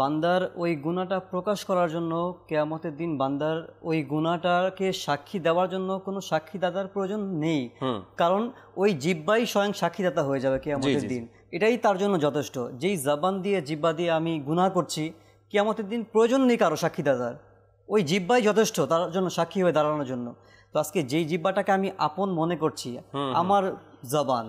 বান্দার ওই গুণাটা প্রকাশ করার জন্য কেয়ামতের দিন বান্দার ওই গুণাটাকে সাক্ষী দেওয়ার জন্য কোনো সাক্ষীদাতার প্রয়োজন নেই কারণ ওই জিব্বাই স্বয়ং সাক্ষীদাতা হয়ে যাবে কেয়ামতের দিন এটাই তার জন্য যথেষ্ট যেই জাবান দিয়ে জিব্বা দিয়ে আমি গুণা করছি কেয়ামতের দিন প্রয়োজন নেই কারো সাক্ষীদাতার ওই জিব্বাই যথেষ্ট তার জন্য সাক্ষী হয়ে দাঁড়ানোর জন্য তো আজকে যেই জিব্বাটাকে আমি আপন মনে করছি আমার জবান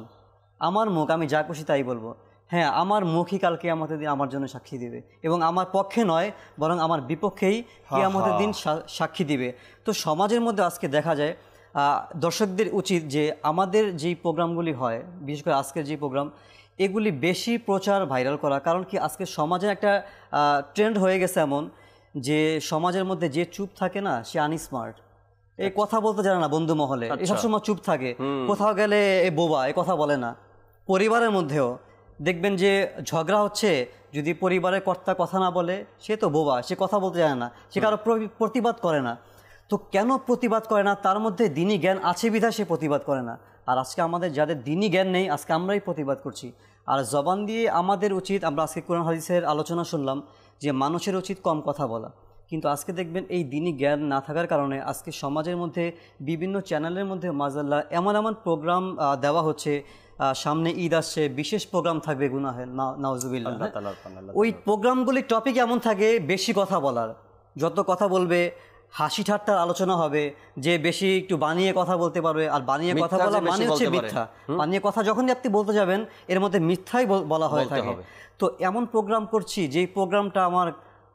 আমার মুখ আমি যা খুশি তাই বলবো হ্যাঁ আমার মুখই কালকে আমাদের দিন আমার জন্য সাক্ষী দিবে এবং আমার পক্ষে নয় বরং আমার বিপক্ষেই কে আমাদের দিন সাক্ষী দিবে তো সমাজের মধ্যে আজকে দেখা যায় দর্শকদের উচিত যে আমাদের যেই প্রোগ্রামগুলি হয় বিশেষ করে আজকের যে প্রোগ্রাম এগুলি বেশি প্রচার ভাইরাল করা কারণ কি আজকে সমাজে একটা ট্রেন্ড হয়ে গেছে এমন যে সমাজের মধ্যে যে চুপ থাকে না সে আনস্মার্ট এই আচ্ছা। কথা বলতে জানে না বন্ধু মহলে আচ্ছা। সবসময় চুপ থাকে কোথাও গেলে এ বোবা এ কথা বলে না পরিবারের মধ্যেও দেখবেন যে ঝগড়া হচ্ছে যদি পরিবারের কর্তা কথা না বলে সে তো বোবা সে কথা বলতে জানে না সে কারো প্রতিবাদ করে না তো কেন প্রতিবাদ করে না তার মধ্যে দিনই জ্ঞান আছে বিধায় সে প্রতিবাদ করে না আর আজকে আমাদের যাদের দিনই জ্ঞান নেই আজকে আমরাই প্রতিবাদ করছি আর জবান দিয়ে আমাদের উচিত আমরা আজকে কোরআন হাদিসের আলোচনা শুনলাম যে মানুষের উচিত কম কথা বলা কিন্তু আজকে দেখবেন এই দিনই জ্ঞান না থাকার কারণে আজকে সমাজের মধ্যে বিভিন্ন চ্যানেলের মধ্যে মাজাল্লা এমন এমন প্রোগ্রাম দেওয়া হচ্ছে সামনে ঈদ আসছে বিশেষ প্রোগ্রাম থাকবে গুনাহের নাওজুবিল্লাহ ওই প্রোগ্রামগুলির টপিক এমন থাকে বেশি কথা বলার যত কথা বলবে হাসি ঠাট্টার আলোচনা হবে যে বেশি একটু বানিয়ে কথা বলতে পারবে আর বানিয়ে কথা বলা মানে হচ্ছে মিথ্যা বানিয়ে কথা যখনই আপনি বলতে যাবেন এর মধ্যে মিথ্যাই বলা হয়ে থাকে তো এমন প্রোগ্রাম করছি যে প্রোগ্রামটা আমার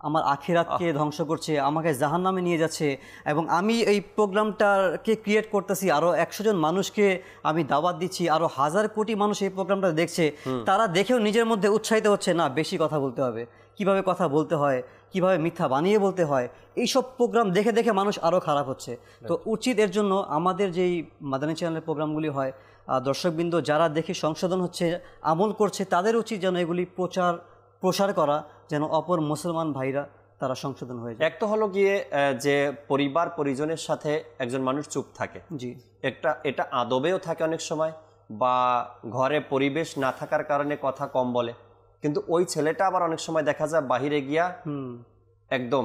আমার আখিরাতকে ধ্বংস করছে আমাকে জাহান নামে নিয়ে যাচ্ছে এবং আমি এই প্রোগ্রামটাকে ক্রিয়েট করতেছি আরও একশো জন মানুষকে আমি দাওয়াত দিচ্ছি আরও হাজার কোটি মানুষ এই প্রোগ্রামটা দেখছে তারা দেখেও নিজের মধ্যে উৎসাহিত হচ্ছে না বেশি কথা বলতে হবে কিভাবে কথা বলতে হয় কিভাবে মিথ্যা বানিয়ে বলতে হয় এইসব প্রোগ্রাম দেখে দেখে মানুষ আরও খারাপ হচ্ছে তো উচিত এর জন্য আমাদের যেই মাদানী চ্যানেলের প্রোগ্রামগুলি হয় দর্শকবৃন্দ যারা দেখে সংশোধন হচ্ছে আমল করছে তাদের উচিত যেন এগুলি প্রচার প্রসার করা যেন অপর মুসলমান ভাইরা তারা সংশোধন হয়ে যায় এক তো হলো গিয়ে যে পরিবার পরিজনের সাথে একজন মানুষ চুপ থাকে জি একটা এটা আদবেও থাকে অনেক সময় বা ঘরে পরিবেশ না থাকার কারণে কথা কম বলে কিন্তু ওই ছেলেটা আবার অনেক সময় দেখা যায় বাহিরে গিয়া একদম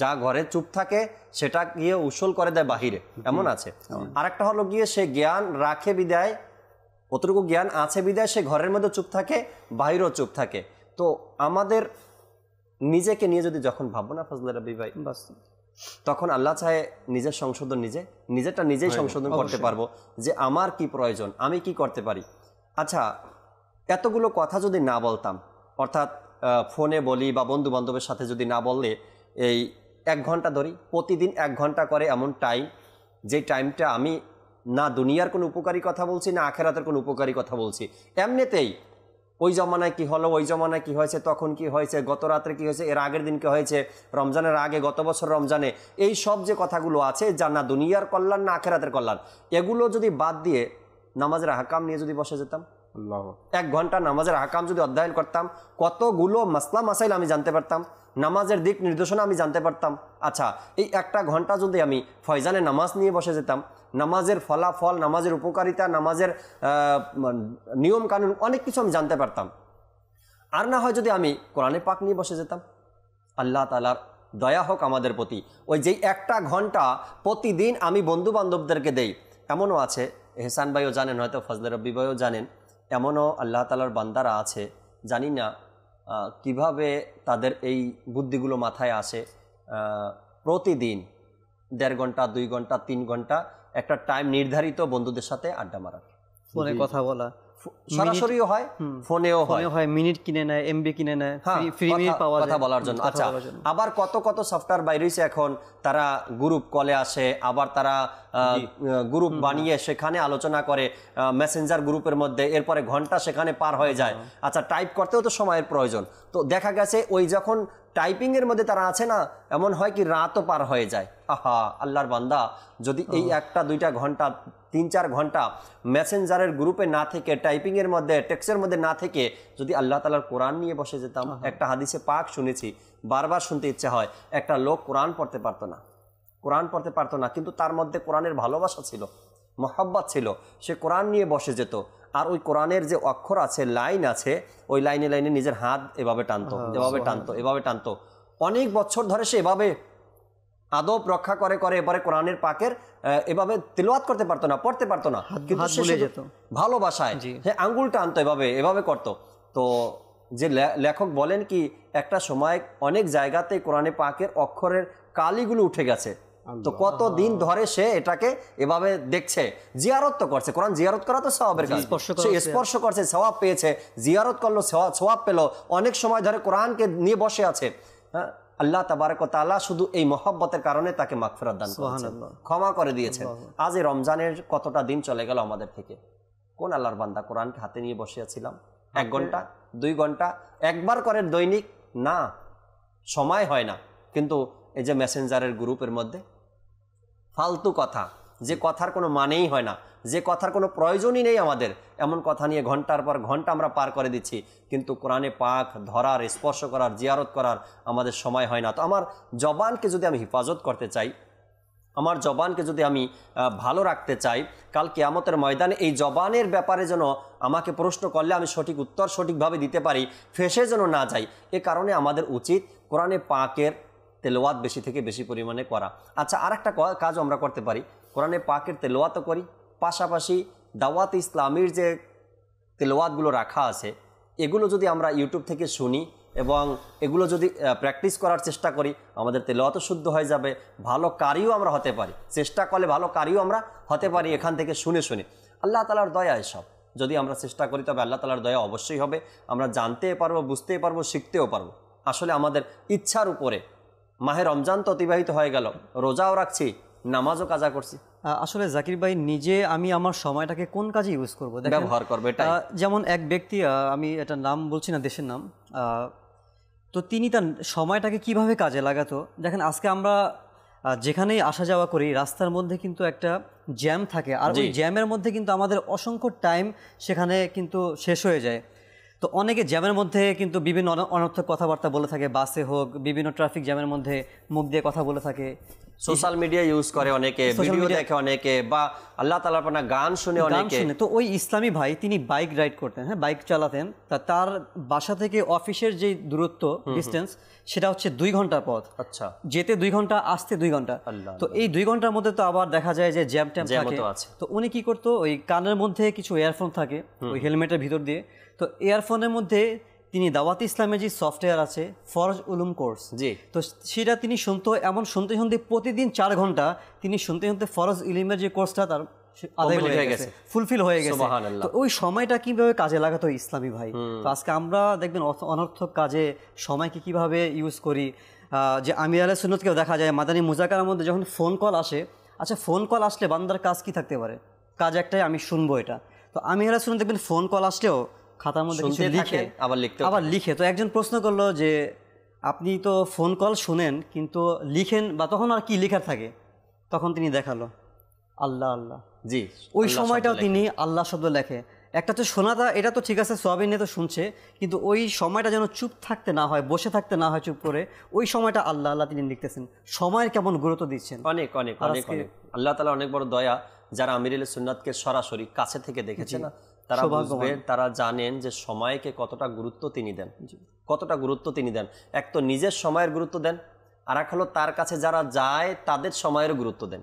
যা ঘরে চুপ থাকে সেটা গিয়ে উসল করে দেয় বাহিরে এমন আছে আর একটা হলো গিয়ে সে জ্ঞান রাখে বিদায় অতটুকু জ্ঞান আছে বিদায় সে ঘরের মধ্যে চুপ থাকে বাহিরেও চুপ থাকে তো আমাদের নিজেকে নিয়ে যদি যখন ভাবো না ফজলে রাবি ভাই তখন আল্লাহ চায় নিজের সংশোধন নিজে নিজেরটা নিজেই সংশোধন করতে পারবো যে আমার কি প্রয়োজন আমি কি করতে পারি আচ্ছা এতগুলো কথা যদি না বলতাম অর্থাৎ ফোনে বলি বা বন্ধু বান্ধবের সাথে যদি না বললে এই এক ঘন্টা ধরি প্রতিদিন এক ঘন্টা করে এমন টাইম যে টাইমটা আমি না দুনিয়ার কোনো উপকারী কথা বলছি না আখেরাতের কোনো উপকারী কথা বলছি এমনিতেই ওই জমানায় কি হলো ওই জমানায় কি হয়েছে তখন কি হয়েছে গত রাত্রে কি হয়েছে এর আগের দিন কি হয়েছে রমজানের আগে গত বছর রমজানে এই সব যে কথাগুলো আছে যা না দুনিয়ার কল্যাণ না আখেরাতের কল্যাণ এগুলো যদি বাদ দিয়ে নামাজের হাকাম নিয়ে যদি বসে যেতাম এক ঘন্টা নামাজের হাকাম যদি অধ্যয়ন করতাম কতগুলো মাসলা মাসাইল আমি জানতে পারতাম নামাজের দিক নির্দেশনা আমি জানতে পারতাম আচ্ছা এই একটা ঘন্টা যদি আমি ফয়জানে নামাজ নিয়ে বসে যেতাম নামাজের ফলাফল নামাজের উপকারিতা নামাজের নিয়ম কানুন অনেক কিছু আমি জানতে পারতাম আর না হয় যদি আমি কোরআনে পাক নিয়ে বসে যেতাম আল্লাহ তালার দয়া হোক আমাদের প্রতি ওই যেই একটা ঘন্টা প্রতিদিন আমি বন্ধু বান্ধবদেরকে দেই এমনও আছে হেসান ভাইও জানেন হয়তো ফজলে রব্বি ভাইও জানেন এমনও আল্লাহ তালার বান্দারা আছে জানি না কিভাবে তাদের এই বুদ্ধিগুলো মাথায় আসে প্রতিদিন দেড় ঘন্টা দুই ঘন্টা তিন ঘন্টা একটা টাইম নির্ধারিত বন্ধুদের সাথে আড্ডা মারা ফোনে কথা বলা সরাসরিও হয় ফোনেও হয় হয় মিনিট কিনে নেয় এমবি কিনে নেয় ফ্রি হ্যাঁ, মিনিট পাওয়া কথা বলার জন্য আচ্ছা আবার কত কত সফটওয়্যার বাইরে হইছে এখন তারা গ্রুপ কলে আসে আবার তারা গ্রুপ বানিয়ে সেখানে আলোচনা করে মেসেঞ্জার গ্রুপের মধ্যে এরপরে ঘন্টা সেখানে পার হয়ে যায় আচ্ছা টাইপ আচ্ছা, করতেও তো সময়ের প্রয়োজন তো দেখা গেছে ওই যখন টাইপিংয়ের মধ্যে তারা আছে না এমন হয় কি রাতও পার হয়ে যায় আহা আল্লাহর বান্দা যদি এই একটা দুইটা ঘন্টা তিন চার ঘন্টা মেসেঞ্জারের গ্রুপে না থেকে টাইপিংয়ের মধ্যে টেক্সের মধ্যে না থেকে যদি আল্লাহ তালার কোরআন নিয়ে বসে যেতাম একটা হাদিসে পাক শুনেছি বারবার শুনতে ইচ্ছে হয় একটা লোক কোরআন পড়তে পারতো না কোরআন পড়তে পারতো না কিন্তু তার মধ্যে কোরআনের ভালোবাসা ছিল মহাব্বাত ছিল সে কোরআন নিয়ে বসে যেত আর ওই কোরআনের যে অক্ষর আছে লাইন আছে ওই লাইনে লাইনে নিজের হাত এভাবে টানতো এভাবে টানতো এভাবে টানতো অনেক বছর ধরে সে এভাবে আদব রক্ষা করে করে এবারে কোরআনের পাকের এভাবে তেলোয়াত করতে পারতো না পড়তে পারতো না যেত ভালোবাসায় সে আঙ্গুলটা আনতো এভাবে এভাবে করতো তো যে লেখক বলেন কি একটা সময় অনেক জায়গাতে কোরআনে পাকের অক্ষরের কালিগুলো উঠে গেছে তো কত দিন ধরে সে এটাকে এভাবে দেখছে জিয়ারত তো করছে কোরআন জিয়ারত করা তো স্বভাবের কাজ সে স্পর্শ করছে সওয়াব পেয়েছে জিয়ারত করলো সওয়াব পেলো অনেক সময় ধরে কোরআনকে নিয়ে বসে আছে হ্যাঁ আল্লাহ তাবারক তালা শুধু এই মহব্বতের কারণে তাকে মাগফিরাত দান করেছেন ক্ষমা করে দিয়েছে আজ এই রমজানের কতটা দিন চলে গেল আমাদের থেকে কোন আল্লাহর বান্দা কোরআনকে হাতে নিয়ে বসিয়াছিলাম এক ঘন্টা দুই ঘন্টা একবার করে দৈনিক না সময় হয় না কিন্তু এই যে মেসেঞ্জারের গ্রুপের মধ্যে ফালতু কথা যে কথার কোনো মানেই হয় না যে কথার কোনো প্রয়োজনই নেই আমাদের এমন কথা নিয়ে ঘন্টার পর ঘন্টা আমরা পার করে দিচ্ছি কিন্তু কোরআনে পাক ধরার স্পর্শ করার জিয়ারত করার আমাদের সময় হয় না তো আমার জবানকে যদি আমি হেফাজত করতে চাই আমার জবানকে যদি আমি ভালো রাখতে চাই কাল কেয়ামতের ময়দানে এই জবানের ব্যাপারে যেন আমাকে প্রশ্ন করলে আমি সঠিক উত্তর সঠিকভাবে দিতে পারি ফেসে যেন না যাই এ কারণে আমাদের উচিত কোরআনে পাকের তেলোয়াত বেশি থেকে বেশি পরিমাণে করা আচ্ছা আর একটা কাজ আমরা করতে পারি কোরআনে পাকের তেলোয়াতও করি পাশাপাশি দাওয়াত ইসলামীর যে তেলোয়াতগুলো রাখা আছে এগুলো যদি আমরা ইউটিউব থেকে শুনি এবং এগুলো যদি প্র্যাকটিস করার চেষ্টা করি আমাদের তেলোয়াতও শুদ্ধ হয়ে যাবে ভালো কারিও আমরা হতে পারি চেষ্টা করলে ভালো কারিও আমরা হতে পারি এখান থেকে শুনে শুনে আল্লাহ তালার দয়া এসব যদি আমরা চেষ্টা করি তবে আল্লাহ তালার দয়া অবশ্যই হবে আমরা জানতে পারবো বুঝতে পারবো শিখতেও পারবো আসলে আমাদের ইচ্ছার উপরে মাহে রমজান তো অতিবাহিত হয়ে গেল রোজাও রাখছি নামাজও কাজা করছি আসলে জাকির ভাই নিজে আমি আমার সময়টাকে কোন কাজে ইউজ করবো ব্যবহার করবে এটা যেমন এক ব্যক্তি আমি এটা নাম বলছি না দেশের নাম তো তিনি তার সময়টাকে কিভাবে কাজে লাগাতো দেখেন আজকে আমরা যেখানেই আসা যাওয়া করি রাস্তার মধ্যে কিন্তু একটা জ্যাম থাকে আর ওই জ্যামের মধ্যে কিন্তু আমাদের অসংখ্য টাইম সেখানে কিন্তু শেষ হয়ে যায় তো অনেকে জ্যামের মধ্যে কিন্তু বিভিন্ন অনর্থক কথাবার্তা বলে থাকে বাসে হোক বিভিন্ন ট্রাফিক জ্যামের মধ্যে মুখ দিয়ে কথা বলে থাকে সোশ্যাল মিডিয়া ইউজ করে অনেকে ভিডিও দেখে অনেকে বা আল্লাহ তালার পানা গান শুনে অনেকে তো ওই ইসলামী ভাই তিনি বাইক রাইড করতেন হ্যাঁ বাইক চালাতেন তা তার বাসা থেকে অফিসের যে দূরত্ব ডিস্টেন্স সেটা হচ্ছে দুই ঘন্টার পথ আচ্ছা যেতে দুই ঘন্টা আসতে দুই ঘন্টা তো এই দুই ঘন্টার মধ্যে তো আবার দেখা যায় যে জ্যাম ট্যাম থাকে তো উনি কি করতো ওই কানের মধ্যে কিছু এয়ারফোন থাকে ওই হেলমেটের ভিতর দিয়ে তো এয়ারফোনের মধ্যে তিনি দাওয়াত ইসলামের যে সফটওয়্যার আছে ফরজ উলুম কোর্স জি তো সেটা তিনি শুনতে এমন শুনতে শুনতে প্রতিদিন চার ঘন্টা তিনি শুনতে শুনতে ফরজ ইলিমের যে কোর্সটা তার আদায় হয়ে গেছে ফুলফিল হয়ে গেছে তো ওই সময়টা কিভাবে কাজে লাগাতো ইসলামী ভাই আজকে আমরা দেখবেন অনর্থক কাজে সময়কে কিভাবে ইউজ করি যে আমির আলাহ সুন্নতকেও দেখা যায় মাদানী মুজাকার মধ্যে যখন ফোন কল আসে আচ্ছা ফোন কল আসলে বান্দার কাজ কি থাকতে পারে কাজ একটাই আমি শুনবো এটা তো আমি এরা শুনে দেখবেন ফোন কল আসলেও খাতার মধ্যে কিছু লিখে আবার লিখতে আবার লিখে তো একজন প্রশ্ন করলো যে আপনি তো ফোন কল শুনেন কিন্তু লিখেন বা তখন আর কি লেখার থাকে তখন তিনি দেখালো আল্লাহ আল্লাহ জি ওই সময়টাও তিনি আল্লাহ শব্দ লেখে একটা তো শোনাটা এটা তো ঠিক আছে সোয়াবিন তো শুনছে কিন্তু ওই সময়টা যেন চুপ থাকতে না হয় বসে থাকতে না হয় চুপ করে ওই সময়টা আল্লাহ আল্লাহ তিনি লিখতেছেন সময়ের কেমন গুরুত্ব দিচ্ছেন অনেক অনেক অনেক অনেক আল্লাহ তালা অনেক বড় দয়া যারা আমিরুল সুন্নাতকে সরাসরি কাছে থেকে দেখেছে না তারা বুঝবে তারা জানেন যে সময়কে কতটা গুরুত্ব তিনি দেন কতটা গুরুত্ব তিনি দেন এক তো নিজের সময়ের গুরুত্ব দেন আর এক হলো তার কাছে যারা যায় তাদের সময়ের গুরুত্ব দেন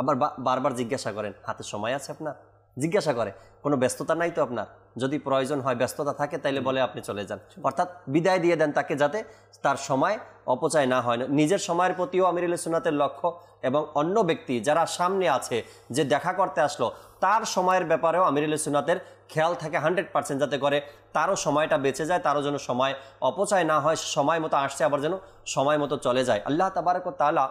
আবার বারবার জিজ্ঞাসা করেন হাতে সময় আছে আপনার জিজ্ঞাসা করে কোনো ব্যস্ততা নাই তো আপনার যদি প্রয়োজন হয় ব্যস্ততা থাকে তাইলে বলে আপনি চলে যান অর্থাৎ বিদায় দিয়ে দেন তাকে যাতে তার সময় অপচয় না হয় নিজের সময়ের প্রতিও আমিরুল সুনাতের লক্ষ্য এবং অন্য ব্যক্তি যারা সামনে আছে যে দেখা করতে আসলো তার সময়ের ব্যাপারেও আমিরুল সুনাতের খেয়াল থাকে হান্ড্রেড পার্সেন্ট যাতে করে তারও সময়টা বেঁচে যায় তারও যেন সময় অপচয় না হয় সময় মতো আসছে আবার যেন সময় মতো চলে যায় আল্লাহ তাবারক তালা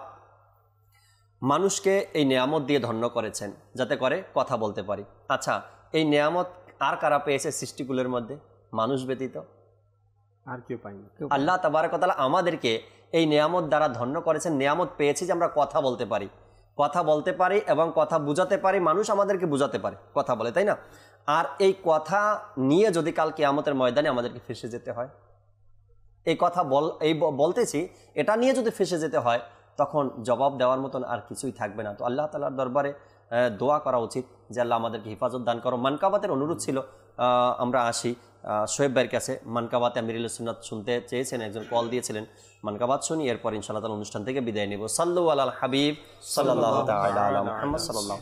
মানুষকে এই নিয়ামত দিয়ে ধন্য করেছেন যাতে করে কথা বলতে পারি আচ্ছা এই নিয়ামত আর কারা পেয়েছে সৃষ্টিগুলোর মধ্যে মানুষ ব্যতীত আর কেউ পাইনি আল্লাহ তাবারকতালা আমাদেরকে এই নিয়ামত দ্বারা ধন্য করেছেন নিয়ামত পেয়েছি যে আমরা কথা বলতে পারি কথা বলতে পারি এবং কথা বুঝাতে পারি মানুষ আমাদেরকে বুঝাতে পারে কথা বলে তাই না আর এই কথা নিয়ে যদি কাল কেয়ামতের ময়দানে আমাদেরকে ফেসে যেতে হয় এই কথা বল এই বলতেছি এটা নিয়ে যদি ফেসে যেতে হয় তখন জবাব দেওয়ার মতন আর কিছুই থাকবে না তো আল্লাহ তালার দরবারে দোয়া করা উচিত যে আল্লাহ আমাদেরকে হেফাজত দান করো মানকাবাতের অনুরোধ ছিল আমরা আসি শোয়েব ভাইয়ের কাছে মানকাবাতে আমিরুল সুন্নাত শুনতে চেয়েছেন একজন কল দিয়েছিলেন মানকাবাদ শুনি এরপর ইনশাল্লাহ তাল অনুষ্ঠান থেকে বিদায় নিব সাল্লু আল হাবিব সাল্লাহ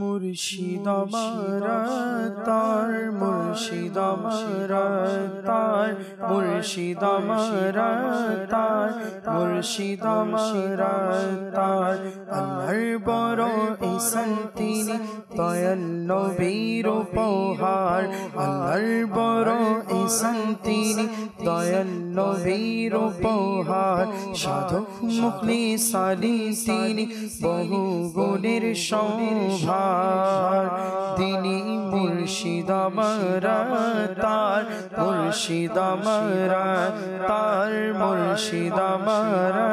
মুর্শিদ তার মুর্শিদ তার মুর্শিদ তার মুর্শিদ তার আমার বড় ইসন তিনি তয়ন বীর উপহার আমার বড় শান্তির দয়াল নবীর উপহার সাধক মুখলি সারি তিনি বহু গুণের সম্ভার তিনি মুর্শিদামারা তার মুর্শিদামারা তার মুর্শিদামারা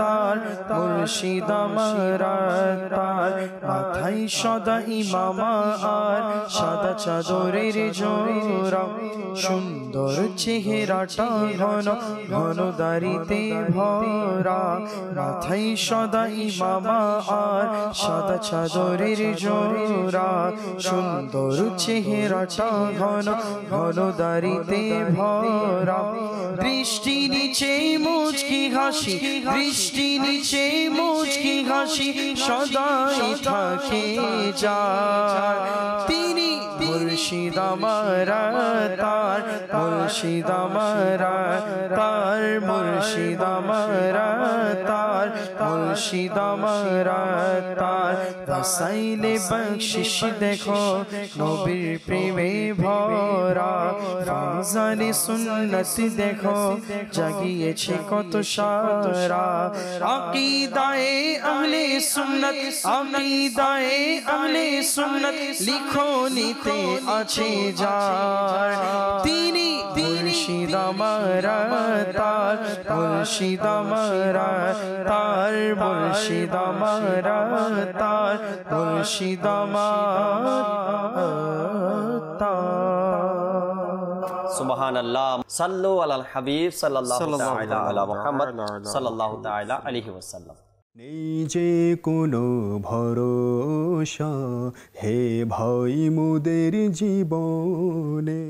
তার মুর্শিদামারা তার মাথায় সদা ইমামা আর সাদা চাদরের জোরা শুন সুন্দর চেহারাটা ঘন ঘন দাড়িতে ভরা মাথায় সদাই মামা আর সাদা চাদরের জোরা সুন্দর চেহারাটা ঘন ঘন দাড়িতে ভরা দৃষ্টি নিচে মুচকি হাসি দৃষ্টি নিচে মুচকি হাসি সদাই থাকে যা তিনি मुर्शिद हमारा तार मुर्शिद हमारा तार मुर्शिद हमारा तार मुर्शिद हमारा तार वसाइल बख्शिश देखो नबीर भरा फौजाने सुन्नत देखो জাগিয়েছে কত সারা আকিদায়ে আহলে সুন্নাত আকিদায়ে আহলে সুন্নাত লিখো নিতে अच्छी जान तीनी तीनी तार तार मुर्शिदा मरा तार मुर्शिदा सुबहान अल्लाह हबीब सल्लल्लाहु अलैहि वसल्लम নিজে কোনো ভরসা হে ভাই মোদের জীবনে